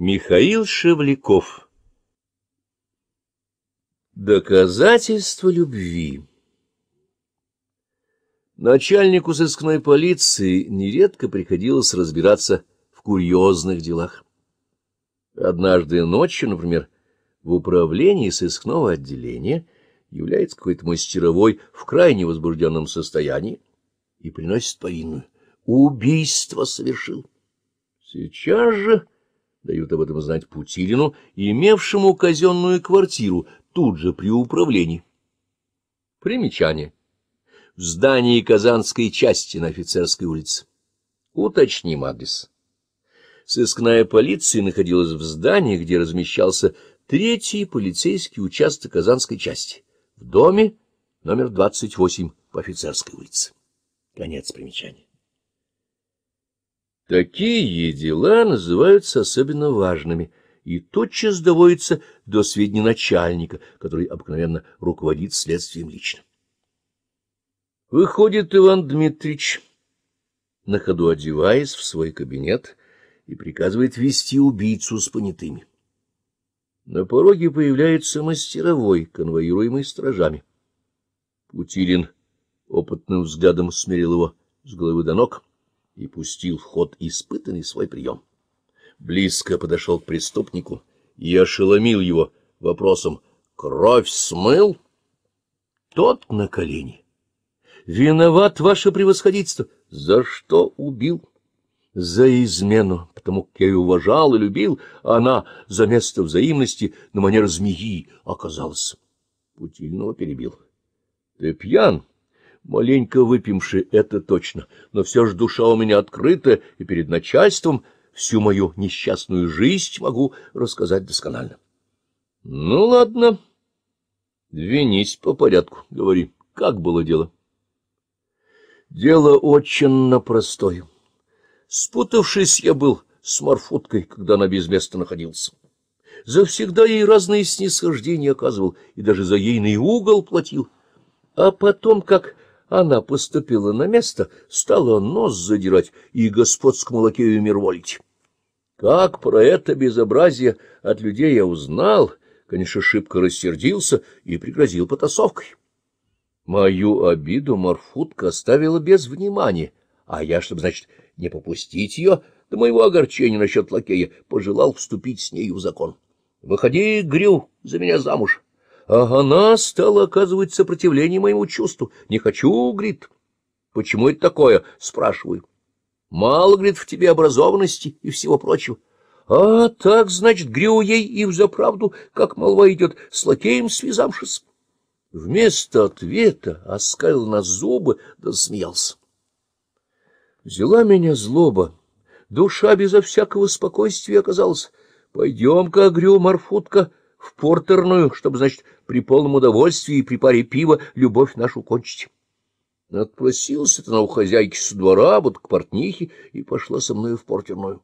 Михаил Шевляков Доказательство любви Начальнику сыскной полиции нередко приходилось разбираться в курьезных делах. Однажды ночью, например, в управлении сыскного отделения является какой-то мастеровой в крайне возбужденном состоянии и приносит повинную. Убийство совершил. Сейчас же Дают об этом знать Путилину, имевшему казенную квартиру тут же при управлении. Примечание. В здании Казанской части на офицерской улице. Уточним адрес. Сыскная полиция находилась в здании, где размещался третий полицейский участок Казанской части, в доме номер 28 по офицерской улице. Конец примечания. Такие дела называются особенно важными и тотчас доводятся до сведения начальника, который обыкновенно руководит следствием лично. Выходит Иван Дмитрич, на ходу одеваясь в свой кабинет, и приказывает вести убийцу с понятыми. На пороге появляется мастеровой, конвоируемый стражами. Путилин опытным взглядом смирил его с головы до ног — и пустил в ход испытанный свой прием. Близко подошел к преступнику и ошеломил его вопросом «Кровь смыл?» Тот на колени. «Виноват, ваше превосходительство! За что убил?» «За измену, потому как я ее уважал и любил, а она за место взаимности на манер змеи оказалась». Путильного перебил. «Ты пьян?» маленько выпивши, это точно, но все же душа у меня открыта, и перед начальством всю мою несчастную жизнь могу рассказать досконально. — Ну, ладно. Винись по порядку, говори, как было дело? — Дело очень напростое. Спутавшись, я был с Марфуткой, когда она без места находился. Завсегда ей разные снисхождения оказывал и даже за ейный угол платил. А потом, как она поступила на место, стала нос задирать и господскому лакею мирволить. Как про это безобразие от людей я узнал, конечно, шибко рассердился и пригрозил потасовкой. Мою обиду Марфутка оставила без внимания, а я, чтобы, значит, не попустить ее, до моего огорчения насчет лакея пожелал вступить с нею в закон. — Выходи, Грю, за меня замуж! — а она стала оказывать сопротивление моему чувству. Не хочу, говорит. Почему это такое? Спрашиваю. Мало, говорит, в тебе образованности и всего прочего. А так, значит, грю ей и взаправду, как молва идет, с лакеем связавшись. Вместо ответа оскалил на зубы, да смеялся. Взяла меня злоба. Душа безо всякого спокойствия оказалась. Пойдем-ка, грю, морфутка, в портерную, чтобы, значит, при полном удовольствии и при паре пива любовь нашу кончить. Отпросилась-то она у хозяйки с двора, вот к портнихе, и пошла со мною в портерную.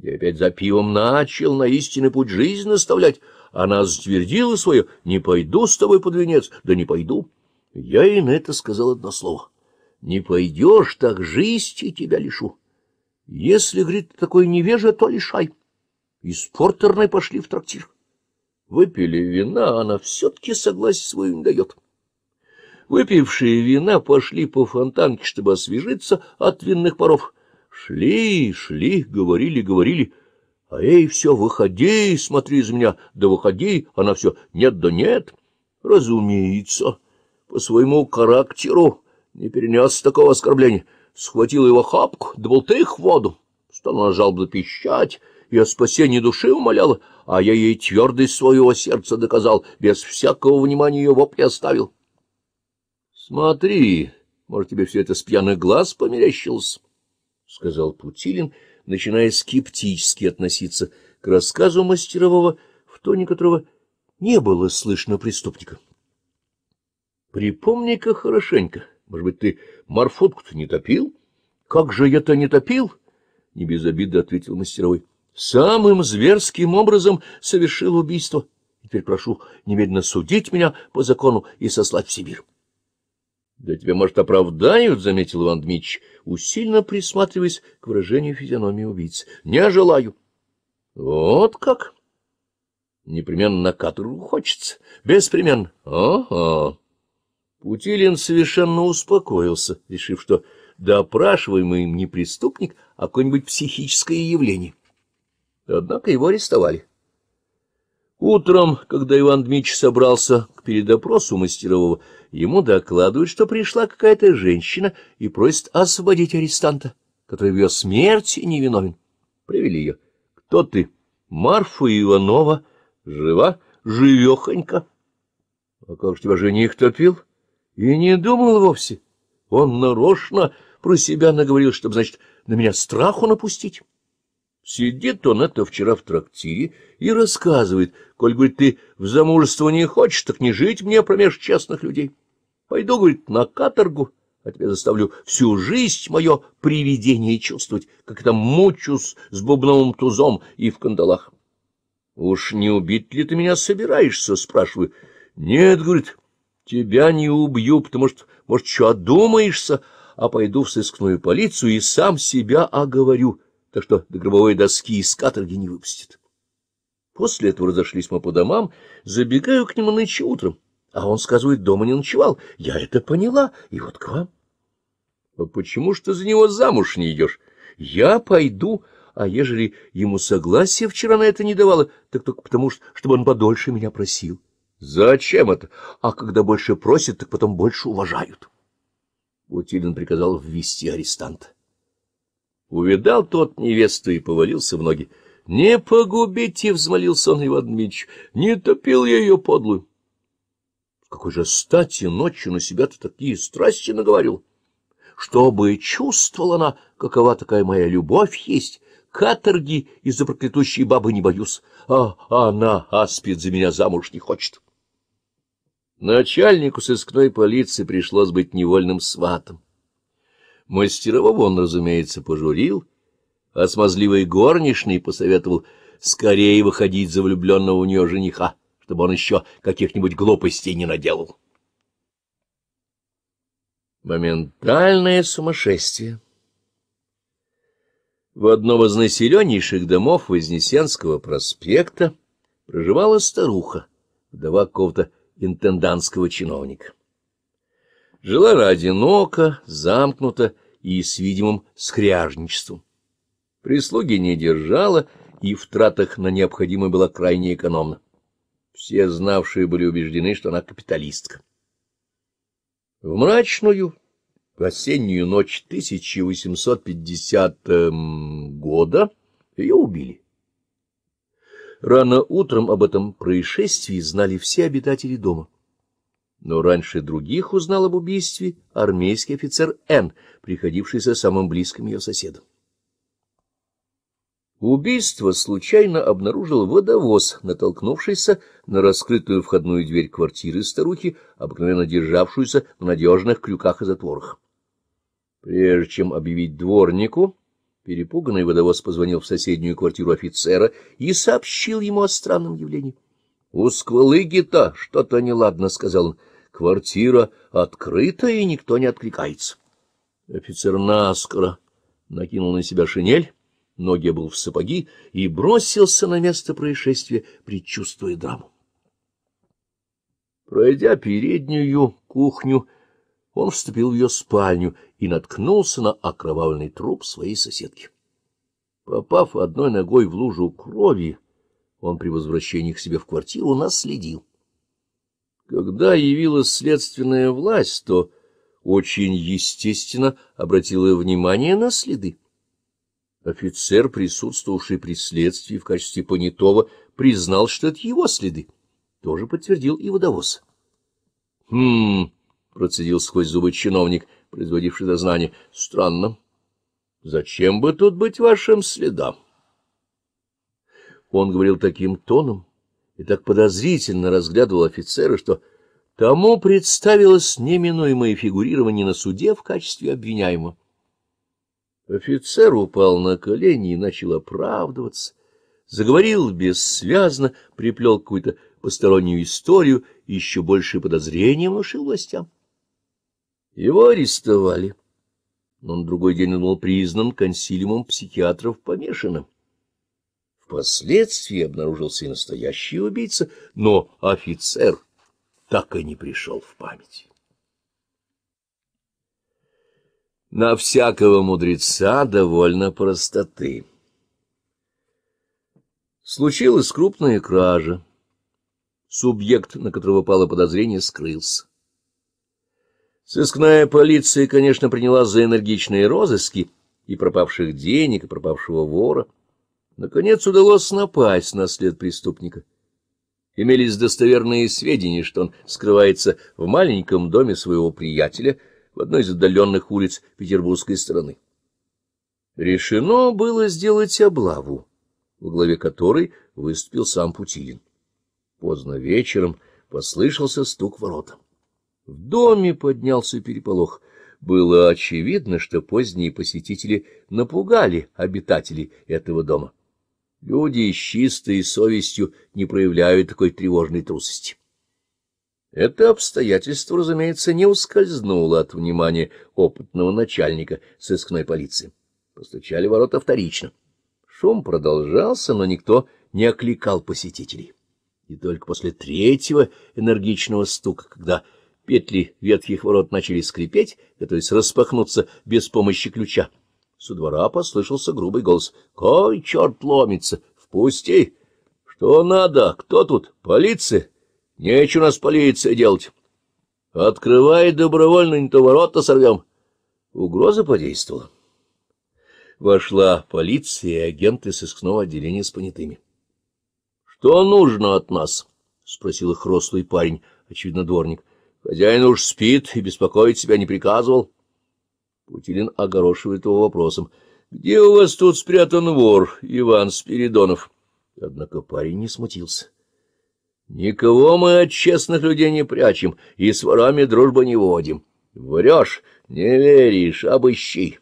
Я опять за пивом начал на истинный путь жизни наставлять. Она затвердила свое «не пойду с тобой под венец», да не пойду. Я ей на это сказал одно слово. «Не пойдешь, так жизнь и тебя лишу. Если, говорит, такой невежа, то лишай». Из портерной пошли в трактир. Выпили вина, а она все-таки согласие свое не дает. Выпившие вина пошли по фонтанке, чтобы освежиться от винных паров. Шли, шли, говорили, говорили. А ей все, выходи, смотри из меня, да выходи. Она все, нет да нет. Разумеется, по своему характеру не перенес такого оскорбления. Схватил его хапку, да болтых в воду. Стал она жалобно пищать и о спасении души умоляла, а я ей твердость своего сердца доказал, без всякого внимания ее вопли оставил. — Смотри, может, тебе все это с пьяных глаз померещилось, — сказал Путилин, начиная скептически относиться к рассказу мастерового, в тоне которого не было слышно преступника. — Припомни-ка хорошенько, может быть, ты морфотку-то не топил? — Как же я-то не топил? — не без обиды ответил мастеровой самым зверским образом совершил убийство. теперь прошу немедленно судить меня по закону и сослать в Сибирь. — Да тебя, может, оправдают, — заметил Иван Дмитрич, усильно присматриваясь к выражению физиономии убийцы. — Не желаю. — Вот как? — Непременно на каторгу хочется. Беспременно. — Ага. Путилин совершенно успокоился, решив, что допрашиваемый им не преступник, а какое-нибудь психическое явление однако его арестовали. Утром, когда Иван Дмитрич собрался к передопросу мастерового, ему докладывают, что пришла какая-то женщина и просит освободить арестанта, который в ее смерти невиновен. Привели ее. «Кто ты?» «Марфа Иванова. Жива? Живехонька». «А как же тебя жених топил?» «И не думал вовсе. Он нарочно про себя наговорил, чтобы, значит, на меня страху напустить». Сидит он это вчера в трактире и рассказывает, коль, говорит, ты в замужество не хочешь, так не жить мне промеж честных людей. Пойду, говорит, на каторгу, а тебя заставлю всю жизнь мое привидение чувствовать, как там мучусь с бубновым тузом и в кандалах. — Уж не убить ли ты меня собираешься? — спрашиваю. — Нет, — говорит, — тебя не убью, потому что, может, что одумаешься, а пойду в сыскную полицию и сам себя оговорю. — так что до гробовой доски из каторги не выпустит. После этого разошлись мы по домам, забегаю к нему нынче утром, а он сказывает, дома не ночевал. Я это поняла, и вот к вам. — А почему ж ты за него замуж не идешь? — Я пойду, а ежели ему согласие вчера на это не давала, так только потому, что, чтобы он подольше меня просил. — Зачем это? А когда больше просят, так потом больше уважают. Утилин приказал ввести арестанта. Увидал тот невесту и повалился в ноги. — Не погубите! — взмолился он Иван Дмитриевич. — Не топил я ее подлую. — какой же стати ночью на себя-то такие страсти наговорил? Чтобы чувствовала она, какова такая моя любовь есть, каторги из-за проклятущей бабы не боюсь, а она аспид за меня замуж не хочет. Начальнику сыскной полиции пришлось быть невольным сватом. Мастерового он, разумеется, пожурил, а смазливый горничный посоветовал скорее выходить за влюбленного у нее жениха, чтобы он еще каких-нибудь глупостей не наделал. Моментальное сумасшествие В одном из населеннейших домов Вознесенского проспекта проживала старуха, вдова какого-то интендантского чиновника. Жила она одиноко, замкнута и с видимым скряжничеством. Прислуги не держала, и в тратах на необходимое была крайне экономна. Все знавшие были убеждены, что она капиталистка. В мрачную, в осеннюю ночь 1850 года ее убили. Рано утром об этом происшествии знали все обитатели дома. Но раньше других узнал об убийстве армейский офицер Н, приходившийся самым близким ее соседом. Убийство случайно обнаружил водовоз, натолкнувшийся на раскрытую входную дверь квартиры старухи, обыкновенно державшуюся на надежных крюках и затворах. Прежде чем объявить дворнику, перепуганный водовоз позвонил в соседнюю квартиру офицера и сообщил ему о странном явлении. — У сквалыги-то что-то неладно, — сказал он. Квартира открыта, и никто не откликается. Офицер наскоро накинул на себя шинель, ноги был в сапоги и бросился на место происшествия, предчувствуя драму. Пройдя переднюю кухню, он вступил в ее спальню и наткнулся на окровавленный труп своей соседки. Попав одной ногой в лужу крови, он при возвращении к себе в квартиру наследил. Когда явилась следственная власть, то очень естественно обратила внимание на следы. Офицер, присутствовавший при следствии в качестве понятого, признал, что это его следы. Тоже подтвердил и водовоз. — Хм, — процедил сквозь зубы чиновник, производивший дознание, — странно. — Зачем бы тут быть вашим следам? Он говорил таким тоном, и так подозрительно разглядывал офицера, что тому представилось неминуемое фигурирование на суде в качестве обвиняемого. Офицер упал на колени и начал оправдываться, заговорил бессвязно, приплел какую-то постороннюю историю и еще больше подозрения внушил властям. Его арестовали, но на другой день он был признан консилиумом психиатров помешанным. Впоследствии обнаружился и настоящий убийца, но офицер так и не пришел в память. На всякого мудреца довольно простоты. Случилась крупная кража. Субъект, на которого пало подозрение, скрылся. Сыскная полиция, конечно, приняла за энергичные розыски и пропавших денег, и пропавшего вора — Наконец удалось напасть на след преступника. Имелись достоверные сведения, что он скрывается в маленьком доме своего приятеля в одной из отдаленных улиц петербургской страны. Решено было сделать облаву, в главе которой выступил сам Путилин. Поздно вечером послышался стук ворота. В доме поднялся переполох. Было очевидно, что поздние посетители напугали обитателей этого дома. Люди с чистой совестью не проявляют такой тревожной трусости. Это обстоятельство, разумеется, не ускользнуло от внимания опытного начальника сыскной полиции. Постучали ворота вторично. Шум продолжался, но никто не окликал посетителей. И только после третьего энергичного стука, когда петли ветхих ворот начали скрипеть, готовясь распахнуться без помощи ключа, со двора послышался грубый голос. — Кой черт ломится? Впусти! Что надо? Кто тут? Полиция? Нечего у нас полиция делать. Открывай добровольно, не то ворота сорвем. Угроза подействовала. Вошла полиция и агенты сыскного отделения с понятыми. — Что нужно от нас? — спросил их рослый парень, очевидно, дворник. — Хозяин уж спит и беспокоить себя не приказывал. — Путилин огорошивает его вопросом. — Где у вас тут спрятан вор, Иван Спиридонов? Однако парень не смутился. — Никого мы от честных людей не прячем и с ворами дружбы не водим. Врешь, не веришь, обыщи.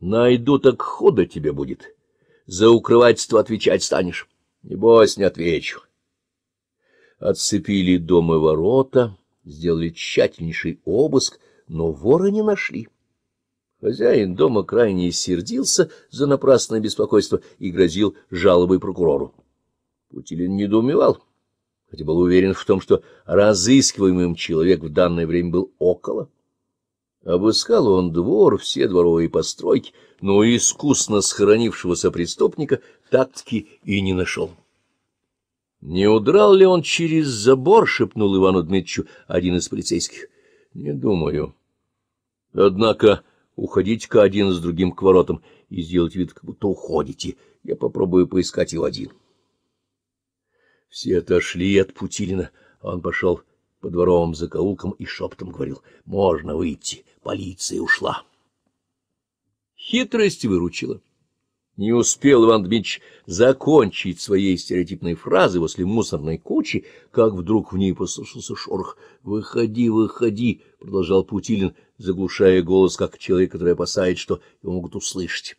Найду так худо тебе будет. За укрывательство отвечать станешь. Небось, не отвечу. Отцепили дом и ворота, сделали тщательнейший обыск, но вора не нашли. Хозяин дома крайне сердился за напрасное беспокойство и грозил жалобой прокурору. Путилин недоумевал, хотя был уверен в том, что разыскиваемый человек в данное время был около. Обыскал он двор, все дворовые постройки, но искусно схоронившегося преступника так и не нашел. — Не удрал ли он через забор? — шепнул Ивану Дмитриевичу один из полицейских. — Не думаю. Однако Уходите-ка один с другим к воротам и сделать вид, как будто уходите. Я попробую поискать его один. Все отошли от Путилина, а он пошел по дворовым закоулкам и шептом говорил, «Можно выйти, полиция ушла». Хитрость выручила. Не успел Иван Дмитриевич закончить своей стереотипной фразы возле мусорной кучи, как вдруг в ней послышался шорох. «Выходи, выходи!» — продолжал Путилин, заглушая голос, как человек, который опасает, что его могут услышать.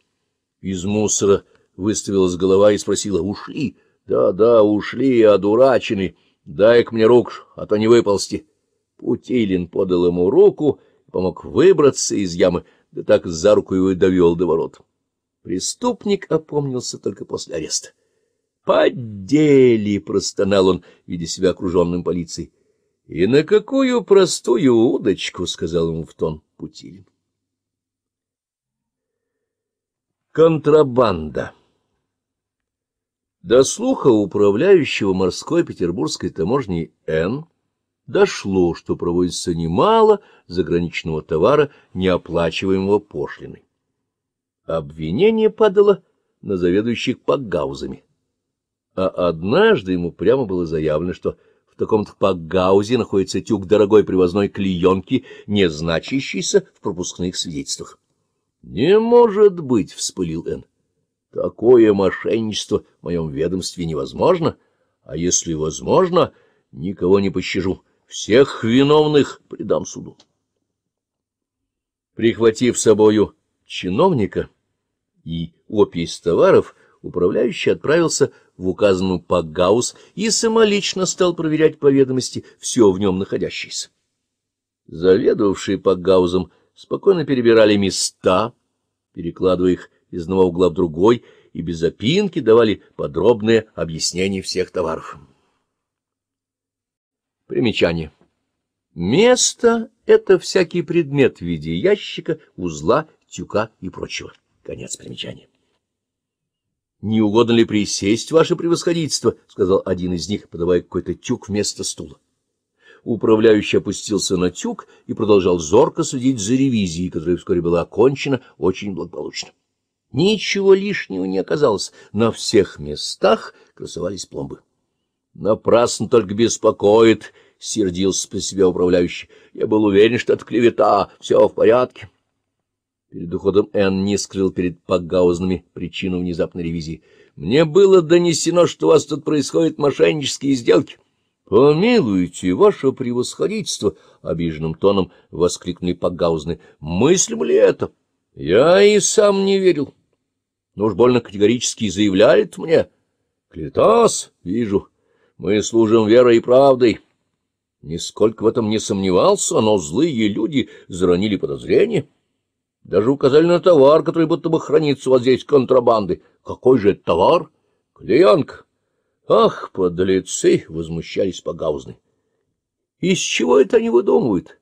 Из мусора выставилась голова и спросила, — Ушли? — Да, да, ушли, одурачены. Дай-ка мне руку, а то не выползти. Путилин подал ему руку и помог выбраться из ямы, да так за руку его и довел до ворот. Преступник опомнился только после ареста. — Поддели! — простонал он, видя себя окруженным полицией. И на какую простую удочку, — сказал ему в тон Путилин. Контрабанда До слуха управляющего морской петербургской таможней Н дошло, что проводится немало заграничного товара, неоплачиваемого пошлиной. Обвинение падало на заведующих погаузами, а однажды ему прямо было заявлено, что — каком-то пакгаузе находится тюк дорогой привозной клеенки, не значащийся в пропускных свидетельствах. — Не может быть! — вспылил Энн. — Такое мошенничество в моем ведомстве невозможно, а если возможно, никого не пощажу. Всех виновных предам суду. Прихватив собою чиновника и опись товаров, управляющий отправился в указанную Пакгаус и самолично стал проверять по ведомости все в нем находящееся. Заведовавшие Пакгаузом спокойно перебирали места, перекладывая их из одного угла в другой, и без опинки давали подробные объяснения всех товаров. Примечание. Место — это всякий предмет в виде ящика, узла, тюка и прочего. Конец примечания. — Не угодно ли присесть, ваше превосходительство? — сказал один из них, подавая какой-то тюк вместо стула. Управляющий опустился на тюк и продолжал зорко следить за ревизией, которая вскоре была окончена очень благополучно. Ничего лишнего не оказалось. На всех местах красовались пломбы. — Напрасно только беспокоит, — сердился при себе управляющий. — Я был уверен, что это клевета, все в порядке. — Перед уходом Энн не скрыл перед Пакгаузными причину внезапной ревизии. «Мне было донесено, что у вас тут происходят мошеннические сделки». «Помилуйте, ваше превосходительство!» — обиженным тоном воскликнули Пакгаузны. «Мыслим ли это?» «Я и сам не верил. Но уж больно категорически заявляет мне. Клитос, вижу, мы служим верой и правдой». Нисколько в этом не сомневался, но злые люди заронили подозрения. Даже указали на товар, который будто бы хранится вот здесь контрабанды. Какой же это товар? Клеенка. Ах, подлецы! — возмущались погаузны. Из чего это они выдумывают?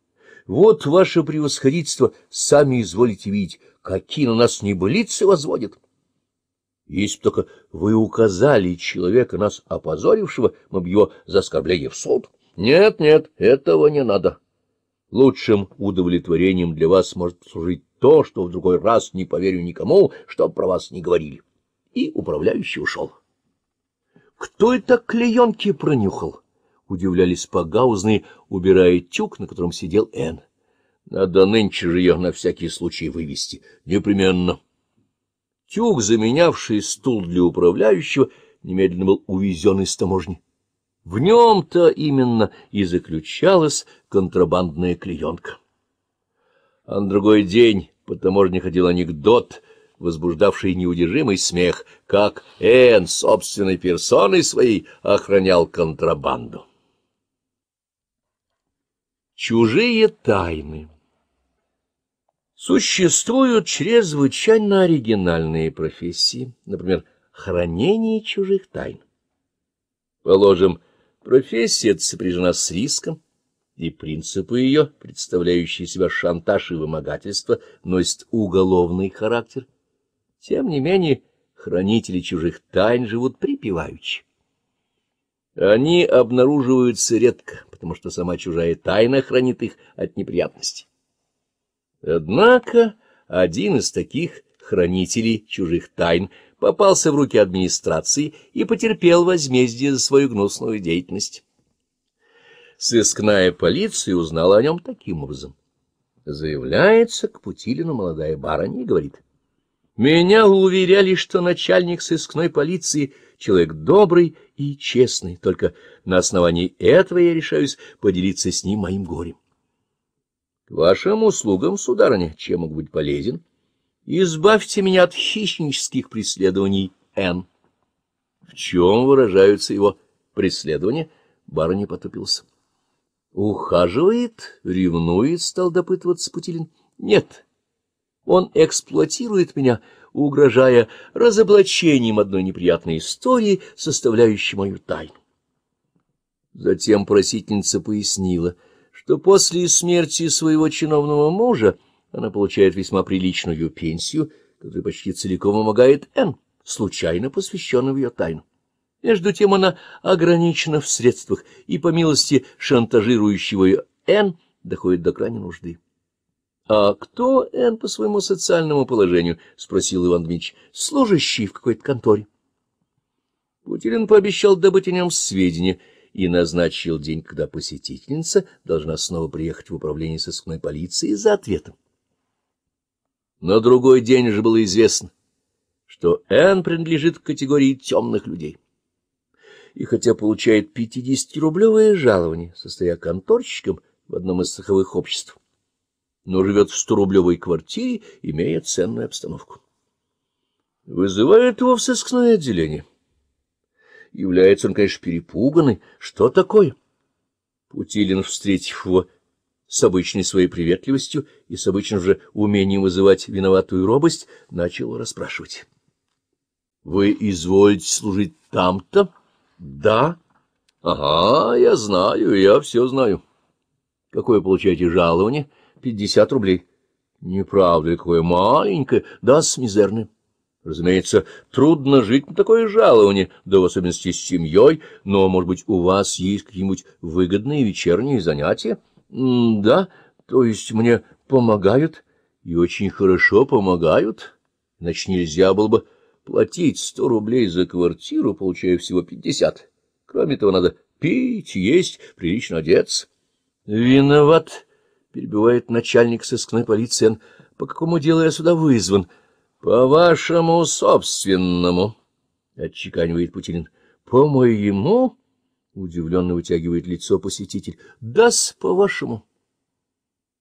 Вот ваше превосходительство, сами изволите видеть, какие на нас небылицы возводят. Если бы только вы указали человека, нас опозорившего, мы бы его за оскорбление в суд. Нет, нет, этого не надо. Лучшим удовлетворением для вас может служить то, что в другой раз не поверю никому, чтоб про вас не говорили. И управляющий ушел. Кто это клеенки пронюхал? Удивлялись погаузные, убирая тюк, на котором сидел Энн. Надо нынче же ее на всякий случай вывести. Непременно. Тюк, заменявший стул для управляющего, немедленно был увезен из таможни. В нем-то именно и заключалась контрабандная клеенка а на другой день по таможне ходил анекдот, возбуждавший неудержимый смех, как Энн собственной персоной своей охранял контрабанду. Чужие тайны Существуют чрезвычайно оригинальные профессии, например, хранение чужих тайн. Положим, профессия сопряжена с риском, и принципы ее, представляющие себя шантаж и вымогательство, носят уголовный характер. Тем не менее, хранители чужих тайн живут припеваючи. Они обнаруживаются редко, потому что сама чужая тайна хранит их от неприятностей. Однако один из таких хранителей чужих тайн попался в руки администрации и потерпел возмездие за свою гнусную деятельность сыскная полиция узнала о нем таким образом. Заявляется к Путилину молодая барыня и говорит. «Меня уверяли, что начальник сыскной полиции — человек добрый и честный, только на основании этого я решаюсь поделиться с ним моим горем». «К вашим услугам, сударыня, чем могу быть полезен?» «Избавьте меня от хищнических преследований, Н. В чем выражаются его преследования? Барыня потупился. Ухаживает, ревнует, стал допытываться Путилин. Нет, он эксплуатирует меня, угрожая разоблачением одной неприятной истории, составляющей мою тайну. Затем просительница пояснила, что после смерти своего чиновного мужа она получает весьма приличную пенсию, которая почти целиком помогает Н, случайно посвященную в ее тайну. Между тем она ограничена в средствах и, по милости шантажирующего ее Н, доходит до крайней нужды. — А кто Н по своему социальному положению? — спросил Иван Дмитриевич. — Служащий в какой-то конторе. Путерин пообещал добыть о нем сведения и назначил день, когда посетительница должна снова приехать в управление сыскной полиции за ответом. На другой день же было известно, что Н принадлежит к категории темных людей и хотя получает 50-рублевое жалование, состоя конторщиком в одном из цеховых обществ, но живет в 100-рублевой квартире, имея ценную обстановку. Вызывает его в сыскное отделение. Является он, конечно, перепуганный. Что такое? Путилин, встретив его с обычной своей приветливостью и с обычным же умением вызывать виноватую робость, начал расспрашивать. — Вы изволите служить там-то? Да. Ага, я знаю, я все знаю. Какое получаете жалование? Пятьдесят рублей. Неправда, какое маленькое, да, с мизерным. Разумеется, трудно жить на такое жалование, да в особенности с семьей, но, может быть, у вас есть какие-нибудь выгодные вечерние занятия? М да, то есть мне помогают, и очень хорошо помогают, иначе нельзя было бы платить сто рублей за квартиру, получая всего пятьдесят. Кроме того, надо пить, есть, прилично одеться. — Виноват, — перебивает начальник сыскной полиции. По какому делу я сюда вызван? — По вашему собственному, — отчеканивает Путилин. — По моему? — удивленно вытягивает лицо посетитель. — Да-с, по-вашему.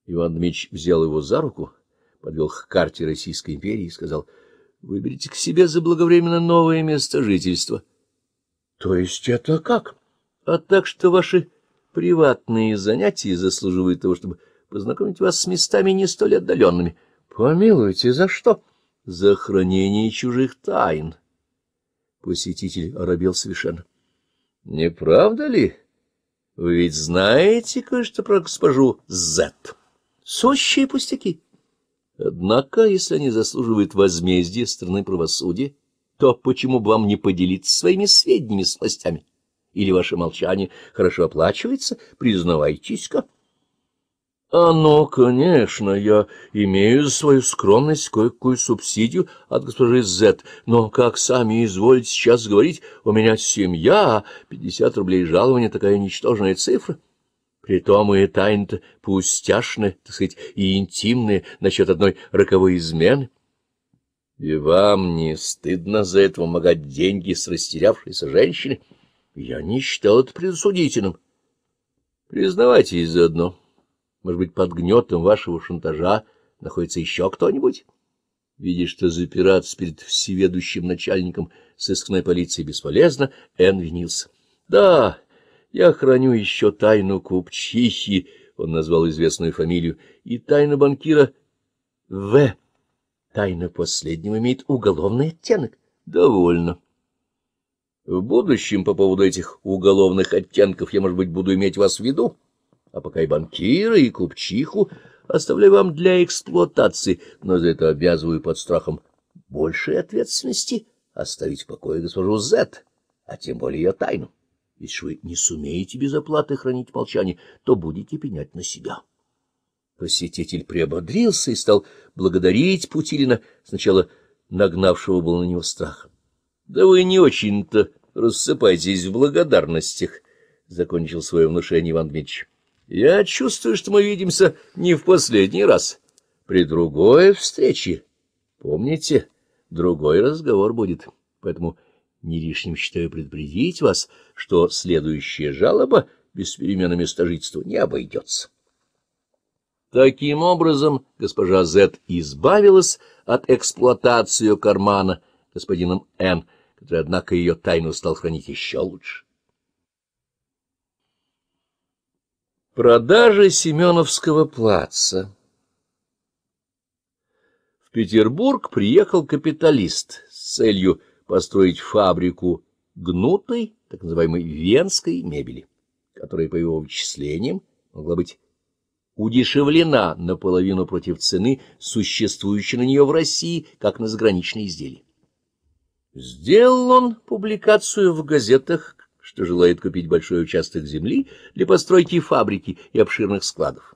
Иван Дмитриевич взял его за руку, подвел к карте Российской империи и сказал — Выберите к себе заблаговременно новое место жительства. — То есть это как? — А так, что ваши приватные занятия заслуживают того, чтобы познакомить вас с местами не столь отдаленными. — Помилуйте, за что? — За хранение чужих тайн. Посетитель оробел совершенно. — Не правда ли? Вы ведь знаете кое-что про госпожу Зетт? Сущие пустяки. — Однако, если они заслуживают возмездия страны правосудия, то почему бы вам не поделиться своими сведениями с властями? Или ваше молчание хорошо оплачивается? Признавайтесь-ка. — А ну, конечно, я имею за свою скромность кое-какую субсидию от госпожи Зет, но, как сами изволите сейчас говорить, у меня семья, пятьдесят рублей жалования — такая ничтожная цифра. — Притом и тайны-то пустяшны, так сказать, и интимные насчет одной роковой измены. И вам не стыдно за это вымогать деньги с растерявшейся женщины? Я не считал это предосудительным. Признавайтесь заодно. Может быть, под гнетом вашего шантажа находится еще кто-нибудь? Видя, что запираться перед всеведущим начальником сыскной полиции бесполезно, Энн винился. — Да, — я храню еще тайну купчихи, он назвал известную фамилию, и тайну банкира В. Тайна последнего имеет уголовный оттенок. Довольно. В будущем по поводу этих уголовных оттенков я, может быть, буду иметь вас в виду, а пока и банкира, и купчиху оставляю вам для эксплуатации, но за это обязываю под страхом большей ответственности оставить в покое госпожу Зет, а тем более ее тайну. Если вы не сумеете без оплаты хранить молчание, то будете пенять на себя. Посетитель приободрился и стал благодарить Путилина, сначала нагнавшего был на него страх. — Да вы не очень-то рассыпайтесь в благодарностях, — закончил свое внушение Иван Дмитриевич. — Я чувствую, что мы видимся не в последний раз. При другой встрече, помните, другой разговор будет. Поэтому не лишним считаю предупредить вас, что следующая жалоба без перемены места жительства не обойдется. Таким образом, госпожа З избавилась от эксплуатации кармана господином Н, который, однако, ее тайну стал хранить еще лучше. Продажа Семеновского плаца В Петербург приехал капиталист с целью построить фабрику гнутой, так называемой венской мебели, которая, по его вычислениям, могла быть удешевлена наполовину против цены, существующей на нее в России, как на заграничные изделия. Сделал он публикацию в газетах, что желает купить большой участок земли для постройки фабрики и обширных складов.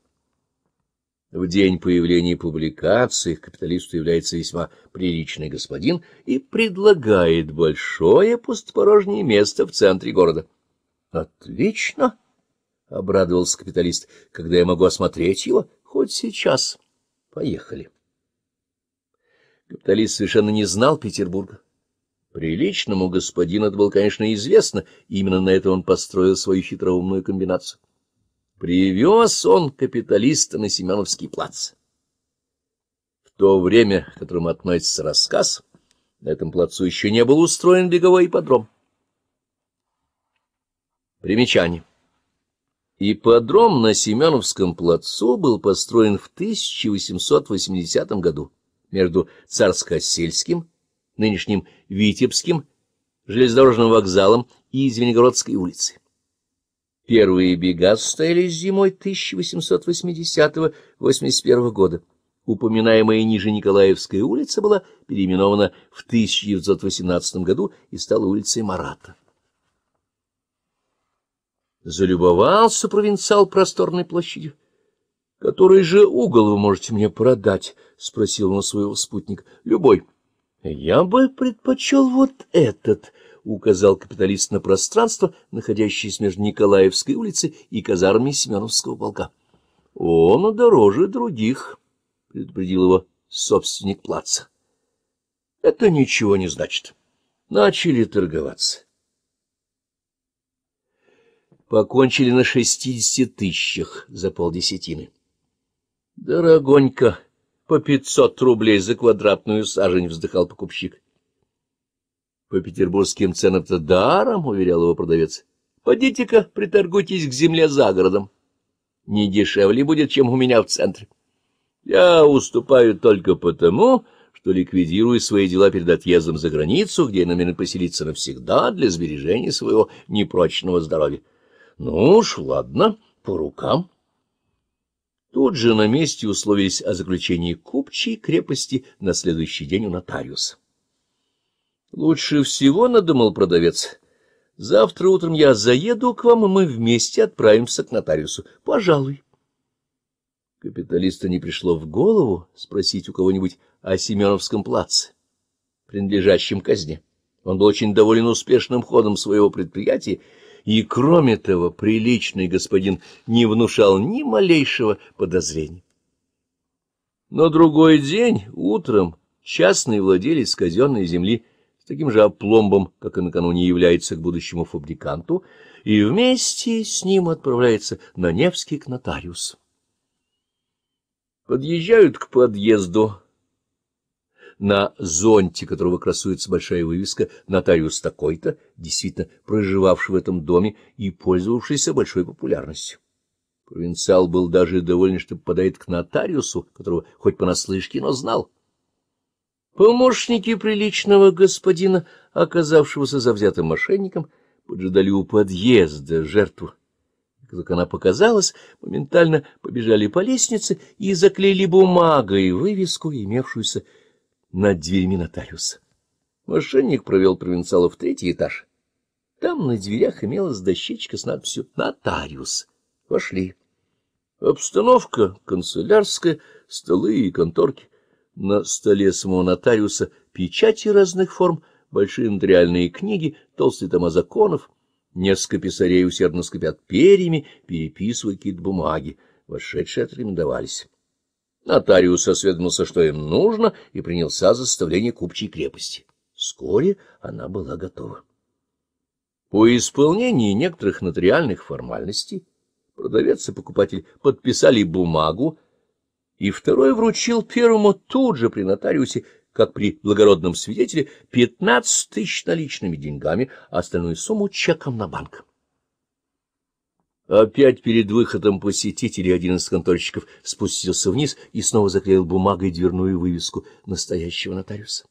В день появления публикации капиталисту является весьма приличный господин и предлагает большое пустопорожнее место в центре города. — Отлично! — обрадовался капиталист. — Когда я могу осмотреть его? Хоть сейчас. Поехали. Капиталист совершенно не знал Петербурга. Приличному господину это было, конечно, известно, именно на это он построил свою хитроумную комбинацию. Привез он капиталиста на Семеновский плац. В то время, к которому относится рассказ, на этом плацу еще не был устроен беговой подром. Примечание. Ипподром на Семеновском плацу был построен в 1880 году между Царско-сельским, нынешним Витебским, железнодорожным вокзалом и Звенигородской улицей. Первые бега состоялись зимой 1880-81 года. Упоминаемая ниже Николаевская улица была переименована в 1918 году и стала улицей Марата. Залюбовался провинциал просторной площадью. — Который же угол вы можете мне продать? — спросил он своего спутника. — Любой. — Я бы предпочел вот этот, указал капиталист на пространство, находящееся между Николаевской улицей и казармой Семеновского полка. — Он дороже других, — предупредил его собственник плаца. — Это ничего не значит. Начали торговаться. Покончили на шестидесяти тысячах за полдесятины. — Дорогонько, по пятьсот рублей за квадратную сажень, — вздыхал покупщик. По петербургским ценам-то даром, — уверял его продавец. — Подите-ка, приторгуйтесь к земле за городом. Не дешевле будет, чем у меня в центре. Я уступаю только потому, что ликвидирую свои дела перед отъездом за границу, где я намерен поселиться навсегда для сбережения своего непрочного здоровья. Ну уж, ладно, по рукам. Тут же на месте условились о заключении купчей крепости на следующий день у нотариуса. Лучше всего, — надумал продавец, — завтра утром я заеду к вам, и мы вместе отправимся к нотариусу. Пожалуй. Капиталисту не пришло в голову спросить у кого-нибудь о Семеновском плаце, принадлежащем казне. Он был очень доволен успешным ходом своего предприятия, и, кроме того, приличный господин не внушал ни малейшего подозрения. Но другой день утром частный владелец казенной земли с таким же опломбом, как и накануне является к будущему фабриканту, и вместе с ним отправляется на Невский к нотариусу. Подъезжают к подъезду. На зонте, которого красуется большая вывеска, нотариус такой-то, действительно проживавший в этом доме и пользовавшийся большой популярностью. Провинциал был даже доволен, что попадает к нотариусу, которого хоть понаслышке, но знал. Помощники приличного господина, оказавшегося завзятым мошенником, поджидали у подъезда жертву. Как она показалась, моментально побежали по лестнице и заклеили бумагой вывеску, имевшуюся над дверьми нотариуса. Мошенник провел провинциала в третий этаж. Там на дверях имелась дощечка с надписью «Нотариус». Вошли. Обстановка канцелярская, столы и конторки на столе самого нотариуса печати разных форм, большие нотариальные книги, толстые тома законов. Несколько писарей усердно скопят перьями, переписывая какие-то бумаги. Вошедшие отрекомендовались. Нотариус осведомился, что им нужно, и принялся за составление купчей крепости. Вскоре она была готова. По исполнении некоторых нотариальных формальностей продавец и покупатель подписали бумагу и второй вручил первому тут же при нотариусе, как при благородном свидетеле, 15 тысяч наличными деньгами, а остальную сумму чеком на банк. Опять перед выходом посетителей один из конторщиков спустился вниз и снова заклеил бумагой дверную вывеску настоящего нотариуса.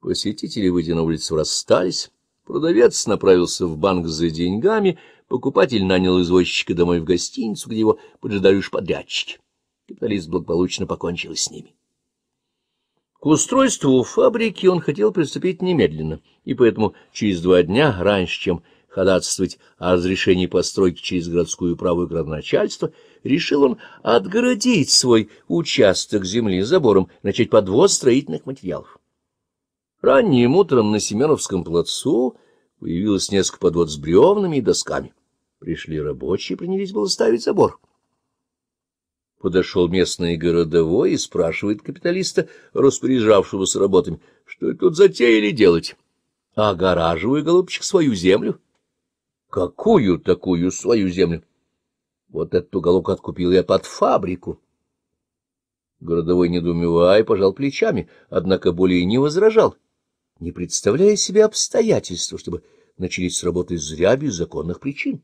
Посетители, выйдя на улицу, расстались. Продавец направился в банк за деньгами, покупатель нанял извозчика домой в гостиницу, где его поджидали уж подрядчики. Капиталист благополучно покончил с ними. К устройству фабрики он хотел приступить немедленно, и поэтому через два дня, раньше, чем ходатайствовать о разрешении постройки через городскую правую градоначальство, решил он отгородить свой участок земли забором, начать подвоз строительных материалов. Ранним утром на Семеновском плацу появилось несколько подвод с бревнами и досками. Пришли рабочие, принялись было ставить забор подошел местный городовой и спрашивает капиталиста, распоряжавшегося работами, что тут затеяли делать. Огораживаю, голубчик, свою землю. Какую такую свою землю? Вот этот уголок откупил я под фабрику. Городовой, недоумевая, пожал плечами, однако более не возражал, не представляя себе обстоятельства, чтобы начались работы зря без законных причин.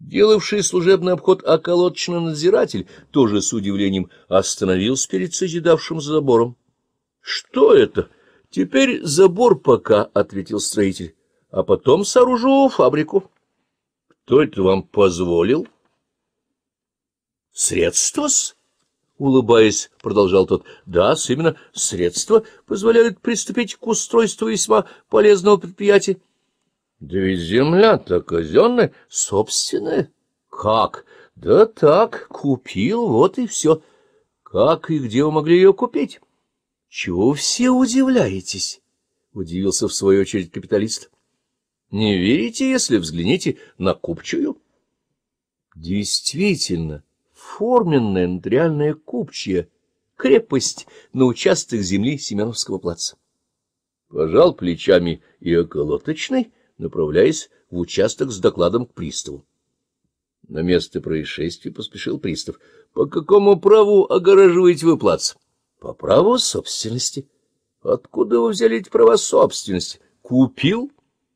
Делавший служебный обход околоточный надзиратель тоже с удивлением остановился перед созидавшим забором. — Что это? — Теперь забор пока, — ответил строитель, — а потом сооружу фабрику. — Кто это вам позволил? — Средства-с? — улыбаясь, продолжал тот. — Да, именно средства позволяют приступить к устройству весьма полезного предприятия. Да ведь земля-то казенная, собственная. Как? Да так, купил, вот и все. Как и где вы могли ее купить? Чего все удивляетесь? Удивился в свою очередь капиталист. Не верите, если взгляните на купчую? Действительно, форменная нотариальная купчая крепость на участках земли Семеновского плаца. Пожал плечами и околоточный, направляясь в участок с докладом к приставу. На место происшествия поспешил пристав. — По какому праву огораживаете вы плац? — По праву собственности. — Откуда вы взяли эти права собственности? — Купил.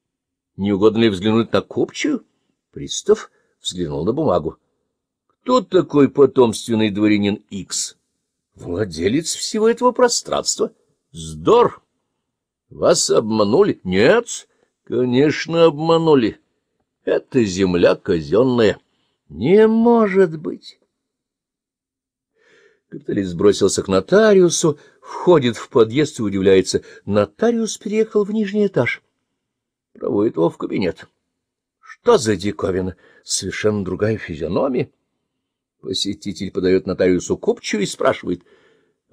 — Не угодно ли взглянуть на купчую? Пристав взглянул на бумагу. — Кто такой потомственный дворянин Икс? — Владелец всего этого пространства. — Здор! — Вас обманули? — Нет. Конечно, обманули. Это земля казенная. Не может быть. Капиталист бросился к нотариусу, входит в подъезд и удивляется. Нотариус переехал в нижний этаж. Проводит его в кабинет. Что за диковина? Совершенно другая физиономия. Посетитель подает нотариусу купчу и спрашивает.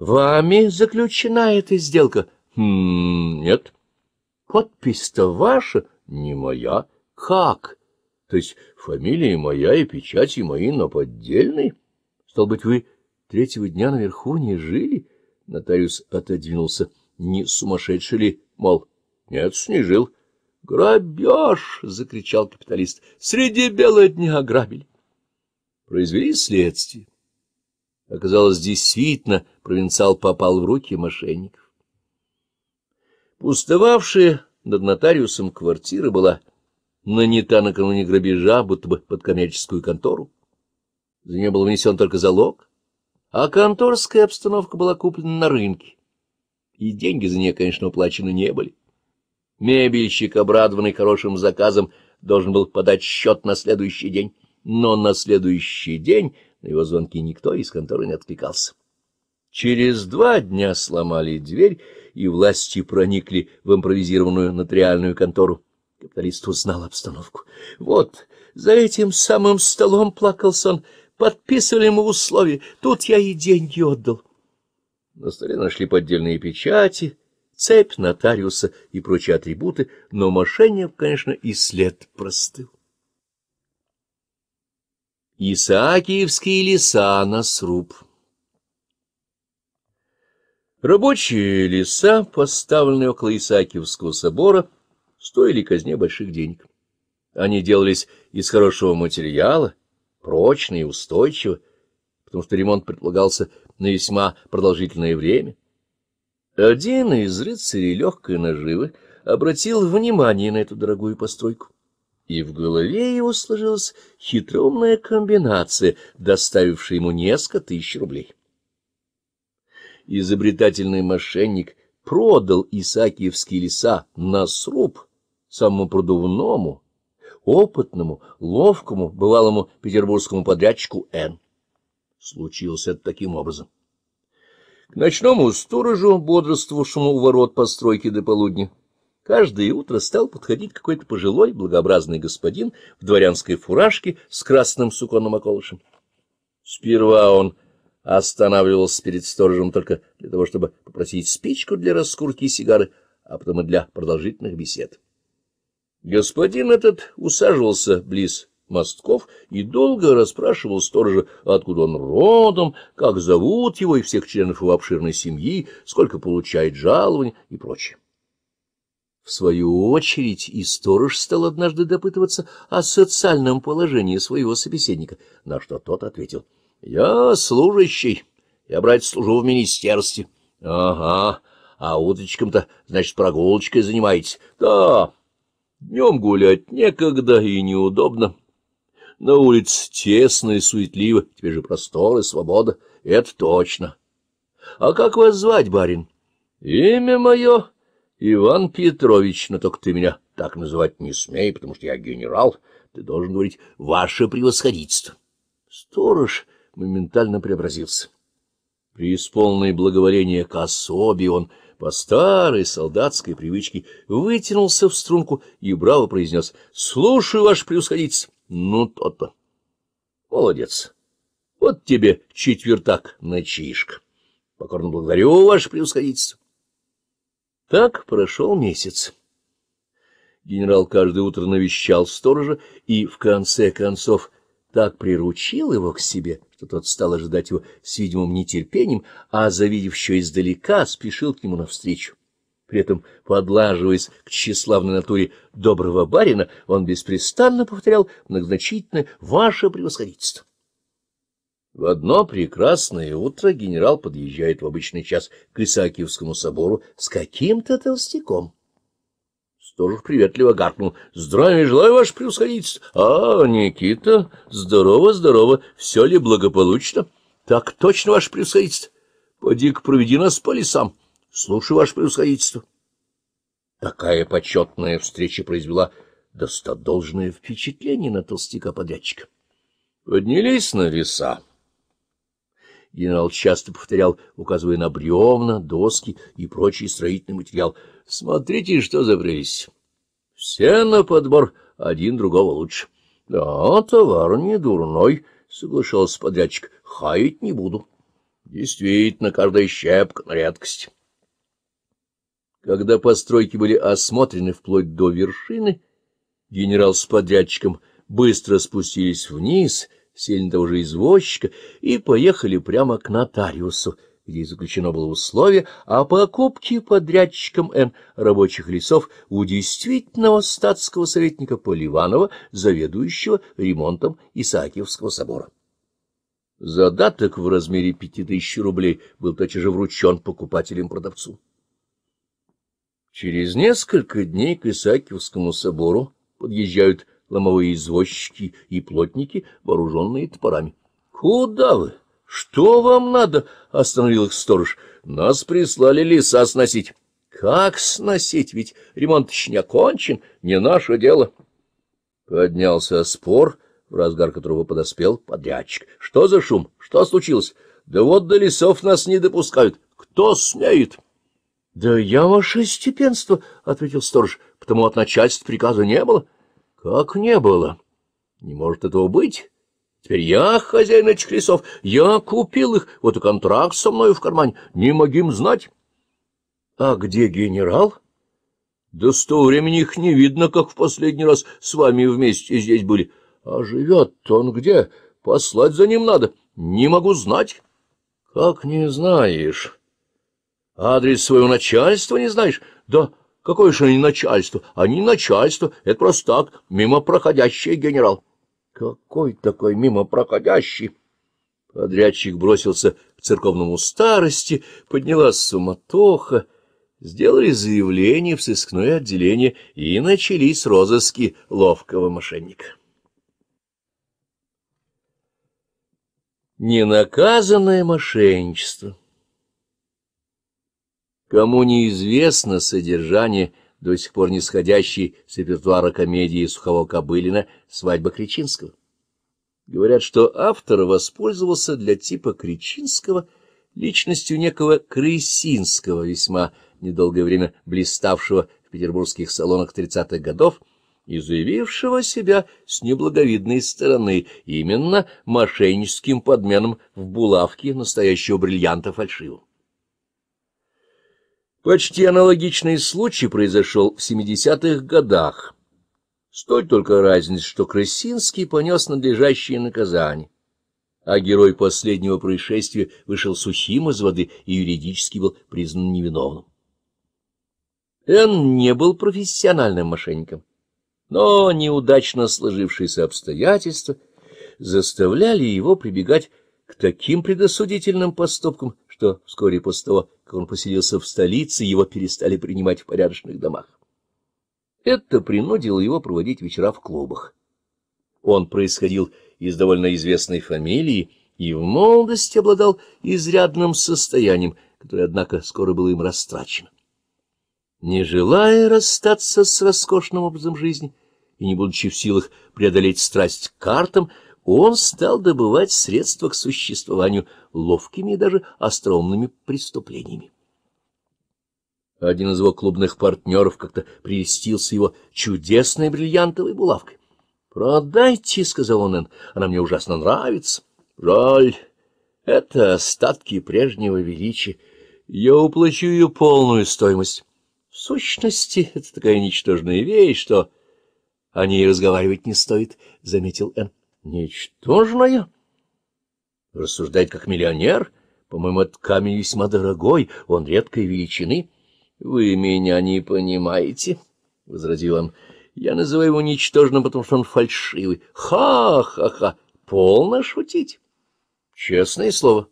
— Вами заключена эта сделка? — Нет. — Подпись-то ваша, не моя. Как? То есть фамилия моя и печати мои, но поддельные? Стал быть, вы третьего дня наверху не жили? Нотариус отодвинулся. Не сумасшедший ли, мол? Нет, не жил. Грабеж! — закричал капиталист. Среди бела дня ограбили. Произвели следствие. Оказалось, действительно, провинциал попал в руки мошенников. Пустовавшая над нотариусом квартира была нанята накануне грабежа, будто бы под коммерческую контору. За нее был внесен только залог, а конторская обстановка была куплена на рынке, и деньги за нее, конечно, уплачены не были. Мебельщик, обрадованный хорошим заказом, должен был подать счет на следующий день, но на следующий день на его звонки никто из конторы не откликался. Через два дня сломали дверь, и власти проникли в импровизированную нотариальную контору. Капиталист узнал обстановку. Вот, за этим самым столом плакался он. Подписывали ему условия. Тут я и деньги отдал. На столе нашли поддельные печати, цепь нотариуса и прочие атрибуты, но мошенник, конечно, и след простыл. Исаакиевские леса на сруб. Рабочие леса, поставленные около Исаакиевского собора, стоили казне больших денег. Они делались из хорошего материала, прочно и устойчиво, потому что ремонт предполагался на весьма продолжительное время. Один из рыцарей легкой наживы обратил внимание на эту дорогую постройку, и в голове его сложилась хитроумная комбинация, доставившая ему несколько тысяч рублей изобретательный мошенник продал Исаакиевские леса на сруб самому продувному, опытному, ловкому, бывалому петербургскому подрядчику Н. Случилось это таким образом. К ночному сторожу, бодрствовавшему у ворот постройки до полудня, каждое утро стал подходить какой-то пожилой благообразный господин в дворянской фуражке с красным суконным околышем. Сперва он останавливался перед сторожем только для того, чтобы попросить спичку для раскурки сигары, а потом и для продолжительных бесед. Господин этот усаживался близ мостков и долго расспрашивал сторожа, откуда он родом, как зовут его и всех членов его обширной семьи, сколько получает жалований и прочее. В свою очередь и сторож стал однажды допытываться о социальном положении своего собеседника, на что тот ответил —— Я служащий. Я, брать служу в министерстве. — Ага. А уточком-то, значит, прогулочкой занимаетесь? — Да. Днем гулять некогда и неудобно. На улице тесно и суетливо, Тебе же простор и свобода. Это точно. — А как вас звать, барин? — Имя мое Иван Петрович, но только ты меня так называть не смей, потому что я генерал. Ты должен говорить «Ваше превосходительство». Сторож моментально преобразился. При исполненной благоволения к особе он по старой солдатской привычке вытянулся в струнку и браво произнес «Слушаю, ваш превосходительство!» «Ну, то-то!» «Молодец! Вот тебе четвертак начишка! Покорно благодарю, ваше превосходительство!» Так прошел месяц. Генерал каждое утро навещал сторожа и, в конце концов, так приручил его к себе, что тот стал ожидать его с видимым нетерпением, а, завидев еще издалека, спешил к нему навстречу. При этом, подлаживаясь к тщеславной натуре доброго барина, он беспрестанно повторял многозначительное «Ваше превосходительство». В одно прекрасное утро генерал подъезжает в обычный час к Исаакиевскому собору с каким-то толстяком. Сторож приветливо гаркнул. — Здравия желаю, ваше превосходительство! — А, Никита, здорово, здорово. Все ли благополучно? — Так точно, ваше превосходительство. Поди-ка проведи нас по лесам. Слушай, ваше превосходительство. Такая почетная встреча произвела достодолжное впечатление на толстяка-подрядчика. Поднялись на веса. Генерал часто повторял, указывая на бревна, доски и прочий строительный материал — Смотрите, что за забрелись. Все на подбор, один другого лучше. — Да, товар не дурной, — соглашался подрядчик. — Хаять не буду. Действительно, каждая щепка на редкость. Когда постройки были осмотрены вплоть до вершины, генерал с подрядчиком быстро спустились вниз, сели на того же извозчика и поехали прямо к нотариусу — где заключено было условие о а покупке подрядчиком Н рабочих лесов у действительного статского советника Поливанова, заведующего ремонтом Исаакиевского собора. Задаток в размере пяти тысяч рублей был тотчас же вручен покупателем продавцу Через несколько дней к Исаакиевскому собору подъезжают ломовые извозчики и плотники, вооруженные топорами. — Куда вы? «Что вам надо?» — остановил их сторож. «Нас прислали леса сносить». «Как сносить? Ведь ремонт еще не окончен, не наше дело». Поднялся спор, в разгар которого подоспел подрядчик. «Что за шум? Что случилось? Да вот до лесов нас не допускают. Кто смеет?» «Да я ваше степенство», — ответил сторож, — «потому от начальства приказа не было». «Как не было? Не может этого быть». Теперь я хозяин этих лесов, я купил их, вот и контракт со мной в кармане, не могим знать. А где генерал? Да с того времени их не видно, как в последний раз с вами вместе здесь были. А живет он где? Послать за ним надо. Не могу знать. Как не знаешь? Адрес своего начальства не знаешь? Да какое же они начальство? Они начальство, это просто так, мимо проходящий генерал. Какой такой мимо проходящий? Подрядчик бросился к церковному старости, поднялась суматоха, сделали заявление в сыскное отделение и начались розыски ловкого мошенника. Ненаказанное мошенничество Кому неизвестно содержание до сих пор не с репертуара комедии Сухого Кобылина «Свадьба Кричинского». Говорят, что автор воспользовался для типа Кричинского личностью некого Крысинского, весьма недолгое время блиставшего в петербургских салонах 30-х годов, и заявившего себя с неблаговидной стороны именно мошенническим подменом в булавке настоящего бриллианта фальшивым. Почти аналогичный случай произошел в 70-х годах. Столь только разница, что Красинский понес надлежащее наказание, а герой последнего происшествия вышел сухим из воды и юридически был признан невиновным. Энн не был профессиональным мошенником, но неудачно сложившиеся обстоятельства заставляли его прибегать к таким предосудительным поступкам, что вскоре после того, как он поселился в столице, его перестали принимать в порядочных домах. Это принудило его проводить вечера в клубах. Он происходил из довольно известной фамилии и в молодости обладал изрядным состоянием, которое, однако, скоро было им растрачено. Не желая расстаться с роскошным образом жизни и не будучи в силах преодолеть страсть к картам, он стал добывать средства к существованию ловкими и даже остроумными преступлениями. Один из его клубных партнеров как-то прелестился его чудесной бриллиантовой булавкой. «Продайте», — сказал он, — «она мне ужасно нравится». «Жаль, это остатки прежнего величия. Я уплачу ее полную стоимость. В сущности, это такая ничтожная вещь, что о ней разговаривать не стоит», — заметил Энн. Ничтожная? Рассуждать как миллионер? По-моему, этот камень весьма дорогой, он редкой величины. Вы меня не понимаете, — возразил он. Я называю его ничтожным, потому что он фальшивый. Ха-ха-ха! Полно шутить. Честное слово.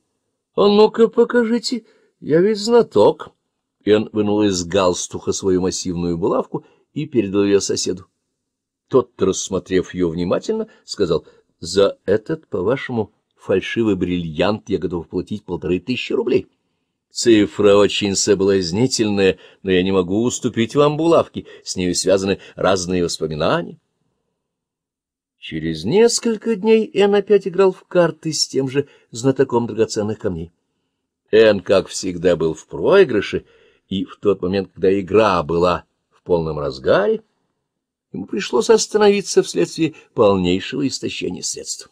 А ну-ка покажите, я ведь знаток. Энн вынул из галстуха свою массивную булавку и передал ее соседу. Тот, рассмотрев ее внимательно, сказал — за этот, по-вашему, фальшивый бриллиант я готов платить полторы тысячи рублей. Цифра очень соблазнительная, но я не могу уступить вам булавки, с нею связаны разные воспоминания. Через несколько дней Энн опять играл в карты с тем же знатоком драгоценных камней. Энн, как всегда, был в проигрыше, и в тот момент, когда игра была в полном разгаре, ему пришлось остановиться вследствие полнейшего истощения средств.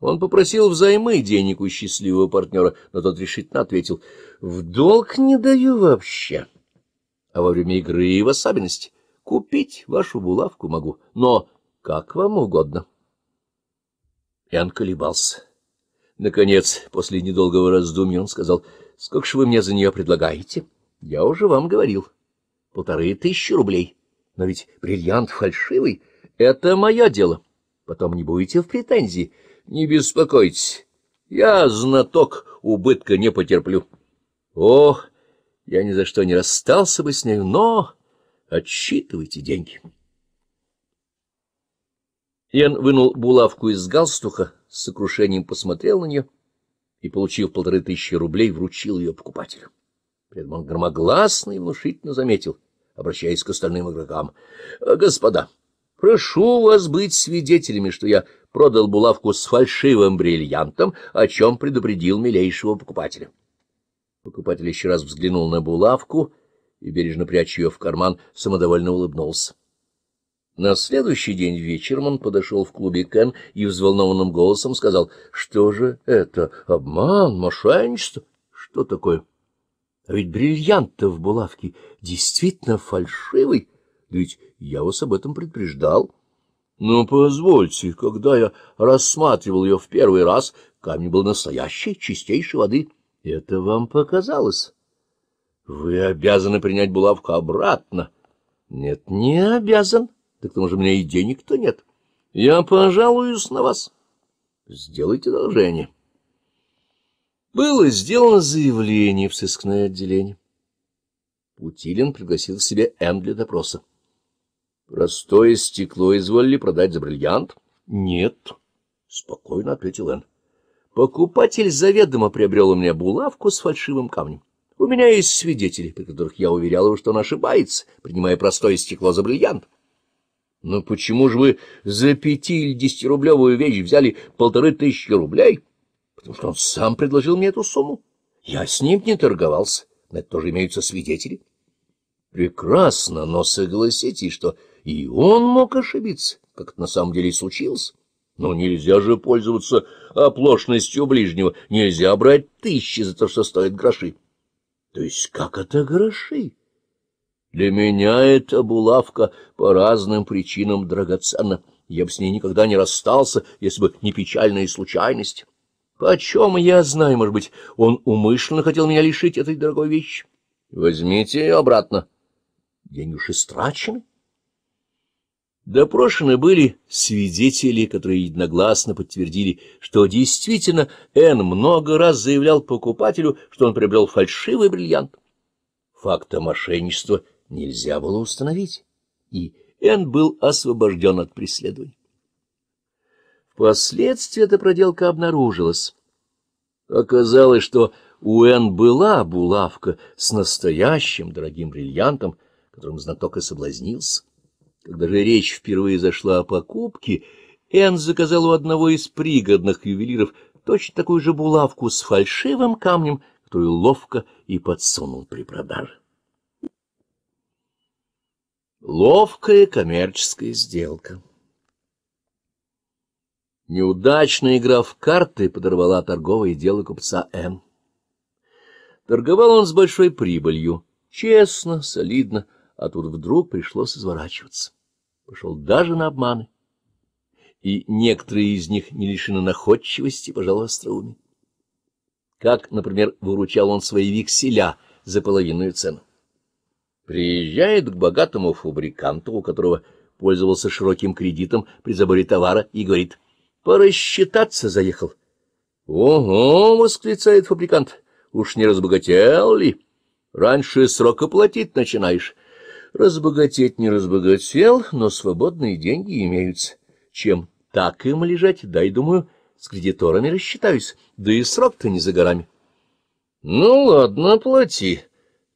Он попросил взаймы денег у счастливого партнера, но тот решительно ответил, «В долг не даю вообще, а во время игры и в особенности. Купить вашу булавку могу, но как вам угодно». И он колебался. Наконец, после недолгого раздумья, он сказал, «Сколько же вы мне за нее предлагаете?» «Я уже вам говорил. Полторы тысячи рублей». Но ведь бриллиант фальшивый — это мое дело. Потом не будете в претензии. Не беспокойтесь. Я знаток, убытка не потерплю. Ох, я ни за что не расстался бы с ней, но отсчитывайте деньги. Ян вынул булавку из галстуха, с сокрушением посмотрел на нее и, получив полторы тысячи рублей, вручил ее покупателю. При этом он громогласно и внушительно заметил — обращаясь к остальным игрокам. «Э, — Господа, прошу вас быть свидетелями, что я продал булавку с фальшивым бриллиантом, о чем предупредил милейшего покупателя. Покупатель еще раз взглянул на булавку и, бережно пряча ее в карман, самодовольно улыбнулся. На следующий день вечером он подошел в клубе Кен и взволнованным голосом сказал, «Что же это? Обман? Мошенничество? Что такое?» А ведь бриллианта в булавке действительно фальшивый, да ведь я вас об этом предупреждал. Но ну, позвольте, когда я рассматривал ее в первый раз, камень был настоящий, чистейшей воды. Это вам показалось. Вы обязаны принять булавку обратно. Нет, не обязан. Так к тому же у меня и денег-то нет. Я пожалуюсь на вас. Сделайте одолжение было сделано заявление в сыскное отделение. Путилин пригласил к себе М для допроса. «Простое стекло изволили продать за бриллиант?» «Нет», — спокойно ответил Н. «Покупатель заведомо приобрел у меня булавку с фальшивым камнем. У меня есть свидетели, при которых я уверял его, что он ошибается, принимая простое стекло за бриллиант». «Но почему же вы за пяти- или десятирублевую вещь взяли полторы тысячи рублей?» потому что он сам предложил мне эту сумму. Я с ним не торговался, на это тоже имеются свидетели. Прекрасно, но согласитесь, что и он мог ошибиться, как это на самом деле и случилось. Но нельзя же пользоваться оплошностью ближнего, нельзя брать тысячи за то, что стоит гроши. То есть как это гроши? Для меня эта булавка по разным причинам драгоценна. Я бы с ней никогда не расстался, если бы не печальная случайность. Почем я знаю, может быть, он умышленно хотел меня лишить этой дорогой вещи? Возьмите ее обратно. Деньги уж истрачен. Допрошены были свидетели, которые единогласно подтвердили, что действительно Н много раз заявлял покупателю, что он приобрел фальшивый бриллиант. Факта мошенничества нельзя было установить, и Н был освобожден от преследования. Впоследствии эта проделка обнаружилась. Оказалось, что у Энн была булавка с настоящим дорогим бриллиантом, которым знаток и соблазнился. Когда же речь впервые зашла о покупке, Энн заказал у одного из пригодных ювелиров точно такую же булавку с фальшивым камнем, которую ловко и подсунул при продаже. Ловкая коммерческая сделка Неудачная игра в карты подорвала торговое дело купца М. Торговал он с большой прибылью, честно, солидно, а тут вдруг пришлось изворачиваться. Пошел даже на обманы. И некоторые из них не лишены находчивости, пожалуй, остроумия. Как, например, выручал он свои векселя за половинную цену. Приезжает к богатому фабриканту, у которого пользовался широким кредитом при заборе товара, и говорит — порасчитаться заехал. — Ого! — восклицает фабрикант. — Уж не разбогател ли? Раньше срока платить начинаешь. Разбогатеть не разбогател, но свободные деньги имеются. Чем так им лежать, дай, думаю, с кредиторами рассчитаюсь, да и срок-то не за горами. — Ну ладно, плати.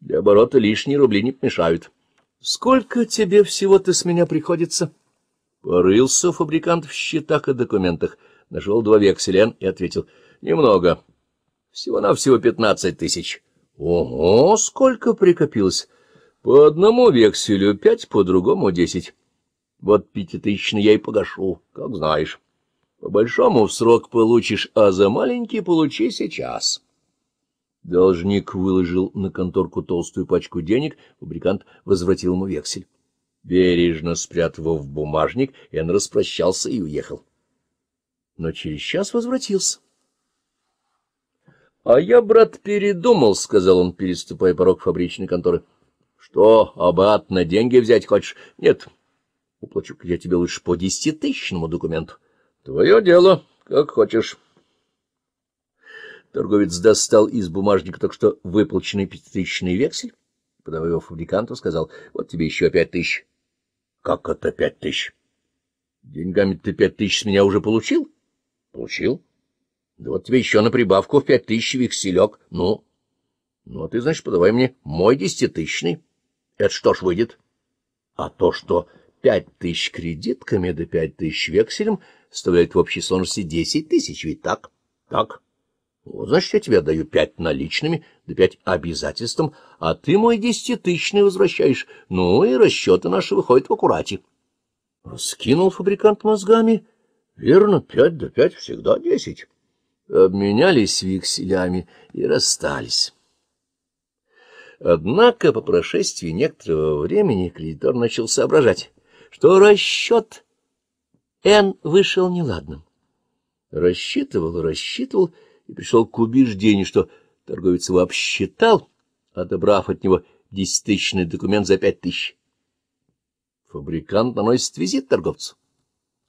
Для оборота лишние рубли не помешают. — Сколько тебе всего-то с меня приходится? — Порылся фабрикант в счетах и документах, нашел два векселя и ответил. — Немного. Всего-навсего пятнадцать тысяч. — Ого, сколько прикопилось! По одному векселю пять, по другому десять. Вот пятитысячный я и погашу, как знаешь. По-большому в срок получишь, а за маленький получи сейчас. Должник выложил на конторку толстую пачку денег, фабрикант возвратил ему вексель. Бережно спрятав его в бумажник, Энн распрощался и уехал. Но через час возвратился. — А я, брат, передумал, — сказал он, переступая порог фабричной конторы. — Что, аббат, на деньги взять хочешь? — Нет. — уплачу я тебе лучше по десятитысячному документу. — Твое дело, как хочешь. Торговец достал из бумажника только что выплаченный пятитысячный вексель, подав его фабриканту, сказал, — Вот тебе еще пять тысяч. — Как это пять тысяч? — Деньгами ты пять тысяч с меня уже получил? — Получил. — Да вот тебе еще на прибавку в пять тысяч векселек. Ну? — Ну, а ты, значит, подавай мне мой десятитысячный. Это что ж выйдет? — А то, что пять тысяч кредитками да пять тысяч векселем составляет в общей сложности десять тысяч, ведь так? — Так. — вот, ну, значит, я тебе даю пять наличными, да пять обязательством, а ты мой десятитысячный возвращаешь. Ну и расчеты наши выходят в аккурате. Раскинул фабрикант мозгами. Верно, пять да пять всегда десять. Обменялись векселями и расстались. Однако по прошествии некоторого времени кредитор начал соображать, что расчет Н вышел неладным. Рассчитывал, рассчитывал и пришел к убеждению, что торговец его обсчитал, отобрав от него десятичный документ за пять тысяч. Фабрикант наносит визит торговцу.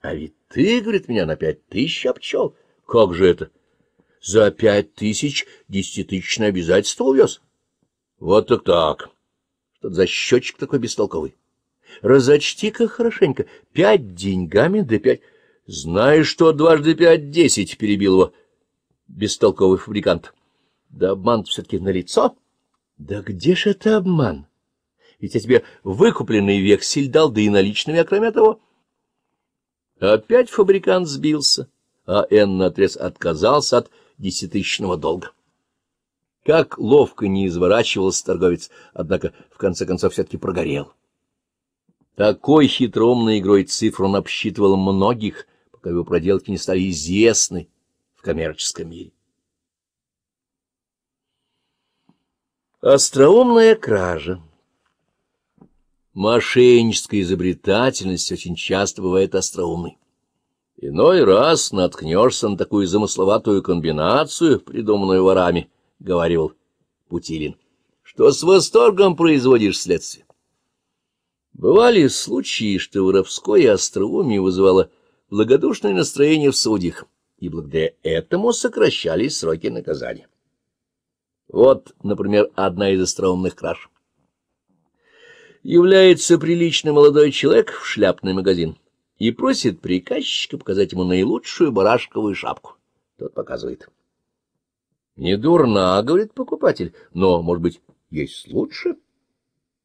— А ведь ты, — говорит, — меня на пять тысяч обчел. — Как же это? — За пять тысяч десятитысячное обязательство увез. — Вот так так. Что за счетчик такой бестолковый? Разочти-ка хорошенько. Пять деньгами да пять... — Знаешь что, дважды пять — десять, — перебил его бестолковый фабрикант. Да обман все-таки налицо. Да где же это обман? Ведь я тебе выкупленный вексель дал, да и наличными, кроме того... Опять фабрикант сбился, а Н наотрез отказался от десятитысячного долга. Как ловко не изворачивался торговец, однако в конце концов все-таки прогорел. Такой хитромной игрой цифр он обсчитывал многих, пока его проделки не стали известны в коммерческом мире. Остроумная кража Мошенническая изобретательность очень часто бывает остроумной. Иной раз наткнешься на такую замысловатую комбинацию, придуманную ворами, — говорил Путилин, — что с восторгом производишь следствие. Бывали случаи, что воровское остроумие вызывало благодушное настроение в судьях и благодаря этому сокращались сроки наказания. Вот, например, одна из остроумных краж. Является приличный молодой человек в шляпный магазин и просит приказчика показать ему наилучшую барашковую шапку. Тот показывает. «Не дурна», — говорит покупатель, — «но, может быть, есть лучше?»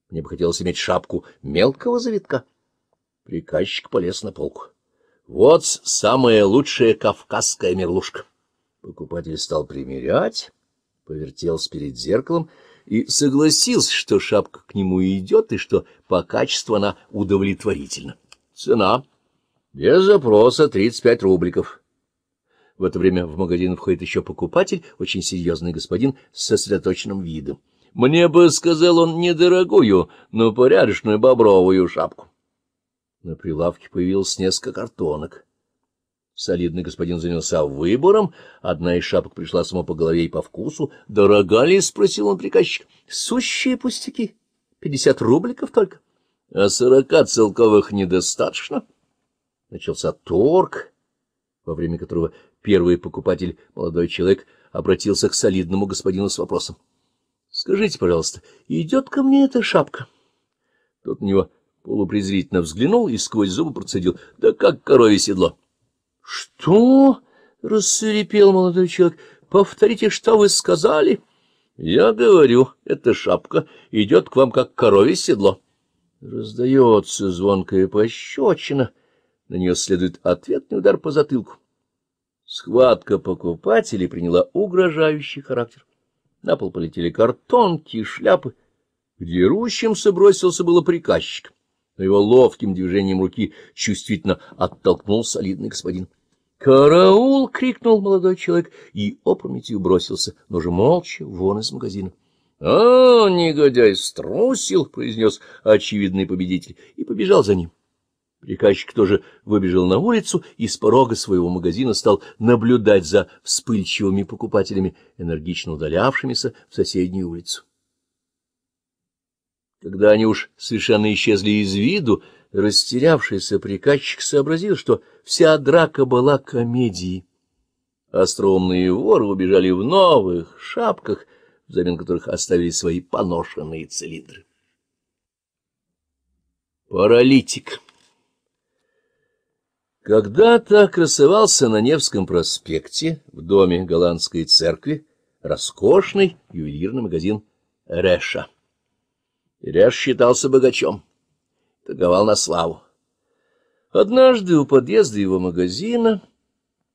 Мне бы хотелось иметь шапку мелкого завитка. Приказчик полез на полку. Вот самая лучшая кавказская мерлушка. Покупатель стал примерять, повертелся перед зеркалом и согласился, что шапка к нему идет и что по качеству она удовлетворительна. Цена без запроса 35 рубликов. В это время в магазин входит еще покупатель, очень серьезный господин с сосредоточенным видом. Мне бы, сказал он, недорогую, но порядочную бобровую шапку. На прилавке появилось несколько картонок. Солидный господин занялся выбором, одна из шапок пришла само по голове и по вкусу. «Дорога ли?» — спросил он приказчик. «Сущие пустяки, пятьдесят рубликов только». «А сорока целковых недостаточно?» Начался торг, во время которого первый покупатель, молодой человек, обратился к солидному господину с вопросом. — Скажите, пожалуйста, идет ко мне эта шапка? Тут у него Полупрезрительно взглянул и сквозь зубы процедил. — Да как корове седло! — Что? — рассверепел молодой человек. — Повторите, что вы сказали? — Я говорю, эта шапка идет к вам, как корове седло. Раздается звонкая пощечина. На нее следует ответный удар по затылку. Схватка покупателей приняла угрожающий характер. На пол полетели картонки и шляпы. К дерущимся бросился было приказчик но его ловким движением руки чувствительно оттолкнул солидный господин. «Караул!» — крикнул молодой человек и опрометью бросился, но же молча вон из магазина. «А, негодяй, струсил!» — произнес очевидный победитель и побежал за ним. Приказчик тоже выбежал на улицу и с порога своего магазина стал наблюдать за вспыльчивыми покупателями, энергично удалявшимися в соседнюю улицу. Когда они уж совершенно исчезли из виду, растерявшийся приказчик сообразил, что вся драка была комедией. Остроумные воры убежали в новых шапках, взамен которых оставили свои поношенные цилиндры. Паралитик Когда-то красовался на Невском проспекте в доме голландской церкви роскошный ювелирный магазин «Реша». Иряш считался богачом, торговал на славу. Однажды у подъезда его магазина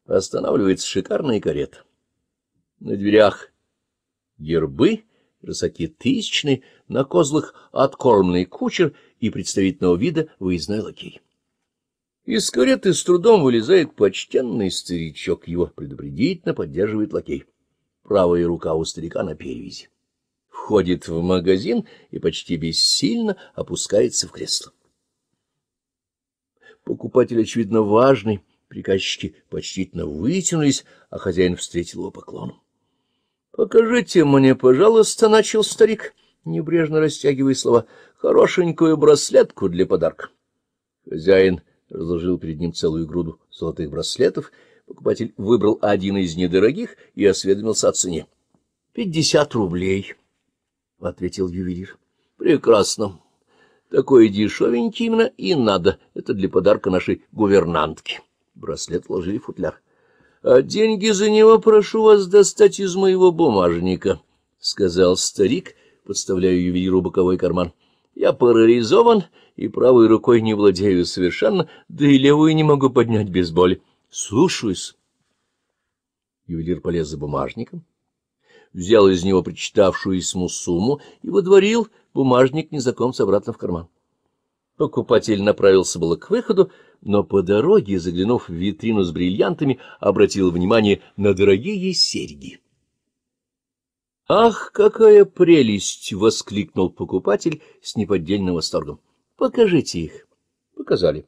останавливается шикарная карета. На дверях гербы, высоки тысячные, на козлах откормленный кучер и представительного вида выездной лакей. Из кареты с трудом вылезает почтенный старичок, его предупредительно поддерживает лакей. Правая рука у старика на перевязи входит в магазин и почти бессильно опускается в кресло. Покупатель, очевидно, важный, приказчики почтительно вытянулись, а хозяин встретил его поклоном. — Покажите мне, пожалуйста, — начал старик, небрежно растягивая слова, — хорошенькую браслетку для подарка. Хозяин разложил перед ним целую груду золотых браслетов, покупатель выбрал один из недорогих и осведомился о цене. — Пятьдесят рублей. — ответил ювелир. — Прекрасно. Такой дешевенький именно и надо. Это для подарка нашей гувернантки Браслет вложили в футляр. — А деньги за него прошу вас достать из моего бумажника, — сказал старик, подставляя ювелиру боковой карман. — Я парализован и правой рукой не владею совершенно, да и левую не могу поднять без боли. — Слушаюсь. Ювелир полез за бумажником взял из него причитавшуюся ему сумму и водворил бумажник незнакомца обратно в карман. Покупатель направился было к выходу, но по дороге, заглянув в витрину с бриллиантами, обратил внимание на дорогие серьги. «Ах, какая прелесть!» — воскликнул покупатель с неподдельным восторгом. «Покажите их!» Показали.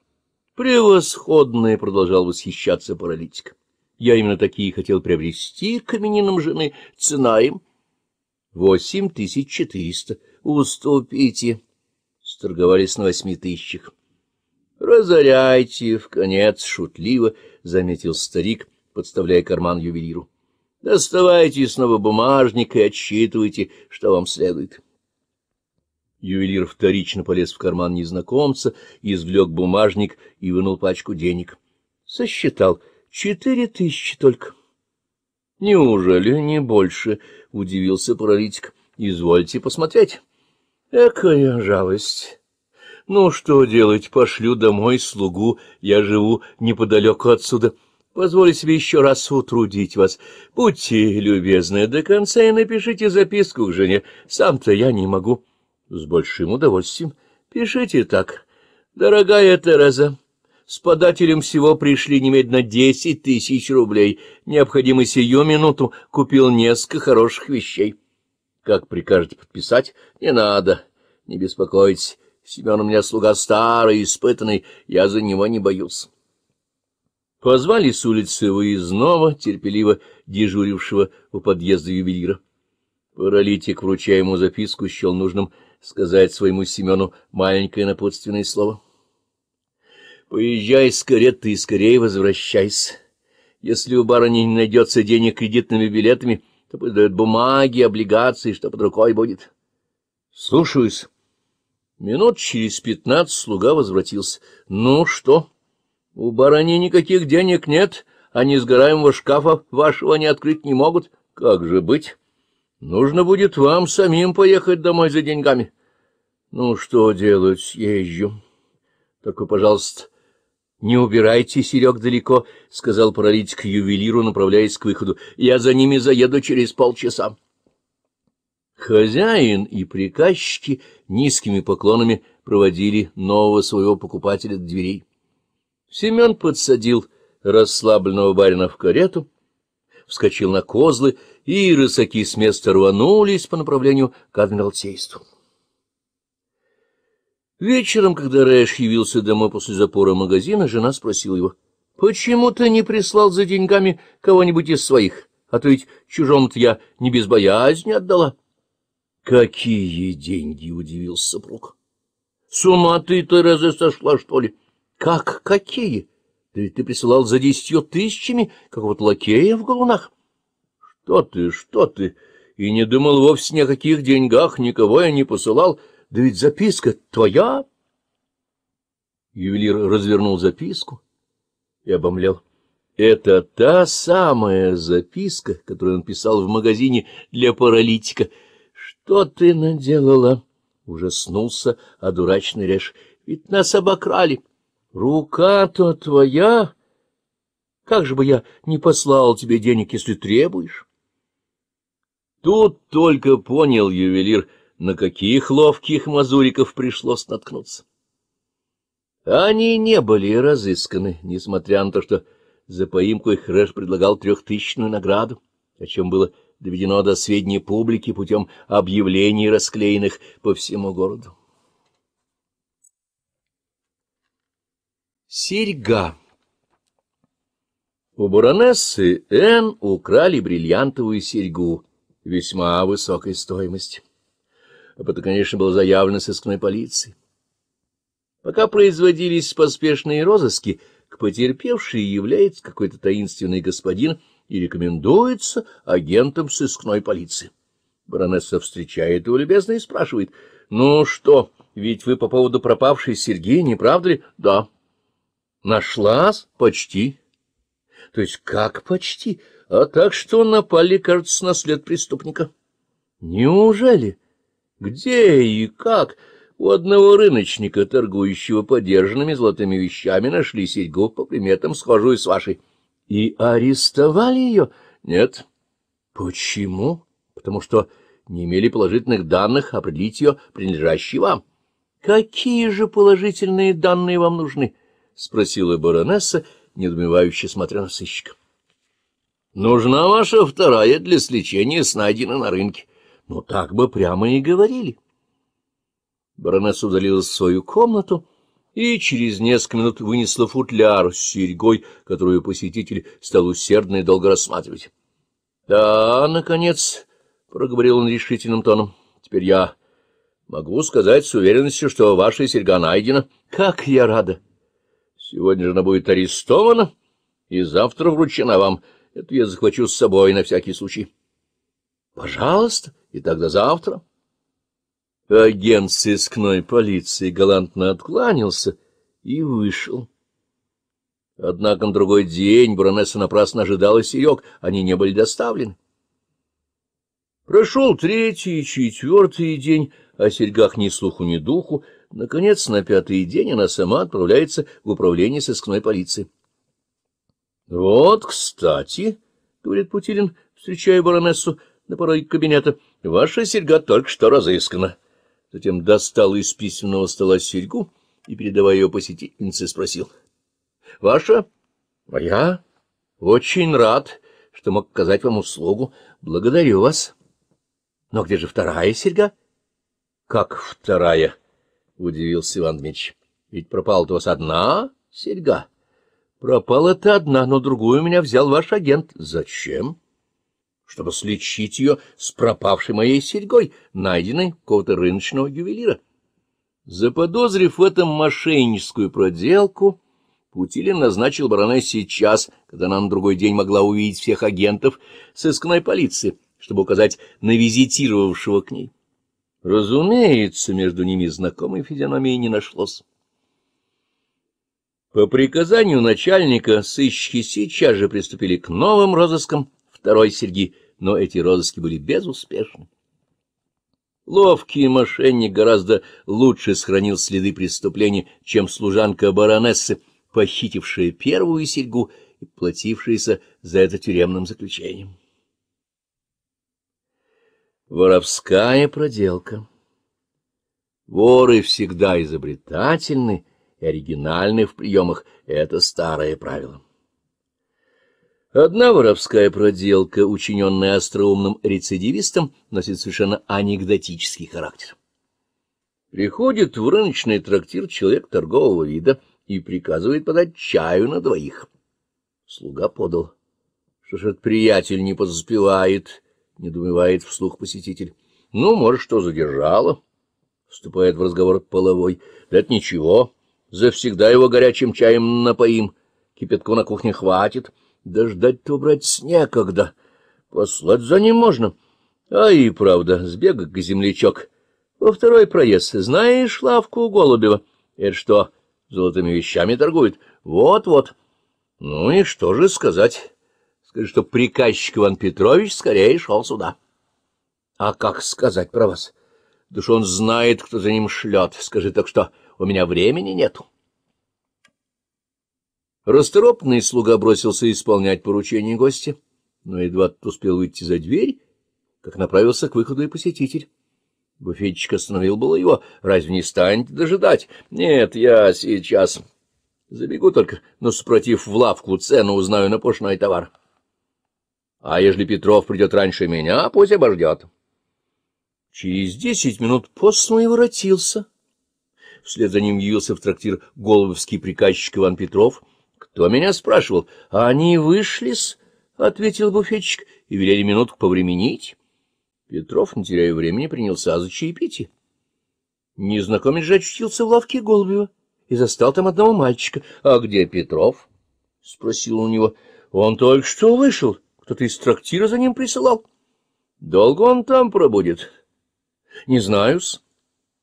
«Превосходные!» — продолжал восхищаться паралитик. Я именно такие хотел приобрести каменинам жены. Цена им — восемь тысяч четыреста. Уступите. Сторговались на восьми тысячах. Разоряйте, в конец, шутливо, — заметил старик, подставляя карман ювелиру. Доставайте снова бумажник и отсчитывайте, что вам следует. Ювелир вторично полез в карман незнакомца, извлек бумажник и вынул пачку денег. Сосчитал — Четыре тысячи только. — Неужели не больше? — удивился паралитик. — Извольте посмотреть. — Экая жалость! Ну, что делать, пошлю домой слугу, я живу неподалеку отсюда. Позволю себе еще раз утрудить вас. Будьте любезны до конца и напишите записку к жене. Сам-то я не могу. С большим удовольствием. Пишите так. Дорогая Тереза, с подателем всего пришли немедленно десять тысяч рублей. Необходимо сию минуту купил несколько хороших вещей. Как прикажете подписать? Не надо, не беспокойтесь. Семен у меня слуга старый, испытанный, я за него не боюсь. Позвали с улицы выездного, терпеливо дежурившего у подъезда ювелира. Паралитик, вручая ему записку, счел нужным сказать своему Семену маленькое напутственное слово. Поезжай с кареты и скорее возвращайся. Если у барыни не найдется денег кредитными билетами, то подают бумаги, облигации, что под рукой будет. Слушаюсь. Минут через пятнадцать слуга возвратился. Ну что, у барыни никаких денег нет, а несгораемого шкафа вашего не открыть не могут. Как же быть? Нужно будет вам самим поехать домой за деньгами. Ну что делать, езжу. Только, пожалуйста... Не убирайте, Серег, далеко, — сказал паралитик ювелиру, направляясь к выходу. — Я за ними заеду через полчаса. Хозяин и приказчики низкими поклонами проводили нового своего покупателя до дверей. Семен подсадил расслабленного барина в карету, вскочил на козлы, и рысаки с места рванулись по направлению к Адмиралтейству. Вечером, когда Рэш явился домой после запора магазина, жена спросила его, «Почему ты не прислал за деньгами кого-нибудь из своих? А то ведь чужому-то я не без боязни отдала». «Какие деньги?» — удивился супруг. «С ума ты, Тереза, сошла, что ли?» «Как какие? Да ведь ты присылал за десятью тысячами как вот лакея в голунах». «Что ты, что ты?» и не думал вовсе ни о каких деньгах, никого я не посылал. Да ведь записка твоя. Ювелир развернул записку и обомлел. Это та самая записка, которую он писал в магазине для паралитика. Что ты наделала? Ужаснулся одурачный дурачный режь. Ведь нас обокрали. Рука-то твоя. Как же бы я не послал тебе денег, если требуешь? Тут только понял ювелир — на каких ловких мазуриков пришлось наткнуться. Они не были разысканы, несмотря на то, что за поимку их Рэш предлагал трехтысячную награду, о чем было доведено до сведения публики путем объявлений, расклеенных по всему городу. Серьга У баронессы Н украли бриллиантовую серьгу весьма высокой стоимости. Об это, конечно, было заявлено сыскной полиции. Пока производились поспешные розыски, к потерпевшей является какой-то таинственный господин и рекомендуется агентом сыскной полиции. Баронесса встречает его любезно и спрашивает, «Ну что, ведь вы по поводу пропавшей Сергея, не правда ли?» «Да». «Нашлась? Почти». «То есть как почти? А так что напали, кажется, на след преступника». «Неужели?» Где и как у одного рыночника, торгующего подержанными золотыми вещами, нашли серьгу по приметам, схожую с вашей. И арестовали ее? Нет. Почему? Потому что не имели положительных данных определить ее, принадлежащей вам. Какие же положительные данные вам нужны? — спросила баронесса, недоумевающе смотря на сыщика. — Нужна ваша вторая для сличения с найденной на рынке. Ну так бы прямо и говорили. Баронесса удалилась в свою комнату и через несколько минут вынесла футляр с серьгой, которую посетитель стал усердно и долго рассматривать. — Да, наконец, — проговорил он решительным тоном, — теперь я могу сказать с уверенностью, что ваша серьга найдена. Как я рада! Сегодня же она будет арестована и завтра вручена вам. Это я захвачу с собой на всякий случай. — Пожалуйста! — и тогда завтра. Агент сыскной полиции галантно откланялся и вышел. Однако на другой день баронесса напрасно ожидала сирек, они не были доставлены. Прошел третий и четвертый день, о серьгах ни слуху, ни духу. Наконец, на пятый день она сама отправляется в управление сыскной полиции. — Вот, кстати, — говорит Путилин, встречая баронессу на пороге кабинета, — Ваша серьга только что разыскана. Затем достал из письменного стола серьгу и, передавая ее посетительнице, спросил. — Ваша? — Моя. — Очень рад, что мог оказать вам услугу. Благодарю вас. — Но где же вторая серьга? — Как вторая? — удивился Иван Дмитриевич. — Ведь пропала у вас одна серьга. — Пропала-то одна, но другую меня взял ваш агент. — Зачем? — чтобы слечить ее с пропавшей моей серьгой, найденной какого-то рыночного ювелира. Заподозрив в этом мошенническую проделку, Путилин назначил баронессе час, когда она на другой день могла увидеть всех агентов сыскной полиции, чтобы указать на визитировавшего к ней. Разумеется, между ними знакомой физиономии не нашлось. По приказанию начальника сыщики сейчас же приступили к новым розыскам второй серьги но эти розыски были безуспешны. Ловкий мошенник гораздо лучше сохранил следы преступления, чем служанка баронессы, похитившая первую серьгу и платившаяся за это тюремным заключением. Воровская проделка Воры всегда изобретательны и оригинальны в приемах, это старое правило. Одна воровская проделка, учиненная остроумным рецидивистом, носит совершенно анекдотический характер. Приходит в рыночный трактир человек торгового вида и приказывает подать чаю на двоих. Слуга подал. Что ж этот приятель не подоспевает, недоумевает вслух посетитель. Ну, может, что задержало, вступает в разговор половой. Да это ничего, завсегда его горячим чаем напоим, кипятку на кухне хватит дождать ждать-то, братец, некогда. Послать за ним можно. А и правда, сбегай-ка, землячок. Во второй проезд. Знаешь лавку Голубева? Это что, золотыми вещами торгует? Вот-вот. Ну и что же сказать? Скажи, что приказчик Иван Петрович скорее шел сюда. А как сказать про вас? Душ он знает, кто за ним шлет. Скажи так, что у меня времени нету. Расторопный слуга бросился исполнять поручение гостя, но едва тот успел выйти за дверь, как направился к выходу и посетитель. Буфетчик остановил было его. «Разве не станете дожидать?» «Нет, я сейчас. Забегу только, но, спротив в лавку, цену узнаю на пошной товар. А если Петров придет раньше меня, пусть обождет». Через десять минут постный воротился. Вслед за ним явился в трактир голубовский приказчик Иван Петров — кто меня спрашивал? А — Они вышли-с, — ответил буфетчик, — и велели минутку повременить. Петров, не теряя времени, принялся за чаепитие. Незнакомец же очутился в лавке Голубева и застал там одного мальчика. — А где Петров? — спросил у него. — Он только что вышел. Кто-то из трактира за ним присылал. — Долго он там пробудет? — Не знаю-с.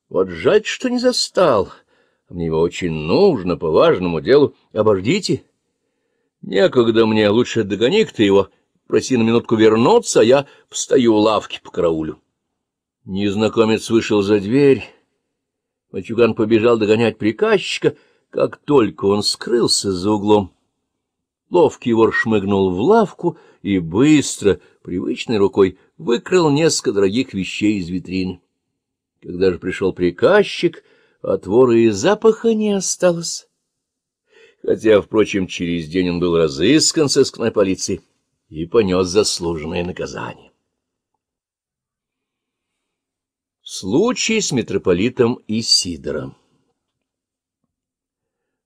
Вот жаль, что не застал. Мне его очень нужно по важному делу. Обождите. Некогда мне, лучше догони-ка ты его. Проси на минутку вернуться, а я встаю у лавки по караулю. Незнакомец вышел за дверь. Мальчуган побежал догонять приказчика, как только он скрылся за углом. Ловкий вор шмыгнул в лавку и быстро, привычной рукой, выкрал несколько дорогих вещей из витрины. Когда же пришел приказчик, от вора и запаха не осталось. Хотя, впрочем, через день он был разыскан сыскной полицией и понес заслуженное наказание. Случай с митрополитом Исидором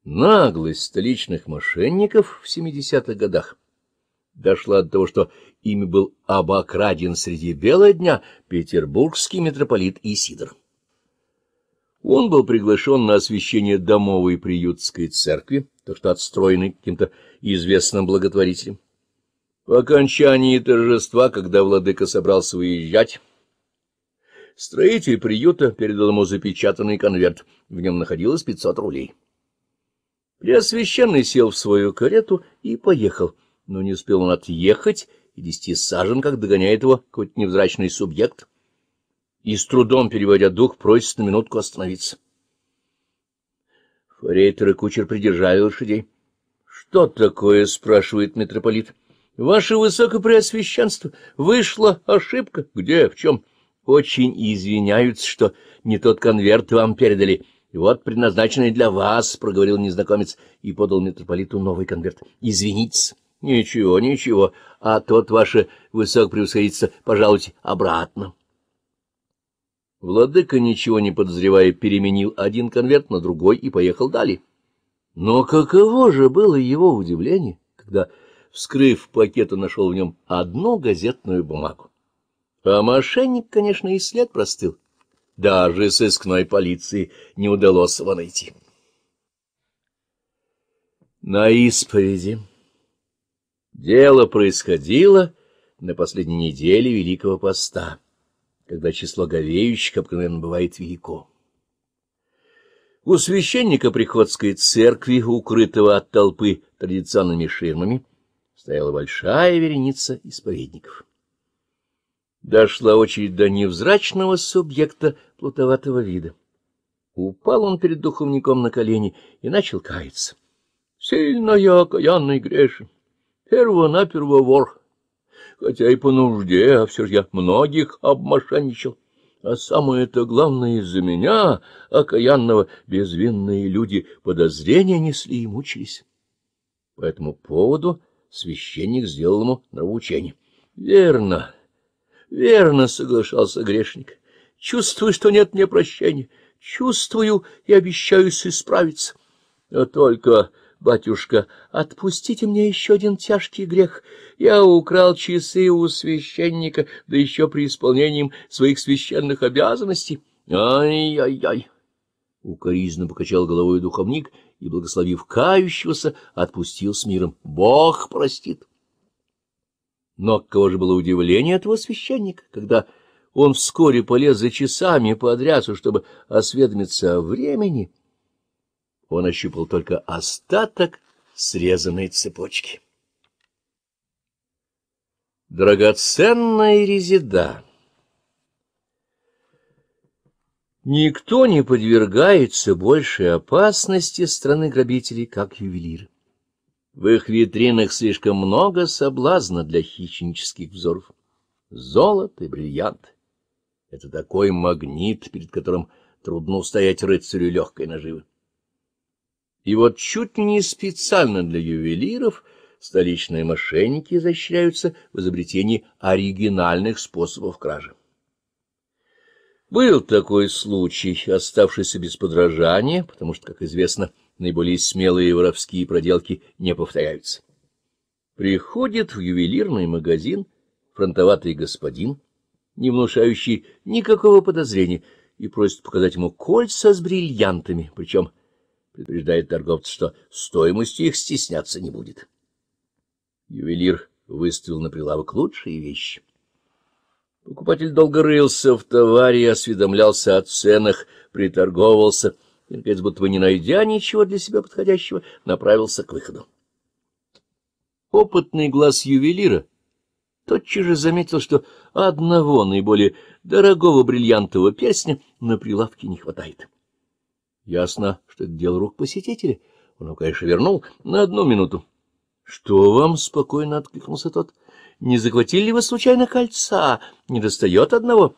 Наглость столичных мошенников в 70-х годах дошла до того, что ими был обокраден среди бела дня петербургский митрополит Исидор. Он был приглашен на освящение домовой приютской церкви, так что отстроенный каким-то известным благотворителем. По окончании торжества, когда владыка собрался выезжать, строитель приюта передал ему запечатанный конверт. В нем находилось 500 рублей. Преосвященный сел в свою карету и поехал, но не успел он отъехать и десяти сажен, как догоняет его какой-то невзрачный субъект — и, с трудом переводя дух, просит на минутку остановиться. Форейтер и кучер придержали лошадей. — Что такое? — спрашивает митрополит. — Ваше Высокопреосвященство, вышла ошибка. — Где? В чем? — Очень извиняются, что не тот конверт вам передали. — Вот предназначенный для вас, — проговорил незнакомец и подал митрополиту новый конверт. — Извините. — Ничего, ничего. А тот, ваше высокопреосвященство, пожалуйте, обратно. Владыка, ничего не подозревая, переменил один конверт на другой и поехал далее. Но каково же было его удивление, когда, вскрыв пакет, он нашел в нем одну газетную бумагу. А мошенник, конечно, и след простыл. Даже сыскной полиции не удалось его найти. На исповеди. Дело происходило на последней неделе Великого Поста когда число говеющих обыкновенно бывает велико. У священника приходской церкви, укрытого от толпы традиционными ширмами, стояла большая вереница исповедников. Дошла очередь до невзрачного субъекта плутоватого вида. Упал он перед духовником на колени и начал каяться. — Сильно я окаянный грешен, перво-наперво вор, хотя и по нужде, а все же я многих обмошанничал. А самое-то главное, из-за меня, окаянного, безвинные люди подозрения несли и мучились. По этому поводу священник сделал ему нравоучение. — Верно, верно, — соглашался грешник. — Чувствую, что нет мне прощения. Чувствую и обещаюсь исправиться. А только батюшка, отпустите мне еще один тяжкий грех. Я украл часы у священника, да еще при исполнении своих священных обязанностей. Ай-яй-яй! Укоризненно покачал головой духовник и, благословив кающегося, отпустил с миром. Бог простит! Но кого же было удивление этого священника, когда он вскоре полез за часами по адресу, чтобы осведомиться о времени, — он ощупал только остаток срезанной цепочки. Драгоценная резида Никто не подвергается большей опасности страны грабителей, как ювелиры. В их витринах слишком много соблазна для хищнических взоров. Золото и бриллиант — это такой магнит, перед которым трудно устоять рыцарю легкой наживы. И вот чуть не специально для ювелиров столичные мошенники изощряются в изобретении оригинальных способов кражи. Был такой случай, оставшийся без подражания, потому что, как известно, наиболее смелые воровские проделки не повторяются. Приходит в ювелирный магазин фронтоватый господин, не внушающий никакого подозрения, и просит показать ему кольца с бриллиантами, причем предупреждает торговца, что стоимость их стесняться не будет. Ювелир выставил на прилавок лучшие вещи. Покупатель долго рылся в товаре, осведомлялся о ценах, приторговывался, и, наконец, будто бы не найдя ничего для себя подходящего, направился к выходу. Опытный глаз ювелира тотчас же заметил, что одного наиболее дорогого бриллиантового перстня на прилавке не хватает. Ясно, что это дело рук посетителя. Он его, конечно, вернул на одну минуту. — Что вам? — спокойно откликнулся тот. — Не захватили ли вы случайно кольца? Не достает одного?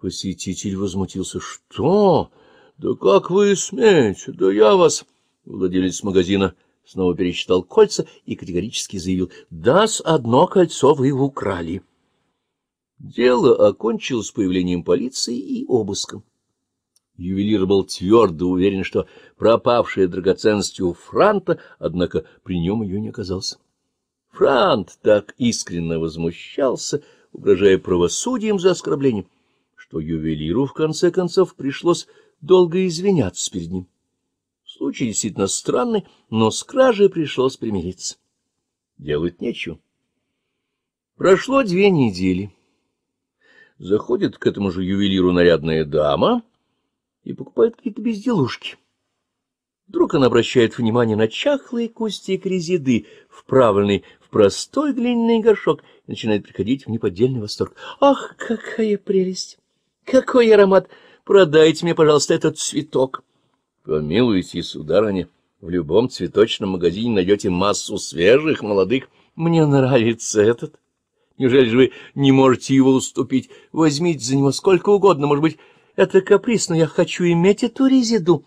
Посетитель возмутился. — Что? Да как вы смеете? Да я вас... Владелец магазина снова пересчитал кольца и категорически заявил. — Да-с, одно кольцо вы украли. Дело окончилось появлением полиции и обыском. Ювелир был твердо уверен, что пропавшая драгоценность у Франта, однако при нем ее не оказалось. Франт так искренне возмущался, угрожая правосудием за оскорбление, что ювелиру, в конце концов, пришлось долго извиняться перед ним. Случай действительно странный, но с кражей пришлось примириться. Делать нечего. Прошло две недели. Заходит к этому же ювелиру нарядная дама и покупает какие-то безделушки. Вдруг она обращает внимание на чахлые кустик резиды, вправленный в простой глиняный горшок, и начинает приходить в неподдельный восторг. «Ах, какая прелесть! Какой аромат! Продайте мне, пожалуйста, этот цветок!» «Помилуйте, сударыня, в любом цветочном магазине найдете массу свежих, молодых. Мне нравится этот. Неужели же вы не можете его уступить? Возьмите за него сколько угодно, может быть, это каприз, но я хочу иметь эту резиду.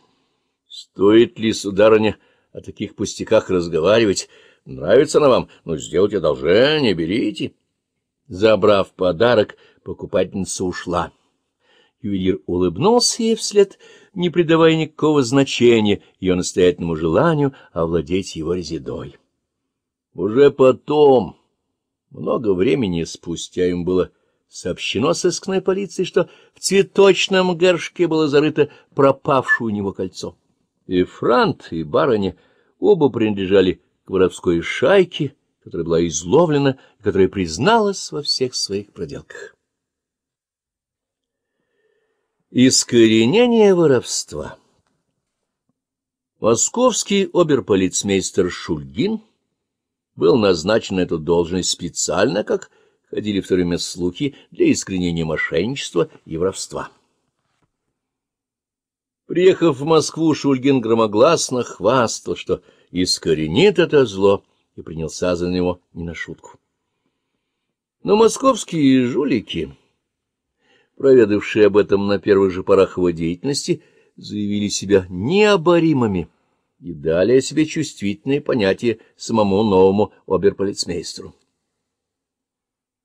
Стоит ли, сударыня, о таких пустяках разговаривать? Нравится она вам? Ну, сделайте одолжение, берите. Забрав подарок, покупательница ушла. Ювелир улыбнулся ей вслед, не придавая никакого значения ее настоятельному желанию овладеть его резидой. Уже потом, много времени спустя, им было Сообщено сыскной полиции, что в цветочном горшке было зарыто пропавшее у него кольцо. И Франт, и барыня оба принадлежали к воровской шайке, которая была изловлена и которая призналась во всех своих проделках. Искоренение воровства Московский оберполицмейстер Шульгин был назначен на эту должность специально как ходили в вторым мест слухи для искоренения мошенничества и воровства. Приехав в Москву, Шульгин громогласно хвастал, что искоренит это зло, и принялся за него не на шутку. Но московские жулики, проведавшие об этом на первых же порах его деятельности, заявили себя необоримыми и дали о себе чувствительные понятия самому новому оберполицмейстеру.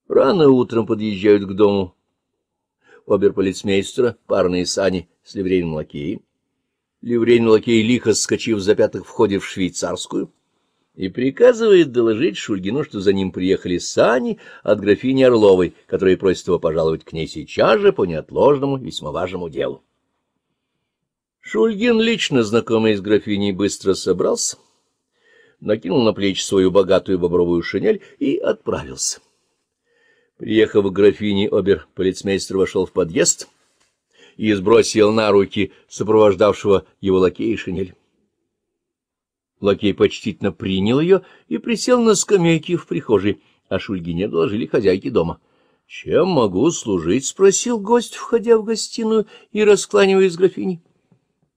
Рано утром подъезжают к дому оберполицмейстера, парные сани с ливрейным лакеем. Ливрейный лакей, лихо скочив за пяток, входит в швейцарскую и приказывает доложить Шульгину, что за ним приехали сани от графини Орловой, которая просит его пожаловать к ней сейчас же по неотложному, весьма важному делу. Шульгин, лично знакомый с графиней, быстро собрался, накинул на плечи свою богатую бобровую шинель и отправился. Приехав к графине, обер-полицмейстер вошел в подъезд и сбросил на руки сопровождавшего его лакея шинель. Лакей почтительно принял ее и присел на скамейке в прихожей, а Шульгине доложили хозяйке дома. — Чем могу служить? — спросил гость, входя в гостиную и раскланиваясь графини.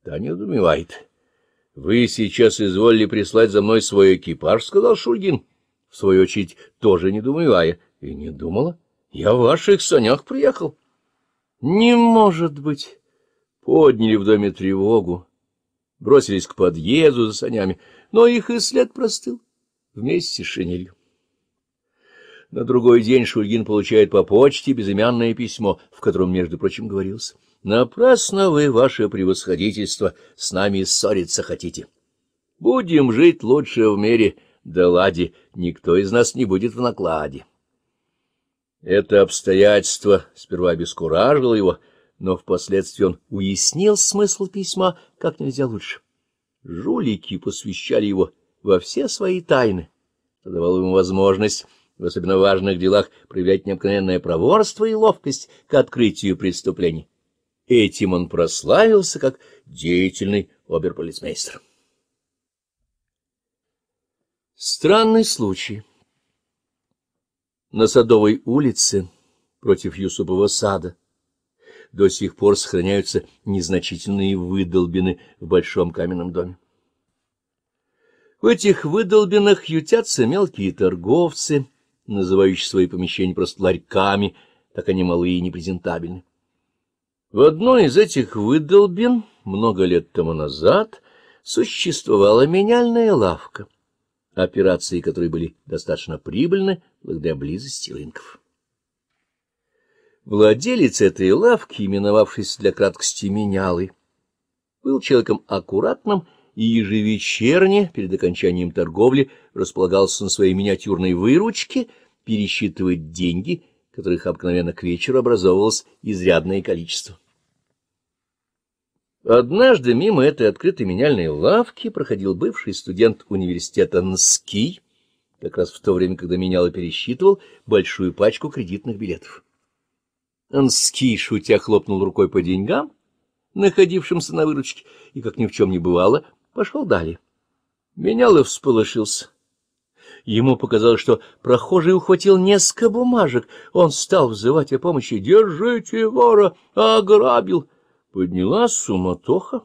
Да не удумевает. — Вы сейчас изволили прислать за мной свой экипаж, — сказал Шульгин, в свою очередь тоже не недоумевая. И не думала. Я в ваших санях приехал. Не может быть. Подняли в доме тревогу. Бросились к подъезду за санями, но их и след простыл. Вместе с шинелью. На другой день Шульгин получает по почте безымянное письмо, в котором, между прочим, говорилось. «Напрасно вы, ваше превосходительство, с нами ссориться хотите. Будем жить лучше в мире, да лади, никто из нас не будет в накладе». Это обстоятельство сперва обескуражило его, но впоследствии он уяснил смысл письма как нельзя лучше. Жулики посвящали его во все свои тайны, что давало ему возможность в особенно важных делах проявлять необыкновенное проворство и ловкость к открытию преступлений. Этим он прославился как деятельный оберполицмейстер. Странный случай на Садовой улице против Юсупова сада до сих пор сохраняются незначительные выдолбины в большом каменном доме. В этих выдолбинах ютятся мелкие торговцы, называющие свои помещения просто ларьками, так они малые и непрезентабельны. В одной из этих выдолбин много лет тому назад существовала меняльная лавка — операции, которые были достаточно прибыльны благодаря близости рынков. Владелец этой лавки, именовавшись для краткости менялы, был человеком аккуратным и ежевечерне перед окончанием торговли располагался на своей миниатюрной выручке пересчитывать деньги, которых обыкновенно к вечеру образовывалось изрядное количество. Однажды мимо этой открытой меняльной лавки проходил бывший студент университета Нский, как раз в то время, когда менял и пересчитывал большую пачку кредитных билетов. Нский, шутя, хлопнул рукой по деньгам, находившимся на выручке, и, как ни в чем не бывало, пошел далее. Менял и всполошился. Ему показалось, что прохожий ухватил несколько бумажек. Он стал взывать о помощи. «Держите вора! Ограбил!» Подняла суматоха.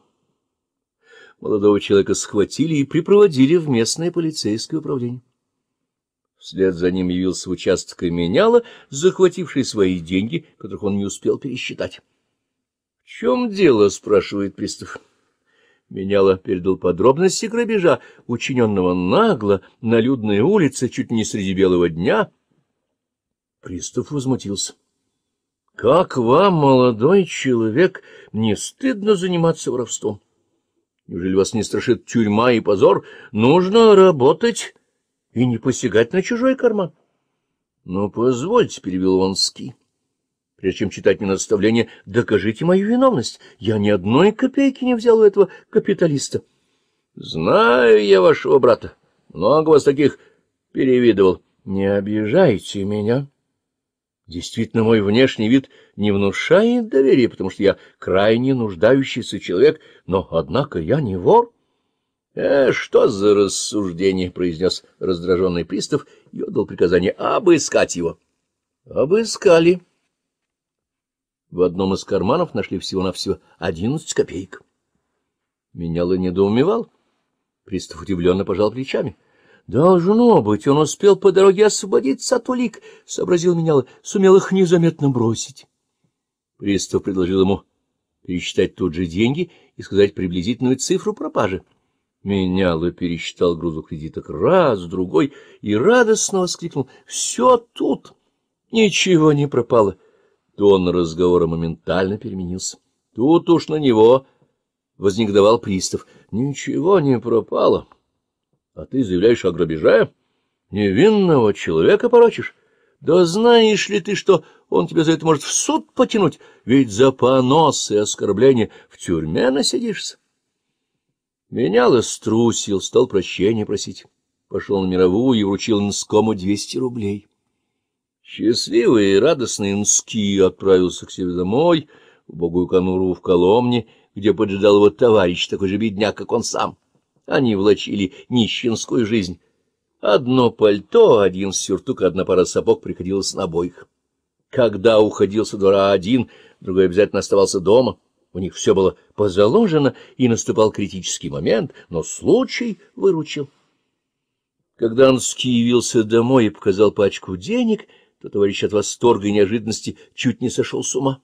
Молодого человека схватили и припроводили в местное полицейское управление. Вслед за ним явился в участок и меняла, захвативший свои деньги, которых он не успел пересчитать. — В чем дело? — спрашивает пристав. Меняла передал подробности грабежа, учиненного нагло, на людной улице, чуть не среди белого дня. Пристав возмутился. — как вам, молодой человек, не стыдно заниматься воровством? Неужели вас не страшит тюрьма и позор? Нужно работать и не посягать на чужой карман. Но ну, позвольте, — перебил Вонский, — прежде чем читать мне наставление, докажите мою виновность. Я ни одной копейки не взял у этого капиталиста. Знаю я вашего брата. Много вас таких перевидывал. Не обижайте меня. Действительно, мой внешний вид не внушает доверия, потому что я крайне нуждающийся человек, но, однако, я не вор. «Э, — Что за рассуждение? — произнес раздраженный пристав и отдал приказание обыскать его. — Обыскали. В одном из карманов нашли всего-навсего одиннадцать копеек. Меняло недоумевал. Пристав удивленно пожал плечами. Должно быть, он успел по дороге освободиться от улик, — сообразил менял, — сумел их незаметно бросить. Пристав предложил ему пересчитать тут же деньги и сказать приблизительную цифру пропажи. Меняло пересчитал грузу кредиток раз, другой и радостно воскликнул. — Все тут! Ничего не пропало. Тон разговора моментально переменился. Тут уж на него вознегодовал пристав. — Ничего не пропало. — а ты заявляешь о грабеже? Невинного человека порочишь? Да знаешь ли ты, что он тебя за это может в суд потянуть? Ведь за понос и оскорбление в тюрьме насидишься. Меня струсил, стал прощения просить. Пошел на мировую и вручил Нскому двести рублей. Счастливый и радостный Нски отправился к себе домой, в богую конуру в Коломне, где поджидал его товарищ, такой же бедняк, как он сам они влачили нищенскую жизнь. Одно пальто, один сюртук, одна пара сапог приходилось на обоих. Когда уходил со двора один, другой обязательно оставался дома. У них все было позаложено, и наступал критический момент, но случай выручил. Когда он явился домой и показал пачку денег, то товарищ от восторга и неожиданности чуть не сошел с ума.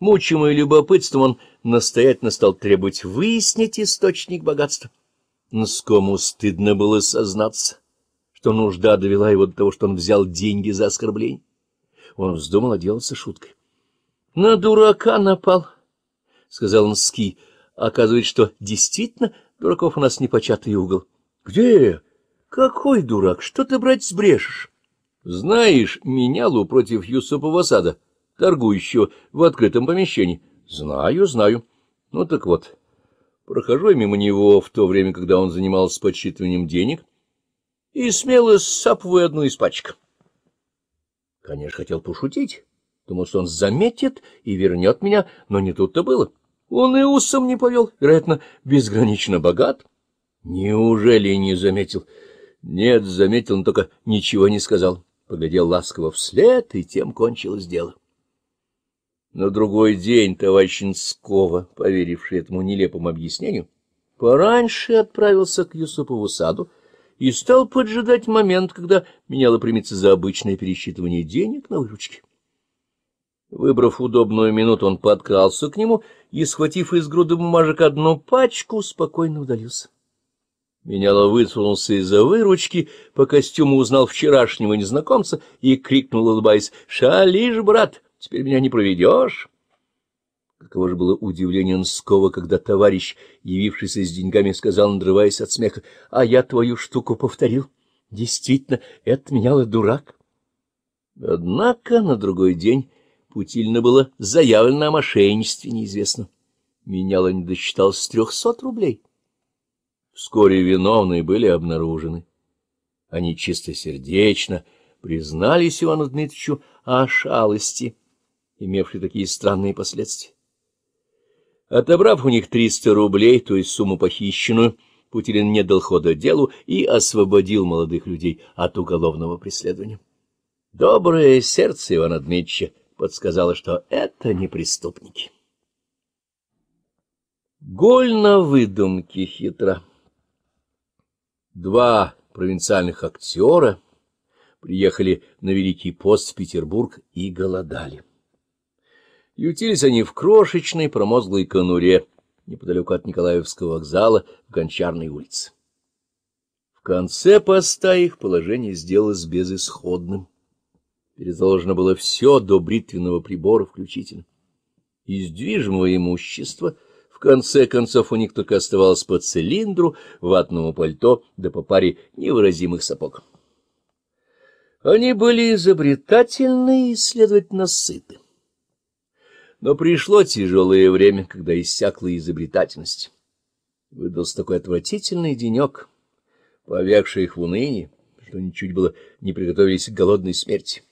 Мучимый любопытством он настоятельно стал требовать выяснить источник богатства. Нскому стыдно было сознаться, что нужда довела его до того, что он взял деньги за оскорбление. Он вздумал отделаться шуткой. — На дурака напал, — сказал Нский. — Оказывается, что действительно дураков у нас непочатый угол. — Где? Какой дурак? Что ты, брать сбрешешь? — Знаешь, менялу против Юсупова сада, торгующего в открытом помещении. — Знаю, знаю. Ну так вот... Прохожу мимо него в то время, когда он занимался подсчитыванием денег, и смело сапываю одну из пачек. Конечно, хотел пошутить. Думал, что он заметит и вернет меня, но не тут-то было. Он и усом не повел, вероятно, безгранично богат. Неужели не заметил? Нет, заметил, но только ничего не сказал. Поглядел ласково вслед, и тем кончилось дело. На другой день товарищ Инскова, поверивший этому нелепому объяснению, пораньше отправился к Юсупову саду и стал поджидать момент, когда меняло примется за обычное пересчитывание денег на выручке. Выбрав удобную минуту, он подкрался к нему и, схватив из груды бумажек одну пачку, спокойно удалился. Меняло высунулся из-за выручки, по костюму узнал вчерашнего незнакомца и крикнул, улыбаясь, «Шалишь, брат!» Теперь меня не проведешь. Каково же было удивление Нскова, когда товарищ, явившийся с деньгами, сказал, надрываясь от смеха, «А я твою штуку повторил. Действительно, это меняло дурак». Однако на другой день Путильно было заявлено о мошенничестве неизвестно. Меняло не досчиталось с трехсот рублей. Вскоре виновные были обнаружены. Они чистосердечно признались Ивану Дмитриевичу о шалости — имевший такие странные последствия. Отобрав у них 300 рублей, то есть сумму похищенную, Путилин не дал хода делу и освободил молодых людей от уголовного преследования. Доброе сердце Ивана Дмитриевича подсказало, что это не преступники. Голь на выдумке хитра. Два провинциальных актера приехали на Великий пост в Петербург и голодали. Ютились они в крошечной промозглой конуре, неподалеку от Николаевского вокзала, в Гончарной улице. В конце поста их положение сделалось безысходным. Перезаложено было все до бритвенного прибора включительно. Из движимого имущества в конце концов у них только оставалось по цилиндру, ватному пальто да по паре невыразимых сапог. Они были изобретательны и, следовательно, сыты. Но пришло тяжелое время, когда иссякла изобретательность. Выдался такой отвратительный денек, повергший их в уныние, что ничуть было не приготовились к голодной смерти.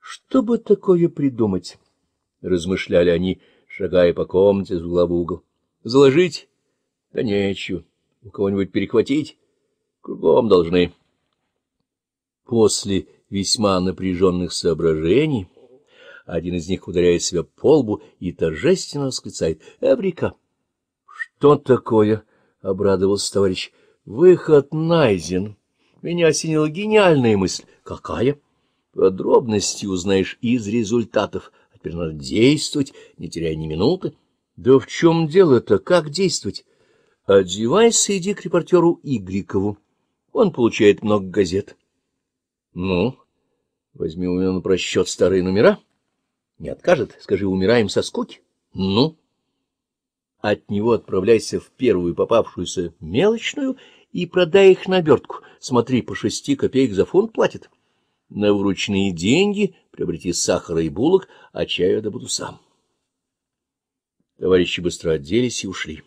«Что бы такое придумать?» — размышляли они, шагая по комнате с угла в угол. «Заложить? Да нечего. У кого-нибудь перехватить? Кругом должны». После весьма напряженных соображений один из них ударяет себя по лбу и торжественно восклицает «Эврика!» «Что такое?» — обрадовался товарищ. «Выход найден. Меня осенила гениальная мысль. Какая?» «Подробности узнаешь из результатов. А теперь надо действовать, не теряя ни минуты». «Да в чем дело-то? Как действовать?» «Одевайся и иди к репортеру Игрикову. Он получает много газет». «Ну?» Возьми у меня на просчет старые номера не откажет? Скажи, умираем со скуки? Ну? От него отправляйся в первую попавшуюся мелочную и продай их на обертку. Смотри, по шести копеек за фунт платит. На вручные деньги приобрети сахара и булок, а чаю я добуду сам. Товарищи быстро оделись и ушли.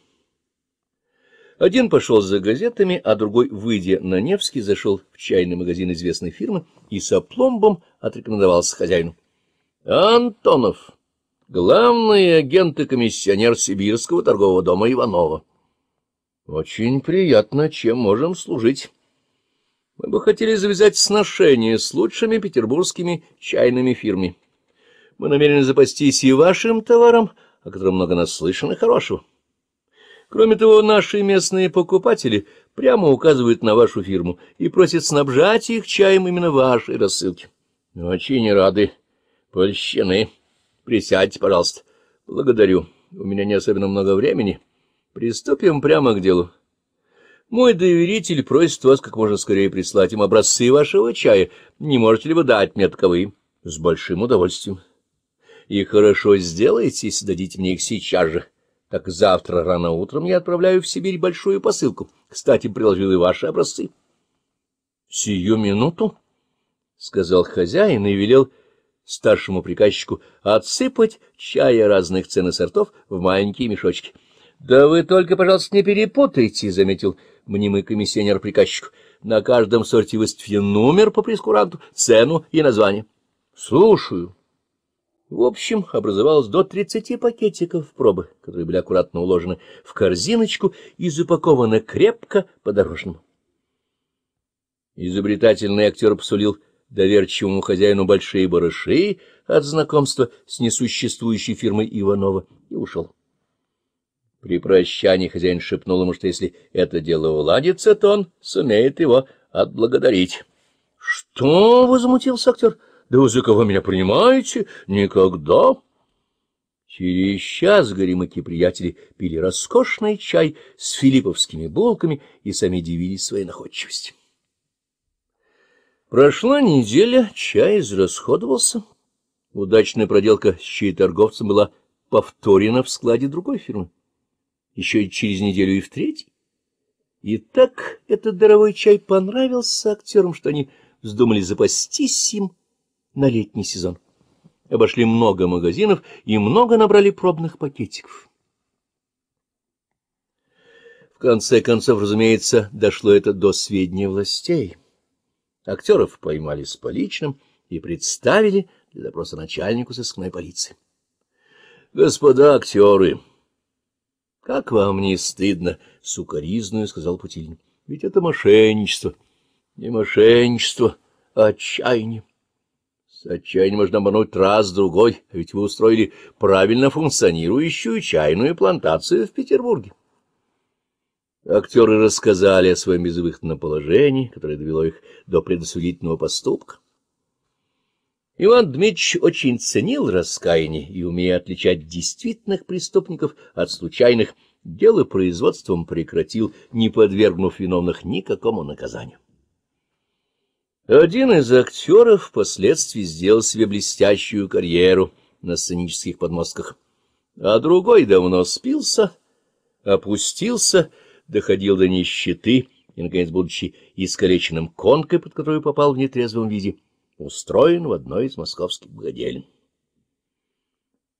Один пошел за газетами, а другой, выйдя на Невский, зашел в чайный магазин известной фирмы и с опломбом отрекомендовался хозяину. Антонов, главный агент и комиссионер Сибирского торгового дома Иванова. Очень приятно, чем можем служить. Мы бы хотели завязать сношения с лучшими петербургскими чайными фирмами. Мы намерены запастись и вашим товаром, о котором много и хорошего. Кроме того, наши местные покупатели прямо указывают на вашу фирму и просят снабжать их чаем именно вашей рассылки. Очень рады. Польщены. Присядьте, пожалуйста. Благодарю. У меня не особенно много времени. Приступим прямо к делу. Мой доверитель просит вас как можно скорее прислать им образцы вашего чая. Не можете ли вы дать мне таковые? С большим удовольствием. И хорошо сделаете, если дадите мне их сейчас же. Так завтра рано утром я отправляю в Сибирь большую посылку. Кстати, приложил и ваши образцы. — Сию минуту, — сказал хозяин и велел старшему приказчику отсыпать чая разных цен и сортов в маленькие мешочки. — Да вы только, пожалуйста, не перепутайте, — заметил мнимый комиссионер приказчику. — На каждом сорте выставлен номер по прескуранту, цену и название. — Слушаю. В общем, образовалось до 30 пакетиков пробы, которые были аккуратно уложены в корзиночку и запакованы крепко по-дорожному. Изобретательный актер посулил доверчивому хозяину большие барыши от знакомства с несуществующей фирмой Иванова и ушел. При прощании хозяин шепнул ему, что если это дело уладится, то он сумеет его отблагодарить. — Что? — возмутился актер. — Да вы за кого меня принимаете? Никогда! Через час горемыки приятели пили роскошный чай с филипповскими булками и сами дивились своей находчивости. Прошла неделя, чай израсходовался. Удачная проделка с чаеторговцем была повторена в складе другой фирмы. Еще и через неделю и в третий. И так этот даровой чай понравился актерам, что они вздумали запастись им на летний сезон. Обошли много магазинов и много набрали пробных пакетиков. В конце концов, разумеется, дошло это до сведения властей. Актеров поймали с поличным и представили для допроса начальнику сыскной полиции. «Господа актеры, как вам не стыдно?» — сукоризную сказал Путильник. «Ведь это мошенничество». «Не мошенничество, а отчаяние». С отчаянием можно обмануть раз-другой, а ведь вы устроили правильно функционирующую чайную плантацию в Петербурге. Актеры рассказали о своем безвыходном положении, которое довело их до предосудительного поступка. Иван Дмитрич очень ценил раскаяние и, умея отличать действительных преступников от случайных, дело производством прекратил, не подвергнув виновных никакому наказанию. Один из актеров впоследствии сделал себе блестящую карьеру на сценических подмостках, а другой давно спился, опустился доходил до нищеты и, наконец, будучи искалеченным конкой, под которую попал в нетрезвом виде, устроен в одной из московских богадельн.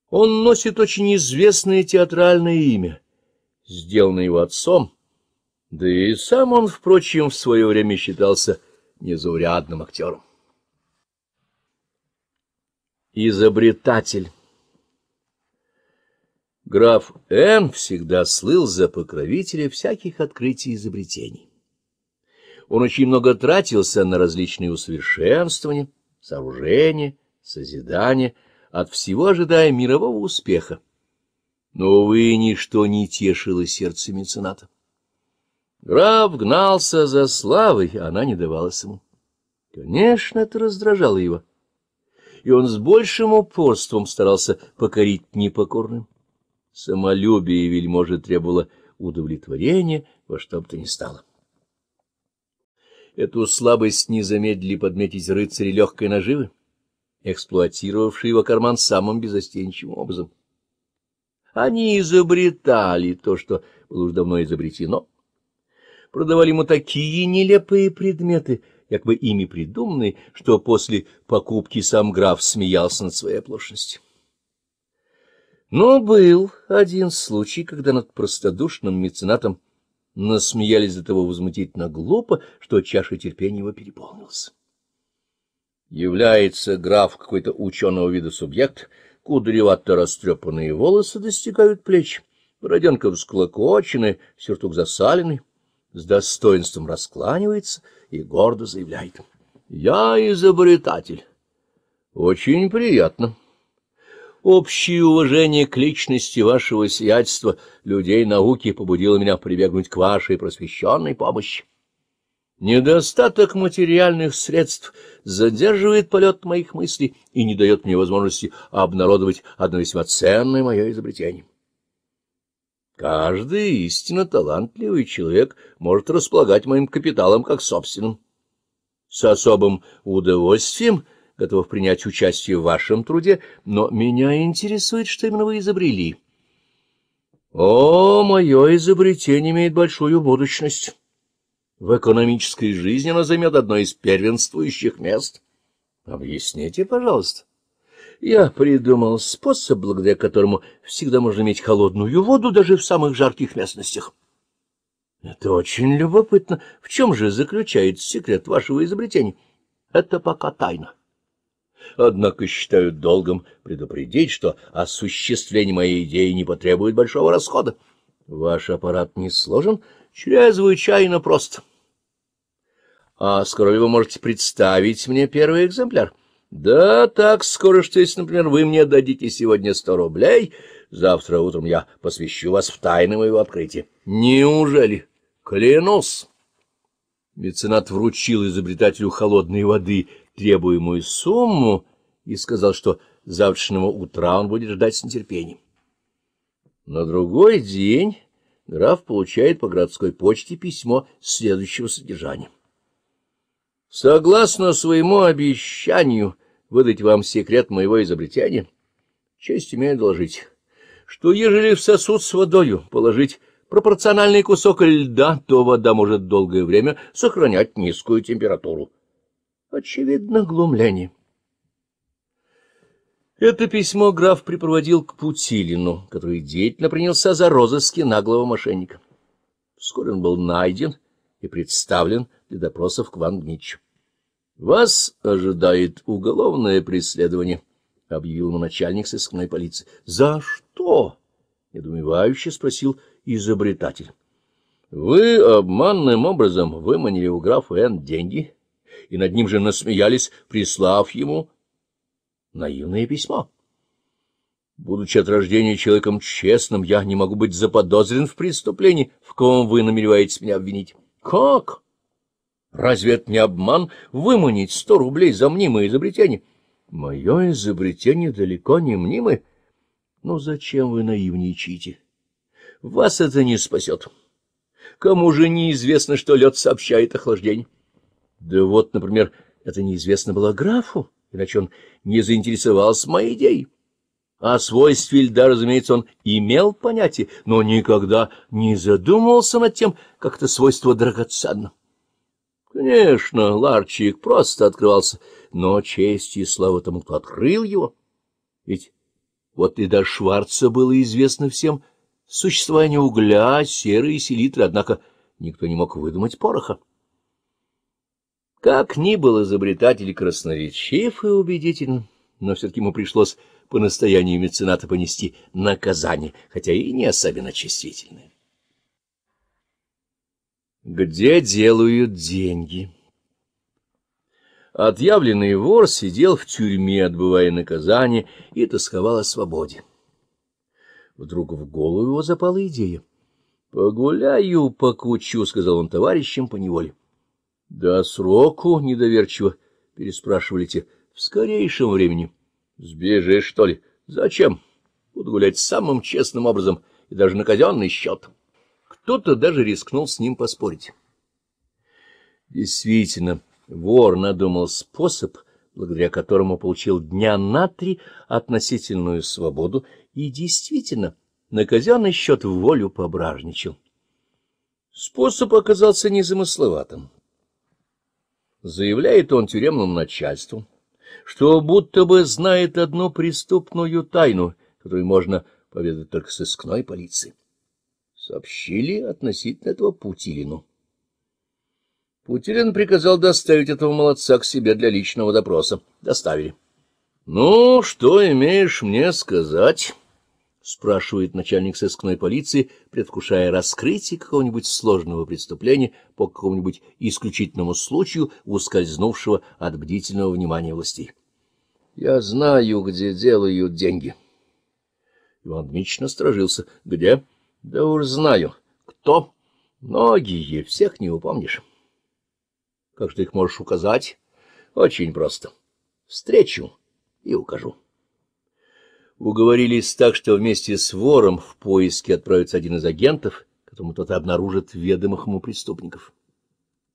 Он носит очень известное театральное имя, сделанное его отцом, да и сам он, впрочем, в свое время считался незаурядным актером. Изобретатель Граф М. всегда слыл за покровителя всяких открытий и изобретений. Он очень много тратился на различные усовершенствования, сооружения, созидания, от всего ожидая мирового успеха. Но, увы, ничто не тешило сердце мецената. Граф гнался за славой, а она не давалась ему. Конечно, это раздражало его, и он с большим упорством старался покорить непокорным. Самолюбие вельможи требовало удовлетворения во что бы то ни стало. Эту слабость не замедлили подметить рыцари легкой наживы, эксплуатировавшие его карман самым безостенчивым образом. Они изобретали то, что было уже давно изобретено, продавали ему такие нелепые предметы, как бы ими придуманные, что после покупки сам граф смеялся над своей оплошностью. Но был один случай, когда над простодушным меценатом насмеялись до того возмутительно глупо, что чаша терпения его переполнилась. Является граф какой-то ученого вида субъект, кудревато растрепанные волосы достигают плеч, бороденка всклокочены, сюртук засаленный, с достоинством раскланивается и гордо заявляет. «Я изобретатель». «Очень приятно». Общее уважение к личности вашего сиятельства, людей науки, побудило меня прибегнуть к вашей просвещенной помощи. Недостаток материальных средств задерживает полет моих мыслей и не дает мне возможности обнародовать одно весьма ценное мое изобретение. Каждый истинно талантливый человек может располагать моим капиталом как собственным. С особым удовольствием — готов принять участие в вашем труде, но меня интересует, что именно вы изобрели. О, мое изобретение имеет большую будущность. В экономической жизни оно займет одно из первенствующих мест. Объясните, пожалуйста. Я придумал способ, благодаря которому всегда можно иметь холодную воду даже в самых жарких местностях. Это очень любопытно. В чем же заключается секрет вашего изобретения? Это пока тайна. Однако считаю долгом предупредить, что осуществление моей идеи не потребует большого расхода. Ваш аппарат не сложен, чрезвычайно прост. А скоро ли вы можете представить мне первый экземпляр? Да, так скоро, что если, например, вы мне дадите сегодня сто рублей, завтра утром я посвящу вас в тайны моего открытия. Неужели? Клянусь! Меценат вручил изобретателю холодной воды требуемую сумму и сказал, что завтрашнего утра он будет ждать с нетерпением. На другой день граф получает по городской почте письмо следующего содержания. «Согласно своему обещанию выдать вам секрет моего изобретения, честь имею доложить, что ежели в сосуд с водою положить пропорциональный кусок льда, то вода может долгое время сохранять низкую температуру. Очевидно, глумляне. Это письмо граф припроводил к Путилину, который деятельно принялся за розыски наглого мошенника. Вскоре он был найден и представлен для допросов к Ван Гничу. — Вас ожидает уголовное преследование, — объявил ему начальник сыскной полиции. — За что? — недумевающе спросил изобретатель. — Вы обманным образом выманили у графа Н деньги и над ним же насмеялись, прислав ему наивное письмо. Будучи от рождения человеком честным, я не могу быть заподозрен в преступлении, в ком вы намереваетесь меня обвинить. Как? Разве это не обман выманить сто рублей за мнимое изобретение? Мое изобретение далеко не мнимое. Но зачем вы наивничаете? Вас это не спасет. Кому же неизвестно, что лед сообщает охлаждение? Да вот, например, это неизвестно было графу, иначе он не заинтересовался моей идеей. О свойстве льда, разумеется, он имел понятие, но никогда не задумывался над тем, как это свойство драгоценно. Конечно, Ларчик просто открывался, но честь и слава тому, кто открыл его. Ведь вот и до Шварца было известно всем существование угля, серы и селитры, однако никто не мог выдумать пороха. Как ни был изобретатель красновичев и убедителен, но все-таки ему пришлось по настоянию мецената понести наказание, хотя и не особенно чувствительное. Где делают деньги? Отъявленный вор сидел в тюрьме, отбывая наказание, и тосковал о свободе. Вдруг в голову его запала идея. «Погуляю по кучу», — сказал он товарищам по неволе. — Да сроку недоверчиво, — переспрашивали те. — В скорейшем времени. — Сбежишь, что ли? — Зачем? Буду гулять самым честным образом и даже на казенный счет. Кто-то даже рискнул с ним поспорить. Действительно, вор надумал способ, благодаря которому получил дня на три относительную свободу и действительно на казенный счет волю пображничал. Способ оказался незамысловатым. Заявляет он тюремному начальству, что будто бы знает одну преступную тайну, которую можно поведать только сыскной полиции. Сообщили относительно этого Путилину. Путилин приказал доставить этого молодца к себе для личного допроса. Доставили. — Ну, что имеешь мне сказать? —— спрашивает начальник сыскной полиции, предвкушая раскрытие какого-нибудь сложного преступления по какому-нибудь исключительному случаю, ускользнувшего от бдительного внимания властей. — Я знаю, где делают деньги. Иван Дмитриевич насторожился. — Где? — Да уж знаю. — Кто? — Многие, всех не упомнишь. — Как же ты их можешь указать? — Очень просто. Встречу и укажу. — Уговорились так, что вместе с вором в поиске отправится один из агентов, которому тот обнаружит ведомых ему преступников.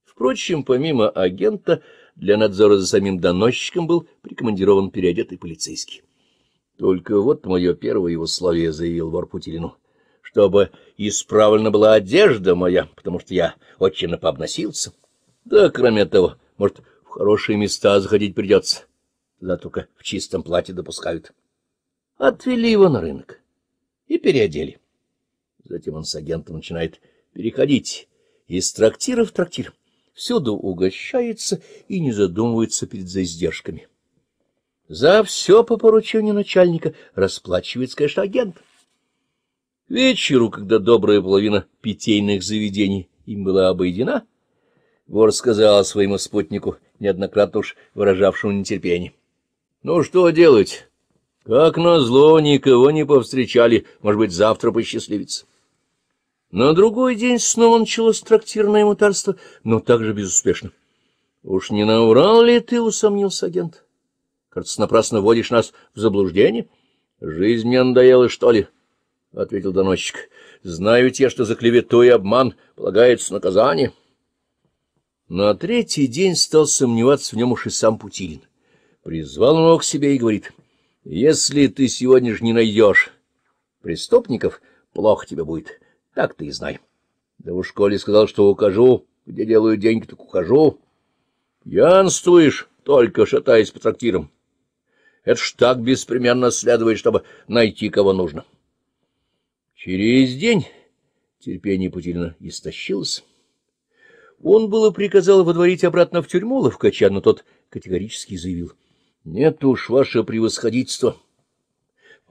Впрочем, помимо агента, для надзора за самим доносчиком был прикомандирован переодетый полицейский. Только вот мое первое его слове заявил вор Путилину, чтобы исправлена была одежда моя, потому что я очень напобносился. Да, кроме того, может, в хорошие места заходить придется, да только в чистом платье допускают. Отвели его на рынок и переодели. Затем он с агентом начинает переходить из трактира в трактир. Всюду угощается и не задумывается перед задержками. За все по поручению начальника расплачивается, конечно, агент. вечеру, когда добрая половина питейных заведений им была обойдена, вор сказал своему спутнику, неоднократно уж выражавшему нетерпение. — Ну, что делать? Как назло, никого не повстречали, может быть, завтра посчастливится. На другой день снова началось трактирное мутарство, но также безуспешно. — Уж не наврал ли ты, — усомнился агент. — Кажется, напрасно вводишь нас в заблуждение. — Жизнь мне надоела, что ли? — ответил доносчик. — Знаю те, что за клевету и обман полагается наказание. На третий день стал сомневаться в нем уж и сам Путилин. Призвал он его к себе и говорит — если ты сегодня же не найдешь преступников, плохо тебе будет, так ты и знай. Да уж, коли сказал, что укажу, где делаю деньги, так укажу. Пьянствуешь, только шатаясь по трактирам. Это ж так беспременно следует, чтобы найти, кого нужно. Через день терпение Путилина истощилось. Он было приказал водворить обратно в тюрьму Ловкача, но тот категорически заявил —— Нет уж, ваше превосходительство.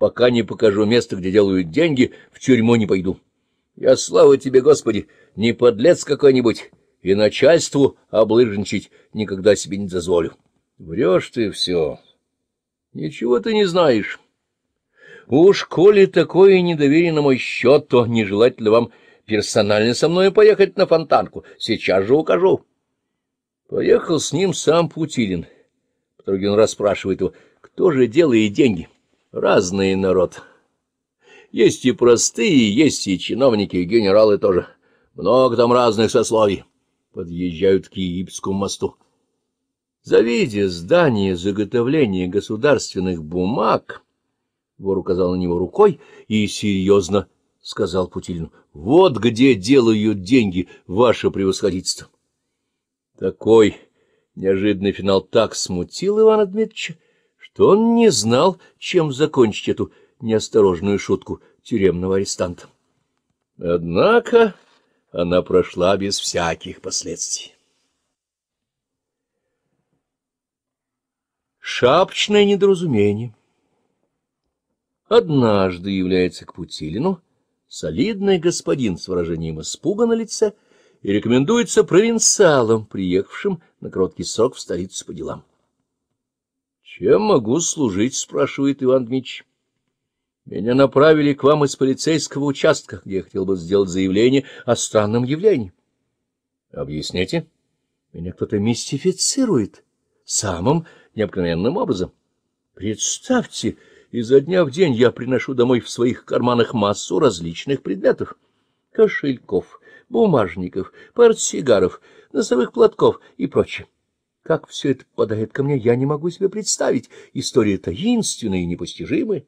Пока не покажу место, где делают деньги, в тюрьму не пойду. Я, слава тебе, Господи, не подлец какой-нибудь, и начальству облыжничать никогда себе не дозволю. Врешь ты все. Ничего ты не знаешь. Уж, коли такое недоверие на мой счет, то нежелательно вам персонально со мной поехать на фонтанку. Сейчас же укажу. Поехал с ним сам Путилин. Тургин расспрашивает его, кто же делает деньги? Разный народ. Есть и простые, есть и чиновники, и генералы тоже. Много там разных сословий. Подъезжают к Египетскому мосту. Завидя здание заготовления государственных бумаг, вор указал на него рукой и серьезно сказал Путилину, «Вот где делают деньги, ваше превосходительство». Такой Неожиданный финал так смутил Ивана Дмитриевича, что он не знал, чем закончить эту неосторожную шутку тюремного арестанта. Однако она прошла без всяких последствий. Шапочное недоразумение. Однажды является к Путилину солидный господин с выражением испуга на лице — и рекомендуется провинциалам, приехавшим на короткий срок в столицу по делам. — Чем могу служить? — спрашивает Иван Дмитрич. — Меня направили к вам из полицейского участка, где я хотел бы сделать заявление о странном явлении. — Объясните. Меня кто-то мистифицирует самым необыкновенным образом. Представьте, изо дня в день я приношу домой в своих карманах массу различных предметов. Кошельков бумажников, портсигаров, носовых платков и прочее. Как все это попадает ко мне, я не могу себе представить. История таинственная и непостижимая.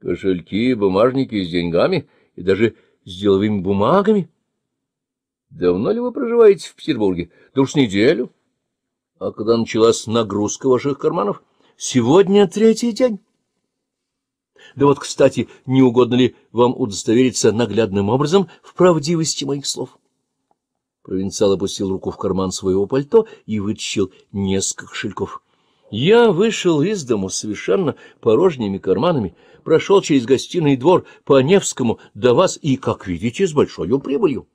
Кошельки, бумажники с деньгами и даже с деловыми бумагами. Давно ли вы проживаете в Петербурге? Да уж неделю. А когда началась нагрузка ваших карманов? Сегодня третий день. Да вот, кстати, не угодно ли вам удостовериться наглядным образом в правдивости моих слов? Провинциал опустил руку в карман своего пальто и вытащил несколько кошельков. Я вышел из дому совершенно порожними карманами, прошел через гостиный двор по Невскому до вас и, как видите, с большой прибылью.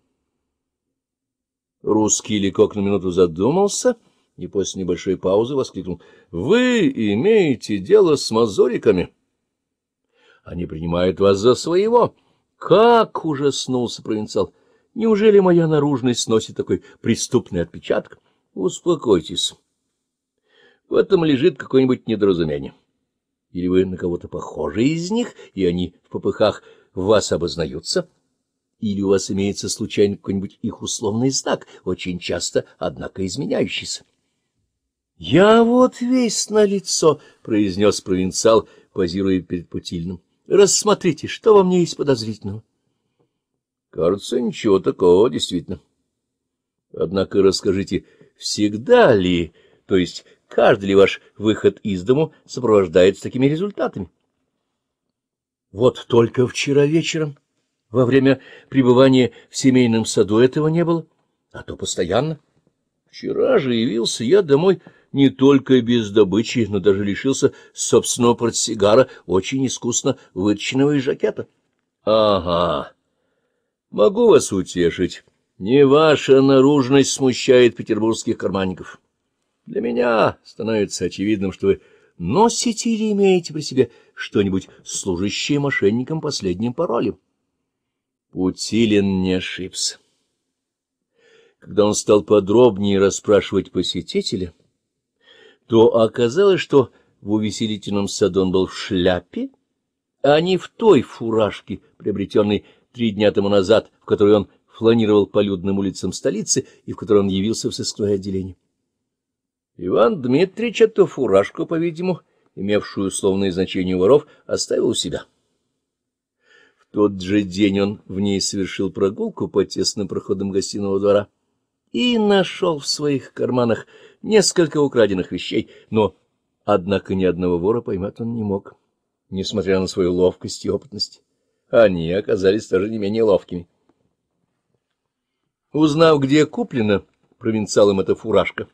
Русский ликок на минуту задумался и после небольшой паузы воскликнул. — Вы имеете дело с мазориками!» Они принимают вас за своего. Как ужаснулся провинциал! Неужели моя наружность носит такой преступный отпечаток? Успокойтесь. В этом лежит какое-нибудь недоразумение. Или вы на кого-то похожи из них, и они в попыхах в вас обознаются? Или у вас имеется случайно какой-нибудь их условный знак, очень часто, однако, изменяющийся? — Я вот весь на лицо, произнес провинциал, позируя перед путильным. Рассмотрите, что во мне есть подозрительного. Кажется, ничего такого, действительно. Однако расскажите, всегда ли, то есть каждый ли ваш выход из дому сопровождается такими результатами? Вот только вчера вечером, во время пребывания в семейном саду, этого не было, а то постоянно. Вчера же явился я домой не только без добычи, но даже лишился собственного портсигара, очень искусно выточенного из жакета. — Ага. Могу вас утешить. Не ваша наружность смущает петербургских карманников. Для меня становится очевидным, что вы носите или имеете при себе что-нибудь, служащее мошенникам последним паролем. Путилин не ошибся. Когда он стал подробнее расспрашивать посетителя, то оказалось, что в увеселительном саду он был в шляпе, а не в той фуражке, приобретенной три дня тому назад, в которой он фланировал по людным улицам столицы и в которой он явился в сыскное отделение. Иван Дмитриевич эту фуражку, по-видимому, имевшую условное значение воров, оставил у себя. В тот же день он в ней совершил прогулку по тесным проходам гостиного двора и нашел в своих карманах несколько украденных вещей, но, однако, ни одного вора поймать он не мог, несмотря на свою ловкость и опытность. Они оказались даже не менее ловкими. Узнав, где куплена провинциалом эта фуражка,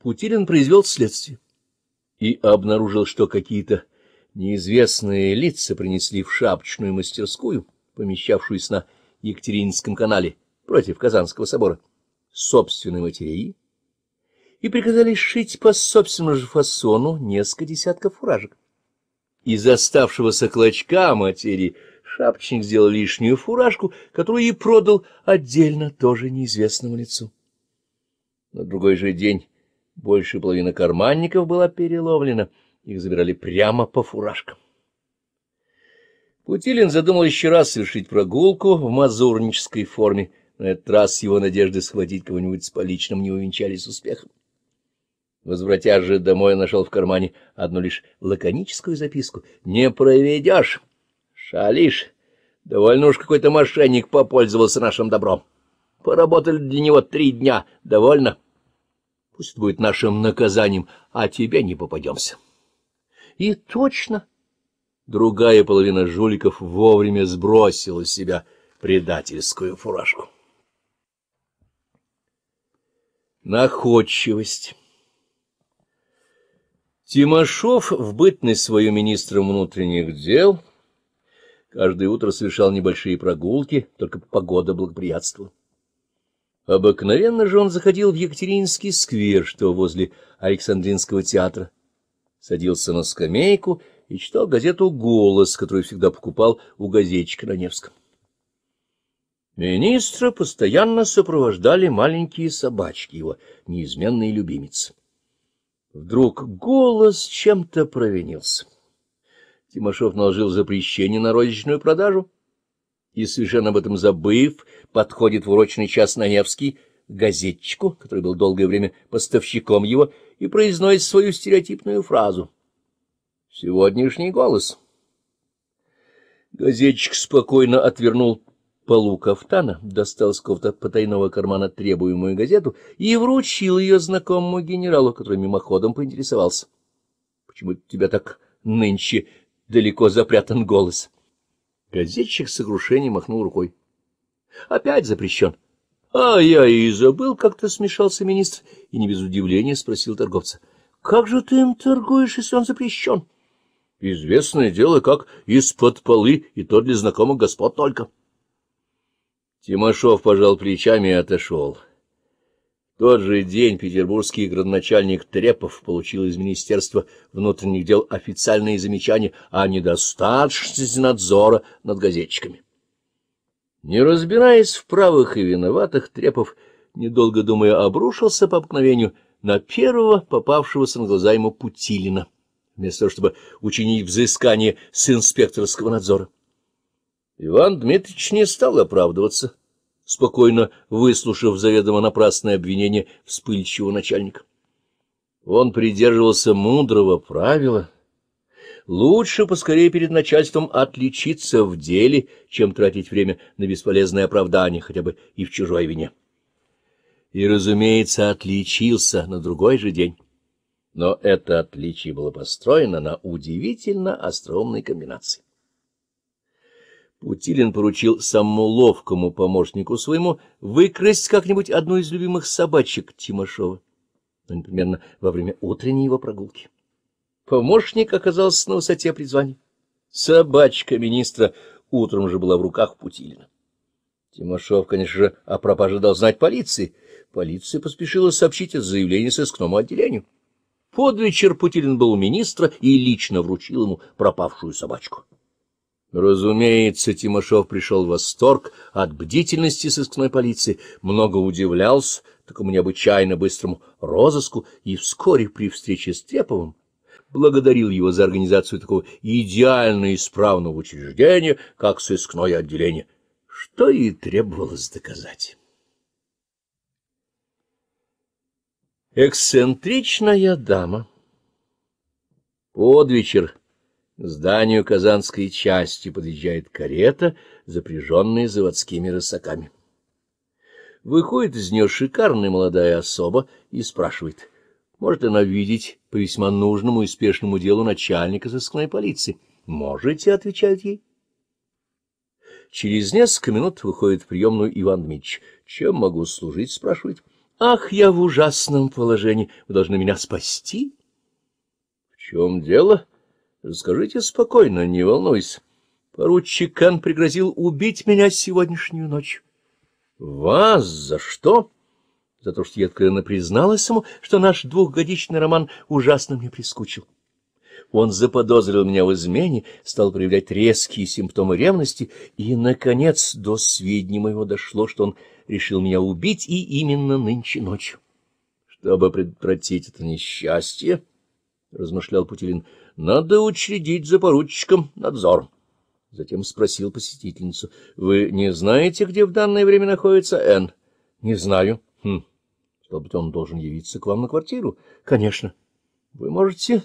Путилин произвел следствие и обнаружил, что какие-то неизвестные лица принесли в шапочную мастерскую, помещавшуюся на Екатерининском канале против Казанского собора, собственные материи и приказали сшить по собственному же фасону несколько десятков фуражек. Из оставшегося клочка материи шапочник сделал лишнюю фуражку, которую и продал отдельно тоже неизвестному лицу. На другой же день больше половины карманников была переловлена, их забирали прямо по фуражкам. Путилин задумал еще раз совершить прогулку в мазурнической форме. На этот раз его надежды схватить кого-нибудь с поличным не увенчались успехом. Возвратясь же домой, нашел в кармане одну лишь лаконическую записку. «Не проведешь! Шалишь! Довольно уж какой-то мошенник попользовался нашим добром. Поработали для него три дня. Довольно? Пусть будет нашим наказанием, а тебе не попадемся». И точно! Другая половина жуликов вовремя сбросила с себя предательскую фуражку. Находчивость Тимошов в бытность свою министром внутренних дел каждое утро совершал небольшие прогулки, только погода благоприятствовала. Обыкновенно же он заходил в Екатеринский сквер, что возле Александринского театра, садился на скамейку и читал газету «Голос», которую всегда покупал у газетчика на Невском. Министра постоянно сопровождали маленькие собачки его, неизменные любимицы. Вдруг голос чем-то провинился. Тимошов наложил запрещение на розничную продажу и, совершенно об этом забыв, подходит в урочный час на Невский газетчику, который был долгое время поставщиком его, и произносит свою стереотипную фразу. «Сегодняшний голос». Газетчик спокойно отвернул полу кафтана, достал с какого-то потайного кармана требуемую газету и вручил ее знакомому генералу, который мимоходом поинтересовался. — Почему у тебя так нынче далеко запрятан голос? Газетчик с сокрушением махнул рукой. — Опять запрещен. — А я и забыл, как то смешался министр, и не без удивления спросил торговца. — Как же ты им торгуешь, если он запрещен? — Известное дело, как из-под полы, и то для знакомых господ только. — Тимошов пожал плечами и отошел. В тот же день петербургский градоначальник Трепов получил из Министерства внутренних дел официальные замечания о недостаточности надзора над газетчиками. Не разбираясь в правых и виноватых, Трепов, недолго думая, обрушился по обыкновению на первого попавшегося на глаза ему Путилина, вместо того, чтобы учинить взыскание с инспекторского надзора. Иван Дмитрич не стал оправдываться, спокойно выслушав заведомо напрасное обвинение вспыльчивого начальника. Он придерживался мудрого правила. Лучше поскорее перед начальством отличиться в деле, чем тратить время на бесполезное оправдание хотя бы и в чужой вине. И, разумеется, отличился на другой же день. Но это отличие было построено на удивительно остроумной комбинации. Путилин поручил самому ловкому помощнику своему выкрасть как-нибудь одну из любимых собачек Тимошова, например, во время утренней его прогулки. Помощник оказался на высоте призвания. Собачка министра утром же была в руках Путилина. Тимошов, конечно же, о пропаже дал знать полиции. Полиция поспешила сообщить о заявлении сыскному отделению. Под вечер Путилин был у министра и лично вручил ему пропавшую собачку. Разумеется, Тимошов пришел в восторг от бдительности сыскной полиции, много удивлялся такому необычайно быстрому розыску и вскоре при встрече с Треповым благодарил его за организацию такого идеально исправного учреждения, как сыскное отделение, что и требовалось доказать. Эксцентричная дама Под вечер зданию казанской части подъезжает карета, запряженная заводскими рысаками. Выходит из нее шикарная молодая особа и спрашивает, может она видеть по весьма нужному и спешному делу начальника сыскной полиции. «Можете», — отвечает ей. Через несколько минут выходит в приемную Иван Дмитриевич. «Чем могу служить?» — спрашивает. «Ах, я в ужасном положении. Вы должны меня спасти». «В чем дело?» Скажите спокойно, не волнуйся. Поручик Кан пригрозил убить меня сегодняшнюю ночь. — Вас за что? — За то, что я откровенно призналась ему, что наш двухгодичный роман ужасно мне прискучил. Он заподозрил меня в измене, стал проявлять резкие симптомы ревности, и, наконец, до сведения моего дошло, что он решил меня убить, и именно нынче ночью. — Чтобы предотвратить это несчастье, — размышлял Путилин, — надо учредить за поручиком надзор. Затем спросил посетительницу. — Вы не знаете, где в данное время находится Н? — Не знаю. — Хм. быть, он должен явиться к вам на квартиру? — Конечно. — Вы можете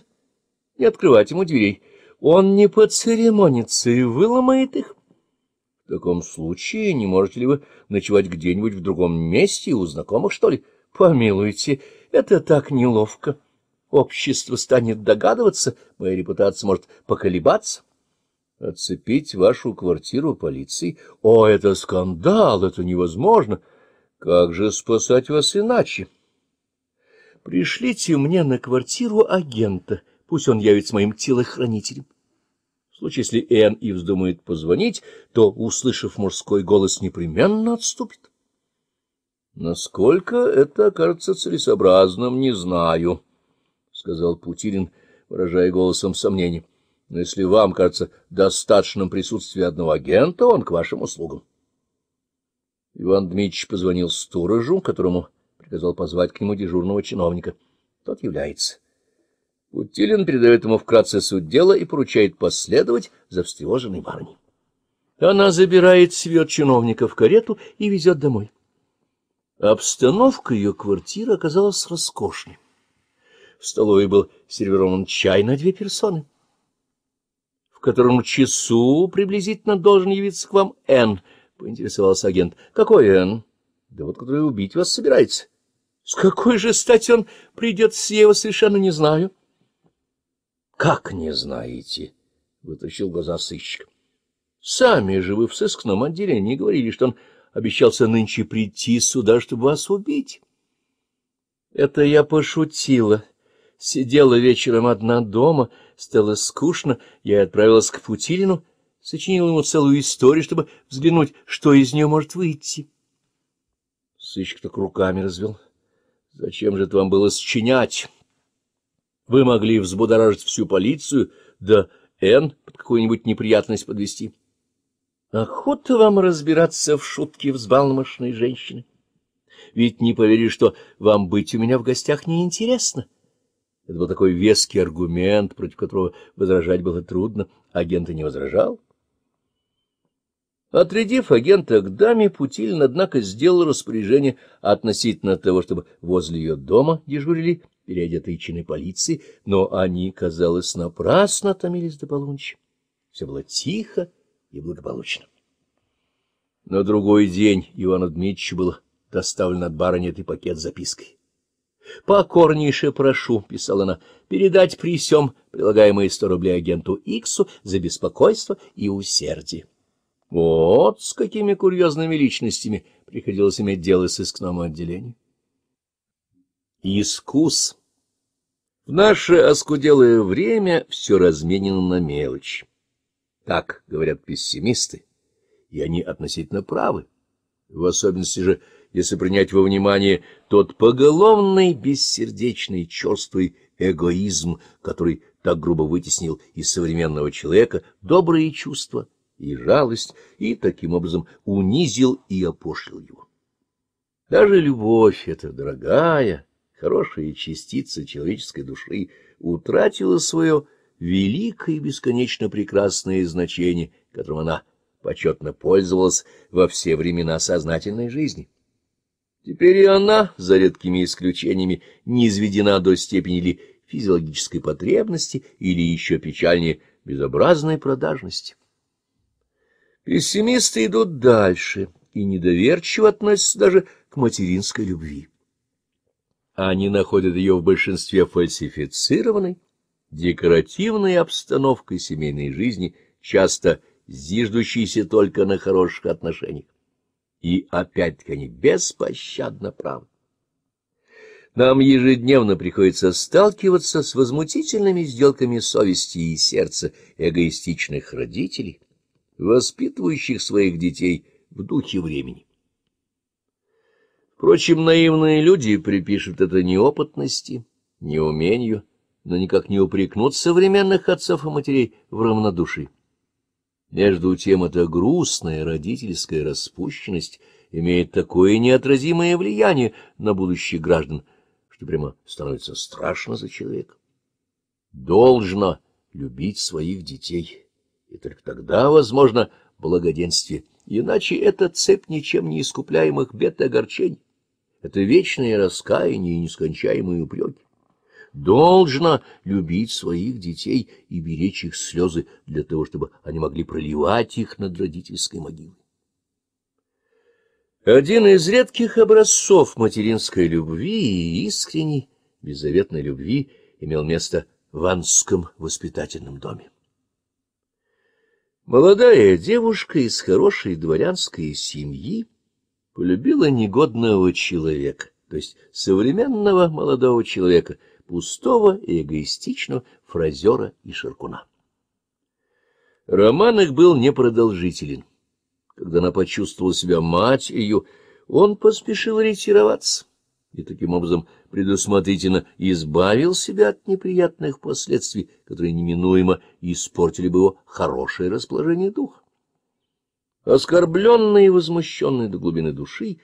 не открывать ему дверей. Он не поцеремонится и выломает их. В таком случае не можете ли вы ночевать где-нибудь в другом месте у знакомых, что ли? Помилуйте, это так неловко общество станет догадываться, моя репутация может поколебаться. Оцепить вашу квартиру полиции? О, это скандал, это невозможно. Как же спасать вас иначе? Пришлите мне на квартиру агента, пусть он явится моим телохранителем. В случае, если Энн и вздумает позвонить, то, услышав мужской голос, непременно отступит. Насколько это окажется целесообразным, не знаю сказал Путилин, выражая голосом сомнений. — Но если вам кажется достаточным присутствие одного агента, он к вашим услугам. Иван Дмитрич позвонил сторожу, которому приказал позвать к нему дежурного чиновника. Тот является. Путилин передает ему вкратце суть дела и поручает последовать за встревоженной барыней. Она забирает свет чиновника в карету и везет домой. Обстановка ее квартиры оказалась роскошной в столовой был сервирован чай на две персоны, в котором часу приблизительно должен явиться к вам Н, поинтересовался агент. Какой Н? Да вот который убить вас собирается. С какой же стати он придет, я его совершенно не знаю. Как не знаете? Вытащил глаза сыщик. Сами же вы в сыскном отделении говорили, что он обещался нынче прийти сюда, чтобы вас убить. — Это я пошутила, Сидела вечером одна дома, стало скучно, я отправилась к Путилину, сочинила ему целую историю, чтобы взглянуть, что из нее может выйти. Сыщик так руками развел. Зачем же это вам было сочинять? Вы могли взбудоражить всю полицию, да Н под какую-нибудь неприятность подвести. Охота вам разбираться в шутке взбалмошной женщины. Ведь не поверю, что вам быть у меня в гостях неинтересно. — это был такой веский аргумент, против которого возражать было трудно. Агент и не возражал. Отрядив агента к даме, Путилин, однако, сделал распоряжение относительно того, чтобы возле ее дома дежурили переодетые чины полиции, но они, казалось, напрасно томились до полуночи. Все было тихо и благополучно. На другой день Ивану Дмитриевичу был доставлен от барыни этой пакет с запиской. «Покорнейше прошу», — писала она, — «передать при сём прилагаемые сто рублей агенту Иксу за беспокойство и усердие». Вот с какими курьезными личностями приходилось иметь дело с искному отделению. Искус. В наше оскуделое время все разменено на мелочь. Так говорят пессимисты, и они относительно правы. В особенности же если принять во внимание тот поголовный, бессердечный, черствый эгоизм, который так грубо вытеснил из современного человека добрые чувства и жалость, и таким образом унизил и опошлил его. Даже любовь эта дорогая, хорошая частица человеческой души утратила свое великое и бесконечно прекрасное значение, которым она почетно пользовалась во все времена сознательной жизни. Теперь и она, за редкими исключениями, не изведена до степени ли физиологической потребности или еще печальнее безобразной продажности. Пессимисты идут дальше и недоверчиво относятся даже к материнской любви. Они находят ее в большинстве фальсифицированной, декоративной обстановкой семейной жизни, часто зиждущейся только на хороших отношениях. И опять-таки они беспощадно правы. Нам ежедневно приходится сталкиваться с возмутительными сделками совести и сердца эгоистичных родителей, воспитывающих своих детей в духе времени. Впрочем, наивные люди припишут это неопытности, неумению, но никак не упрекнут современных отцов и матерей в равнодушии. Между тем эта грустная родительская распущенность имеет такое неотразимое влияние на будущих граждан, что прямо становится страшно за человека. Должно любить своих детей, и только тогда возможно благоденствие, иначе это цепь ничем не искупляемых бед и огорчений, это вечное раскаяние и нескончаемые упреки должно любить своих детей и беречь их слезы для того, чтобы они могли проливать их над родительской могилой. Один из редких образцов материнской любви и искренней, беззаветной любви имел место в Анском воспитательном доме. Молодая девушка из хорошей дворянской семьи полюбила негодного человека, то есть современного молодого человека — пустого и эгоистичного фразера и ширкуна. Роман их был непродолжителен. Когда она почувствовала себя матерью, он поспешил ретироваться и таким образом предусмотрительно избавил себя от неприятных последствий, которые неминуемо испортили бы его хорошее расположение духа. Оскорбленный и возмущенный до глубины души,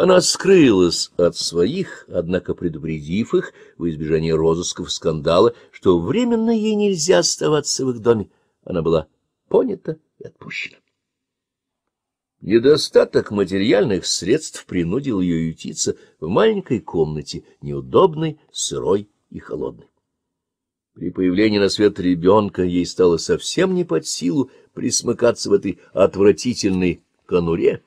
она скрылась от своих, однако предупредив их, в избежание розысков и скандала, что временно ей нельзя оставаться в их доме. Она была понята и отпущена. Недостаток материальных средств принудил ее ютиться в маленькой комнате, неудобной, сырой и холодной. При появлении на свет ребенка ей стало совсем не под силу присмыкаться в этой отвратительной конуре,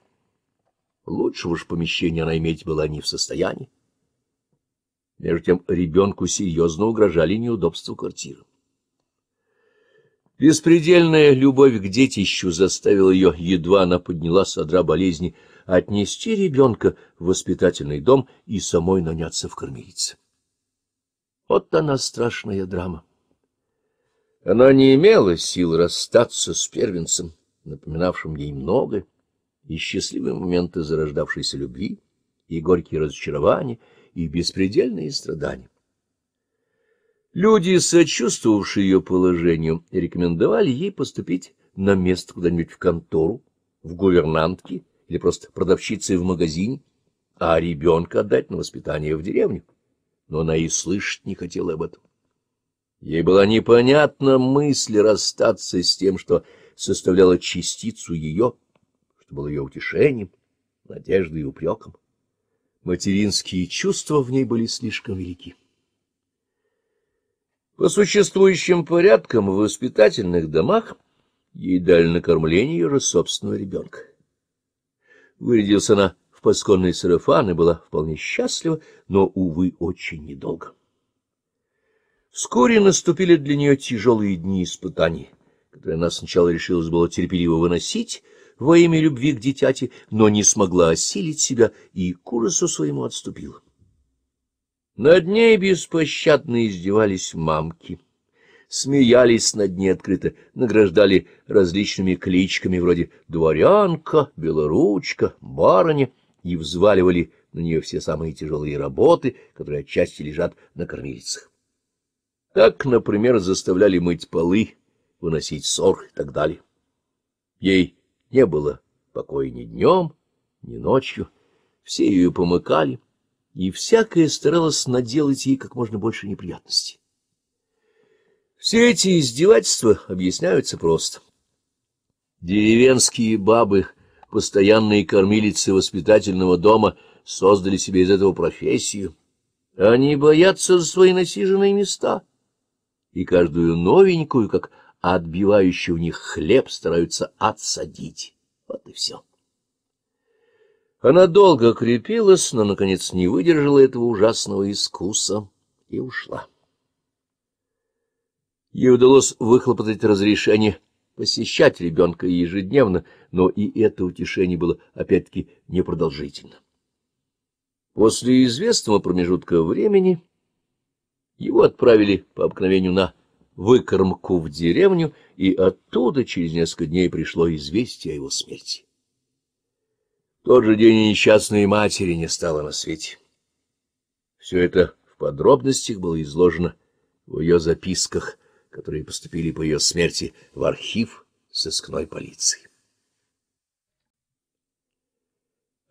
Лучшего ж помещения она иметь была не в состоянии. Между тем ребенку серьезно угрожали неудобства квартиры. Беспредельная любовь к детищу заставила ее, едва она подняла содра болезни, отнести ребенка в воспитательный дом и самой наняться в кормилице. Вот она страшная драма. Она не имела сил расстаться с первенцем, напоминавшим ей многое и счастливые моменты зарождавшейся любви, и горькие разочарования, и беспредельные страдания. Люди, сочувствовавшие ее положению, рекомендовали ей поступить на место куда-нибудь в контору, в гувернантки или просто продавщицей в магазине, а ребенка отдать на воспитание в деревню. Но она и слышать не хотела об этом. Ей была непонятна мысль расстаться с тем, что составляло частицу ее что было ее утешением, надеждой и упреком. Материнские чувства в ней были слишком велики. По существующим порядкам в воспитательных домах ей дали накормление ее же собственного ребенка. Вырядилась она в пасконный сарафан и была вполне счастлива, но, увы, очень недолго. Вскоре наступили для нее тяжелые дни испытаний, которые она сначала решилась было терпеливо выносить, во имя любви к дитяти, но не смогла осилить себя и к ужасу своему отступила. Над ней беспощадно издевались мамки, смеялись над ней открыто, награждали различными кличками вроде «дворянка», «белоручка», «барыня» и взваливали на нее все самые тяжелые работы, которые отчасти лежат на кормильцах. Так, например, заставляли мыть полы, выносить ссор и так далее. Ей не было покоя ни днем, ни ночью. Все ее помыкали, и всякая старалась наделать ей как можно больше неприятностей. Все эти издевательства объясняются просто. Деревенские бабы, постоянные кормилицы воспитательного дома, создали себе из этого профессию. Они боятся за свои насиженные места, и каждую новенькую, как а отбивающий у них хлеб стараются отсадить. Вот и все. Она долго крепилась, но, наконец, не выдержала этого ужасного искуса и ушла. Ей удалось выхлопотать разрешение посещать ребенка ежедневно, но и это утешение было, опять-таки, непродолжительно. После известного промежутка времени его отправили по обыкновению на выкормку в деревню, и оттуда через несколько дней пришло известие о его смерти. В тот же день и несчастной матери не стало на свете. Все это в подробностях было изложено в ее записках, которые поступили по ее смерти в архив сыскной полиции.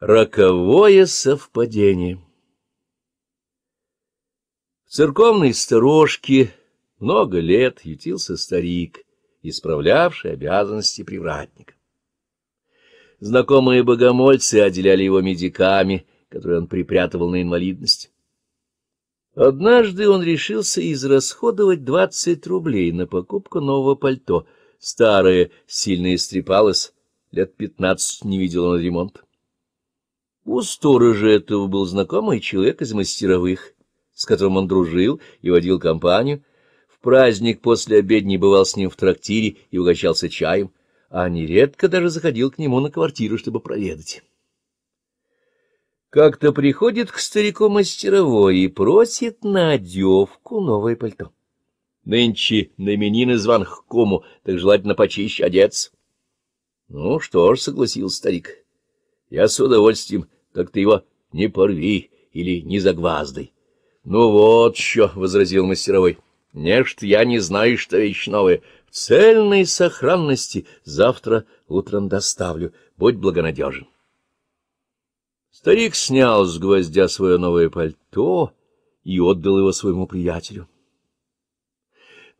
Роковое совпадение В церковной сторожке много лет ютился старик, исправлявший обязанности привратника. Знакомые богомольцы отделяли его медиками, которые он припрятывал на инвалидность. Однажды он решился израсходовать двадцать рублей на покупку нового пальто. Старое сильно истрепалось, лет пятнадцать не видел он ремонт. У сторожа этого был знакомый человек из мастеровых, с которым он дружил и водил компанию — праздник после обедни бывал с ним в трактире и угощался чаем, а нередко даже заходил к нему на квартиру, чтобы проведать. Как-то приходит к старику мастеровой и просит на одевку новое пальто. Нынче на именины зван к кому, так желательно почище одеться. Ну что ж, согласился старик, я с удовольствием, так ты его не порви или не загваздай. — Ну вот что, — возразил мастеровой, — Нечто я не знаю, что вещь новая. В цельной сохранности завтра утром доставлю. Будь благонадежен. Старик снял с гвоздя свое новое пальто и отдал его своему приятелю.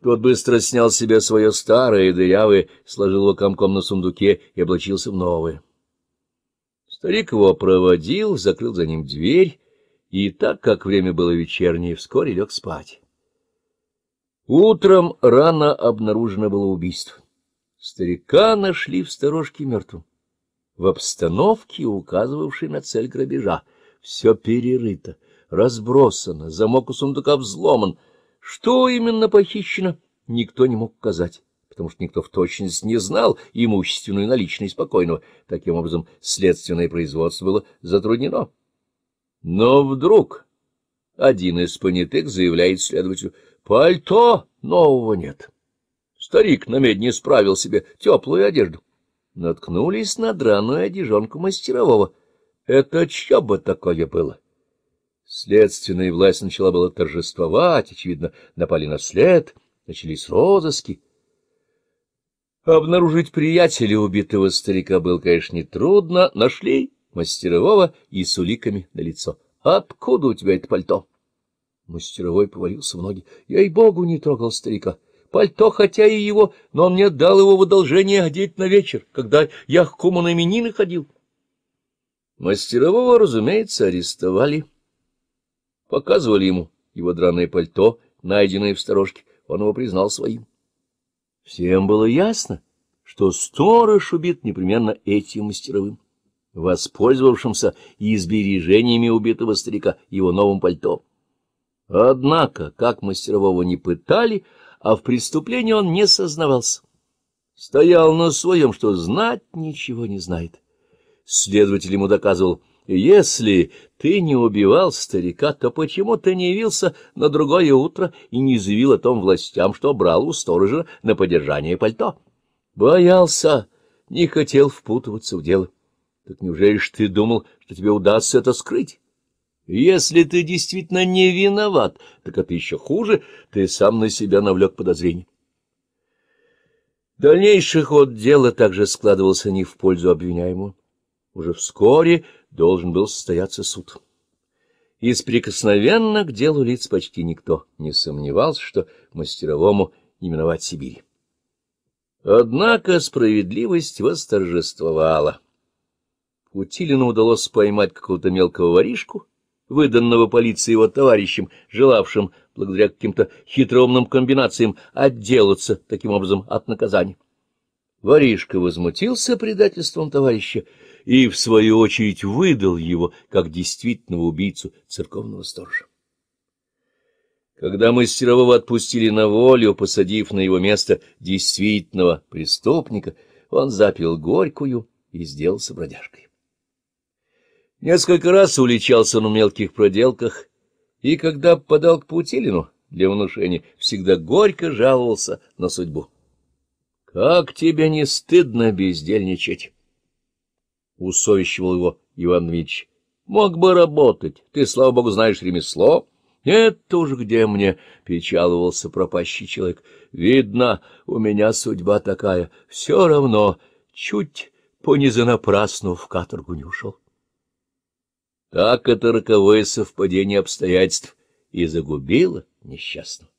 Тот быстро снял себе свое старое и дырявое, сложил его комком на сундуке и облачился в новое. Старик его проводил, закрыл за ним дверь, и так как время было вечернее, вскоре лег спать. Утром рано обнаружено было убийство. Старика нашли в сторожке мертвым, в обстановке, указывавшей на цель грабежа. Все перерыто, разбросано, замок у сундука взломан. Что именно похищено, никто не мог указать, потому что никто в точность не знал имущественную наличность покойного. Таким образом, следственное производство было затруднено. Но вдруг один из понятых заявляет следователю — Пальто нового нет. Старик на медне справил себе теплую одежду. Наткнулись на драную одежонку мастерового. Это чё бы такое было? Следственная власть начала было торжествовать, очевидно, напали на след, начались розыски. Обнаружить приятеля убитого старика было, конечно, нетрудно. Нашли мастерового и с уликами на лицо. Откуда у тебя это пальто? Мастеровой повалился в ноги. Я и богу не трогал старика. Пальто, хотя и его, но он мне дал его в одолжение одеть на вечер, когда я к кому на именины ходил. Мастерового, разумеется, арестовали. Показывали ему его драное пальто, найденное в сторожке. Он его признал своим. Всем было ясно, что сторож убит непременно этим мастеровым, воспользовавшимся и убитого старика его новым пальто. Однако, как мастерового не пытали, а в преступлении он не сознавался. Стоял на своем, что знать ничего не знает. Следователь ему доказывал, если ты не убивал старика, то почему ты не явился на другое утро и не заявил о том властям, что брал у сторожа на подержание пальто? Боялся, не хотел впутываться в дело. Так неужели ж ты думал, что тебе удастся это скрыть? Если ты действительно не виноват, так это еще хуже, ты сам на себя навлек подозрение. Дальнейший ход дела также складывался не в пользу обвиняемого. Уже вскоре должен был состояться суд. Из прикосновенно к делу лиц почти никто не сомневался, что мастеровому не миновать Сибири. Однако справедливость восторжествовала. Утилину удалось поймать какого-то мелкого воришку — выданного полиции его товарищем, желавшим, благодаря каким-то хитроумным комбинациям, отделаться таким образом от наказания. Воришка возмутился предательством товарища и, в свою очередь, выдал его как действительного убийцу церковного сторожа. Когда мастерового отпустили на волю, посадив на его место действительного преступника, он запил горькую и сделался бродяжкой. Несколько раз уличался он в мелких проделках, и когда подал к Путилину для внушения, всегда горько жаловался на судьбу. — Как тебе не стыдно бездельничать? — усовещивал его Иван Ильич. — Мог бы работать, ты, слава богу, знаешь ремесло. — Это уж где мне, — печаловался пропащий человек. — Видно, у меня судьба такая, все равно, чуть понизонапрасну в каторгу не ушел. Так это роковое совпадение обстоятельств и загубило несчастного.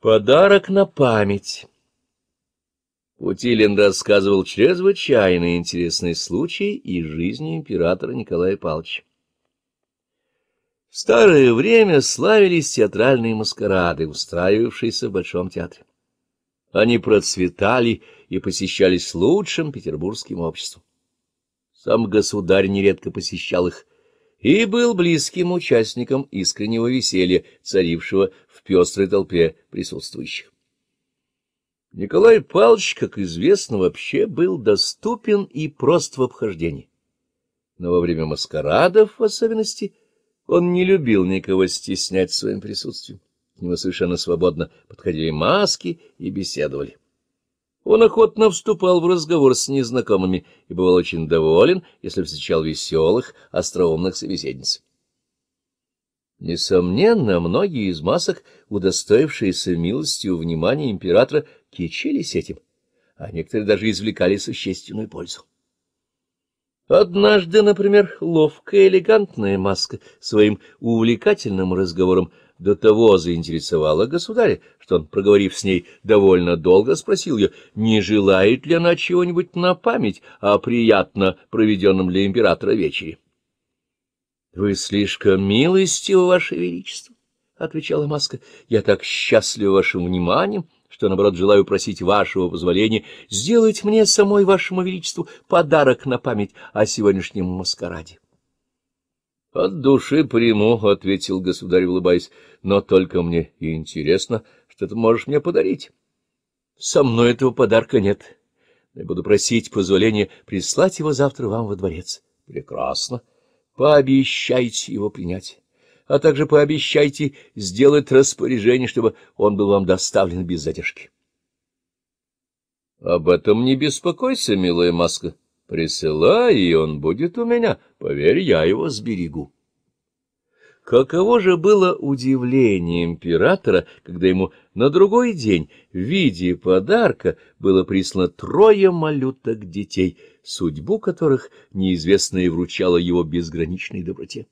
Подарок на память Путилин рассказывал чрезвычайно интересный случай из жизни императора Николая Павловича. В старое время славились театральные маскарады, устраивавшиеся в Большом театре. Они процветали и посещались лучшим петербургским обществом. Сам государь нередко посещал их и был близким участником искреннего веселья, царившего в пестрой толпе присутствующих. Николай Павлович, как известно, вообще был доступен и прост в обхождении. Но во время маскарадов, в особенности, он не любил никого стеснять своим присутствием. К нему совершенно свободно подходили маски и беседовали. Он охотно вступал в разговор с незнакомыми и был очень доволен, если встречал веселых, остроумных собеседниц. Несомненно, многие из масок, удостоившиеся милостью внимания императора, кичились этим, а некоторые даже извлекали существенную пользу. Однажды, например, ловкая элегантная маска своим увлекательным разговором до того заинтересовала государя, что он, проговорив с ней довольно долго, спросил ее, не желает ли она чего-нибудь на память о приятно проведенном для императора вечере. — Вы слишком милостивы, Ваше Величество, — отвечала Маска. — Я так счастлива вашим вниманием, что, наоборот, желаю просить вашего позволения сделать мне самой, Вашему Величеству, подарок на память о сегодняшнем маскараде. —— От души приму, — ответил государь, улыбаясь, — но только мне интересно, что ты можешь мне подарить. — Со мной этого подарка нет. Я буду просить позволения прислать его завтра вам во дворец. — Прекрасно. Пообещайте его принять, а также пообещайте сделать распоряжение, чтобы он был вам доставлен без задержки. — Об этом не беспокойся, милая маска. Присылай, и он будет у меня, поверь, я его сберегу. Каково же было удивление императора, когда ему на другой день в виде подарка было прислано трое малюток детей, судьбу которых неизвестное вручало его безграничной доброте.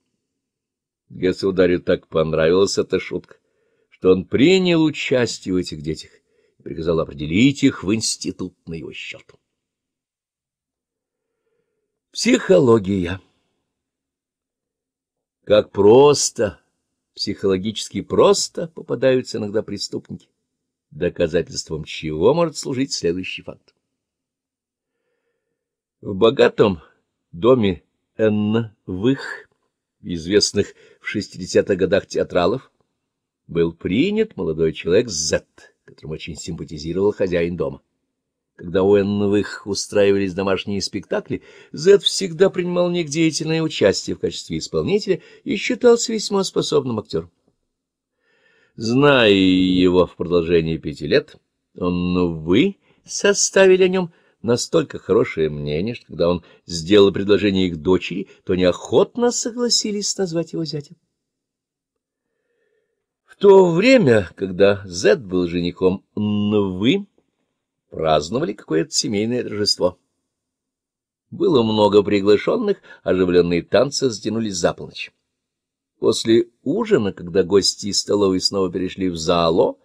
Государю так понравилась эта шутка, что он принял участие в этих детях и приказал определить их в институт на его счет. Психология. Как просто, психологически просто попадаются иногда преступники, доказательством чего может служить следующий факт. В богатом доме Н. Вых, известных в 60-х годах театралов, был принят молодой человек З, которым очень симпатизировал хозяин дома. Когда у Энновых устраивались домашние спектакли, Зет всегда принимал негдеятельное участие в качестве исполнителя и считался весьма способным актером. Зная его в продолжении пяти лет, он, увы, ну, составили о нем настолько хорошее мнение, что когда он сделал предложение их дочери, то неохотно согласились назвать его зятем. В то время, когда Зет был женихом Нвы, праздновали какое-то семейное торжество. Было много приглашенных, оживленные танцы затянулись за полночь. После ужина, когда гости из столовой снова перешли в зало,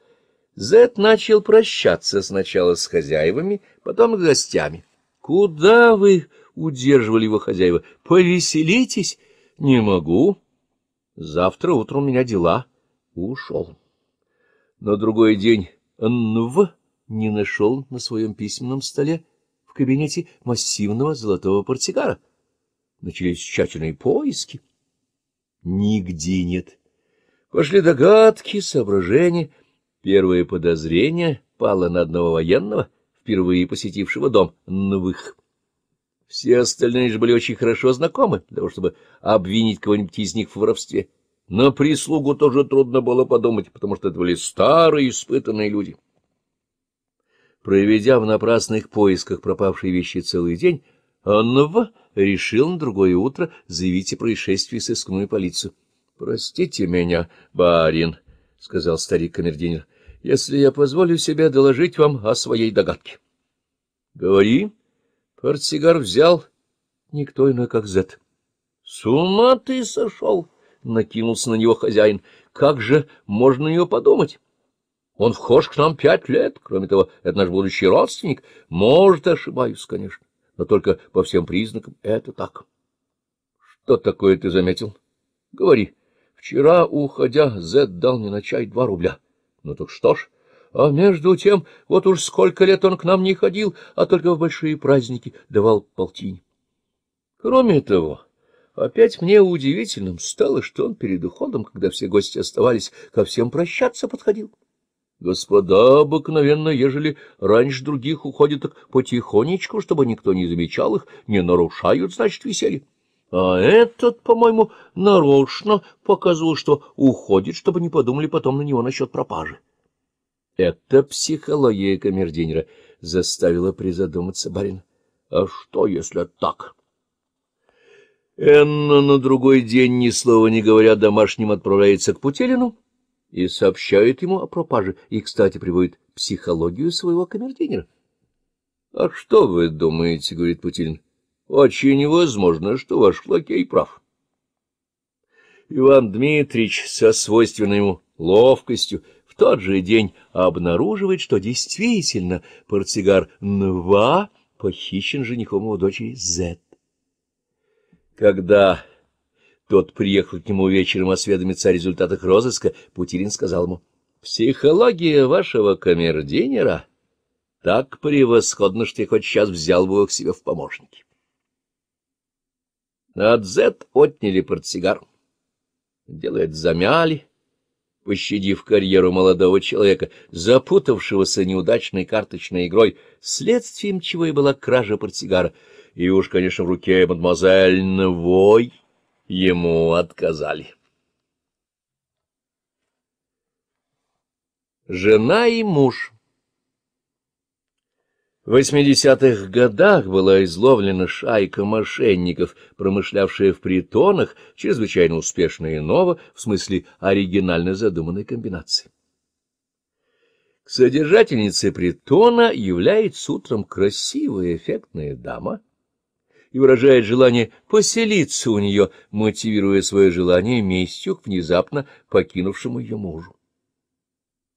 Зет начал прощаться сначала с хозяевами, потом с гостями. — Куда вы? — удерживали его хозяева. — Повеселитесь? — Не могу. Завтра утром у меня дела. Ушел. На другой день Нв не нашел на своем письменном столе в кабинете массивного золотого портсигара. Начались тщательные поиски. Нигде нет. Пошли догадки, соображения. Первое подозрение пало на одного военного, впервые посетившего дом Новых. Все остальные же были очень хорошо знакомы, для того, чтобы обвинить кого-нибудь из них в воровстве. На прислугу тоже трудно было подумать, потому что это были старые испытанные люди. Проведя в напрасных поисках пропавшей вещи целый день, Аннова решил на другое утро заявить о происшествии в сыскную полицию. — Простите меня, барин, — сказал старик-камердинер, — если я позволю себе доложить вам о своей догадке. — Говори. Портсигар взял никто иной, как Зет. — С ума ты сошел! — накинулся на него хозяин. — Как же можно ее подумать? Он вхож к нам пять лет. Кроме того, это наш будущий родственник. Может, ошибаюсь, конечно, но только по всем признакам это так. Что такое ты заметил? Говори. Вчера, уходя, Зет дал мне на чай два рубля. Ну так что ж... А между тем, вот уж сколько лет он к нам не ходил, а только в большие праздники давал полтинь. Кроме того, опять мне удивительным стало, что он перед уходом, когда все гости оставались, ко всем прощаться подходил. Господа обыкновенно, ежели раньше других уходят так потихонечку, чтобы никто не замечал их, не нарушают, значит, веселье. А этот, по-моему, нарочно показывал, что уходит, чтобы не подумали потом на него насчет пропажи. Эта психология камердинера заставила призадуматься барин. А что, если так? Энна на другой день, ни слова не говоря, домашним отправляется к Путилину и сообщают ему о пропаже, и, кстати, приводит психологию своего камердинера. А что вы думаете, — говорит Путин? очень невозможно, что ваш лакей прав. Иван Дмитрич со свойственной ему ловкостью в тот же день обнаруживает, что действительно портсигар Нва похищен женихом его дочери Зет. Когда тот приехал к нему вечером осведомиться о результатах розыска. Путилин сказал ему, «Психология вашего камердинера так превосходна, что я хоть сейчас взял бы его к себе в помощники». От Зет отняли портсигар. Делает замяли, пощадив карьеру молодого человека, запутавшегося неудачной карточной игрой, следствием чего и была кража портсигара. И уж, конечно, в руке мадемуазель Невой ему отказали. Жена и муж В 80-х годах была изловлена шайка мошенников, промышлявшая в притонах чрезвычайно успешно и ново, в смысле оригинально задуманной комбинации. Содержательницей притона является утром красивая эффектная дама — и выражает желание поселиться у нее, мотивируя свое желание местью к внезапно покинувшему ее мужу.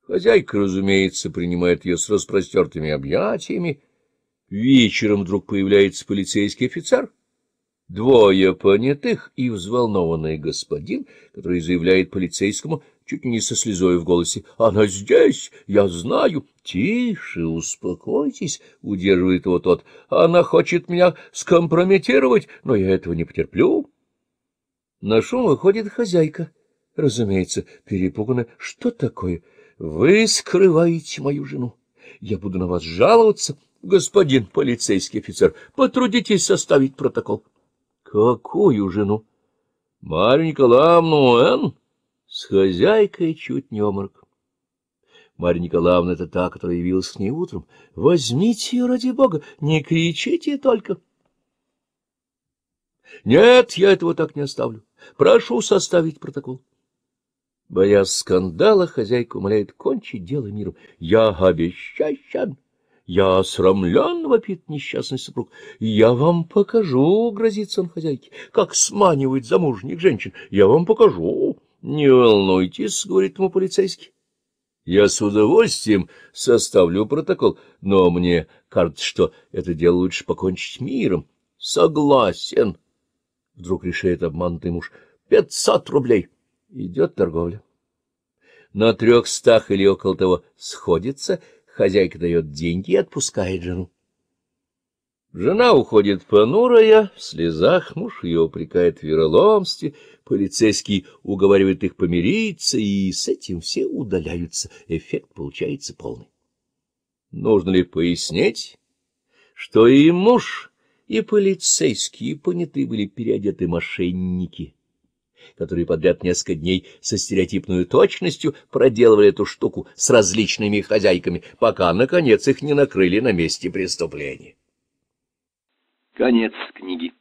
Хозяйка, разумеется, принимает ее с распростертыми объятиями. Вечером вдруг появляется полицейский офицер, двое понятых и взволнованный господин, который заявляет полицейскому — чуть не со слезой в голосе. — Она здесь, я знаю. — Тише, успокойтесь, — удерживает его тот. — Она хочет меня скомпрометировать, но я этого не потерплю. На шум выходит хозяйка. Разумеется, перепуганная. Что такое? — Вы скрываете мою жену. Я буду на вас жаловаться. Господин полицейский офицер, потрудитесь составить протокол. — Какую жену? — Марью Николаевну Энн? С хозяйкой чуть не оморок. Марья Николаевна — это та, которая явилась к ней утром. Возьмите ее, ради бога, не кричите только. Нет, я этого так не оставлю. Прошу составить протокол. Боясь скандала, хозяйка умоляет кончить дело миром. Я обещащен, я срамлен, вопит несчастный супруг. Я вам покажу, грозится он хозяйке, как сманивает замужних женщин. Я вам покажу. Не волнуйтесь, — говорит ему полицейский. Я с удовольствием составлю протокол, но мне кажется, что это дело лучше покончить миром. Согласен. Вдруг решает обманутый муж. Пятьсот рублей. Идет торговля. На трехстах или около того сходится, хозяйка дает деньги и отпускает жену. Жена уходит понурая, в слезах, муж ее упрекает в вероломстве, полицейский уговаривает их помириться, и с этим все удаляются. Эффект получается полный. Нужно ли пояснить, что и муж, и полицейские, и были переодеты мошенники, которые подряд несколько дней со стереотипной точностью проделывали эту штуку с различными хозяйками, пока, наконец, их не накрыли на месте преступления. Конец книги.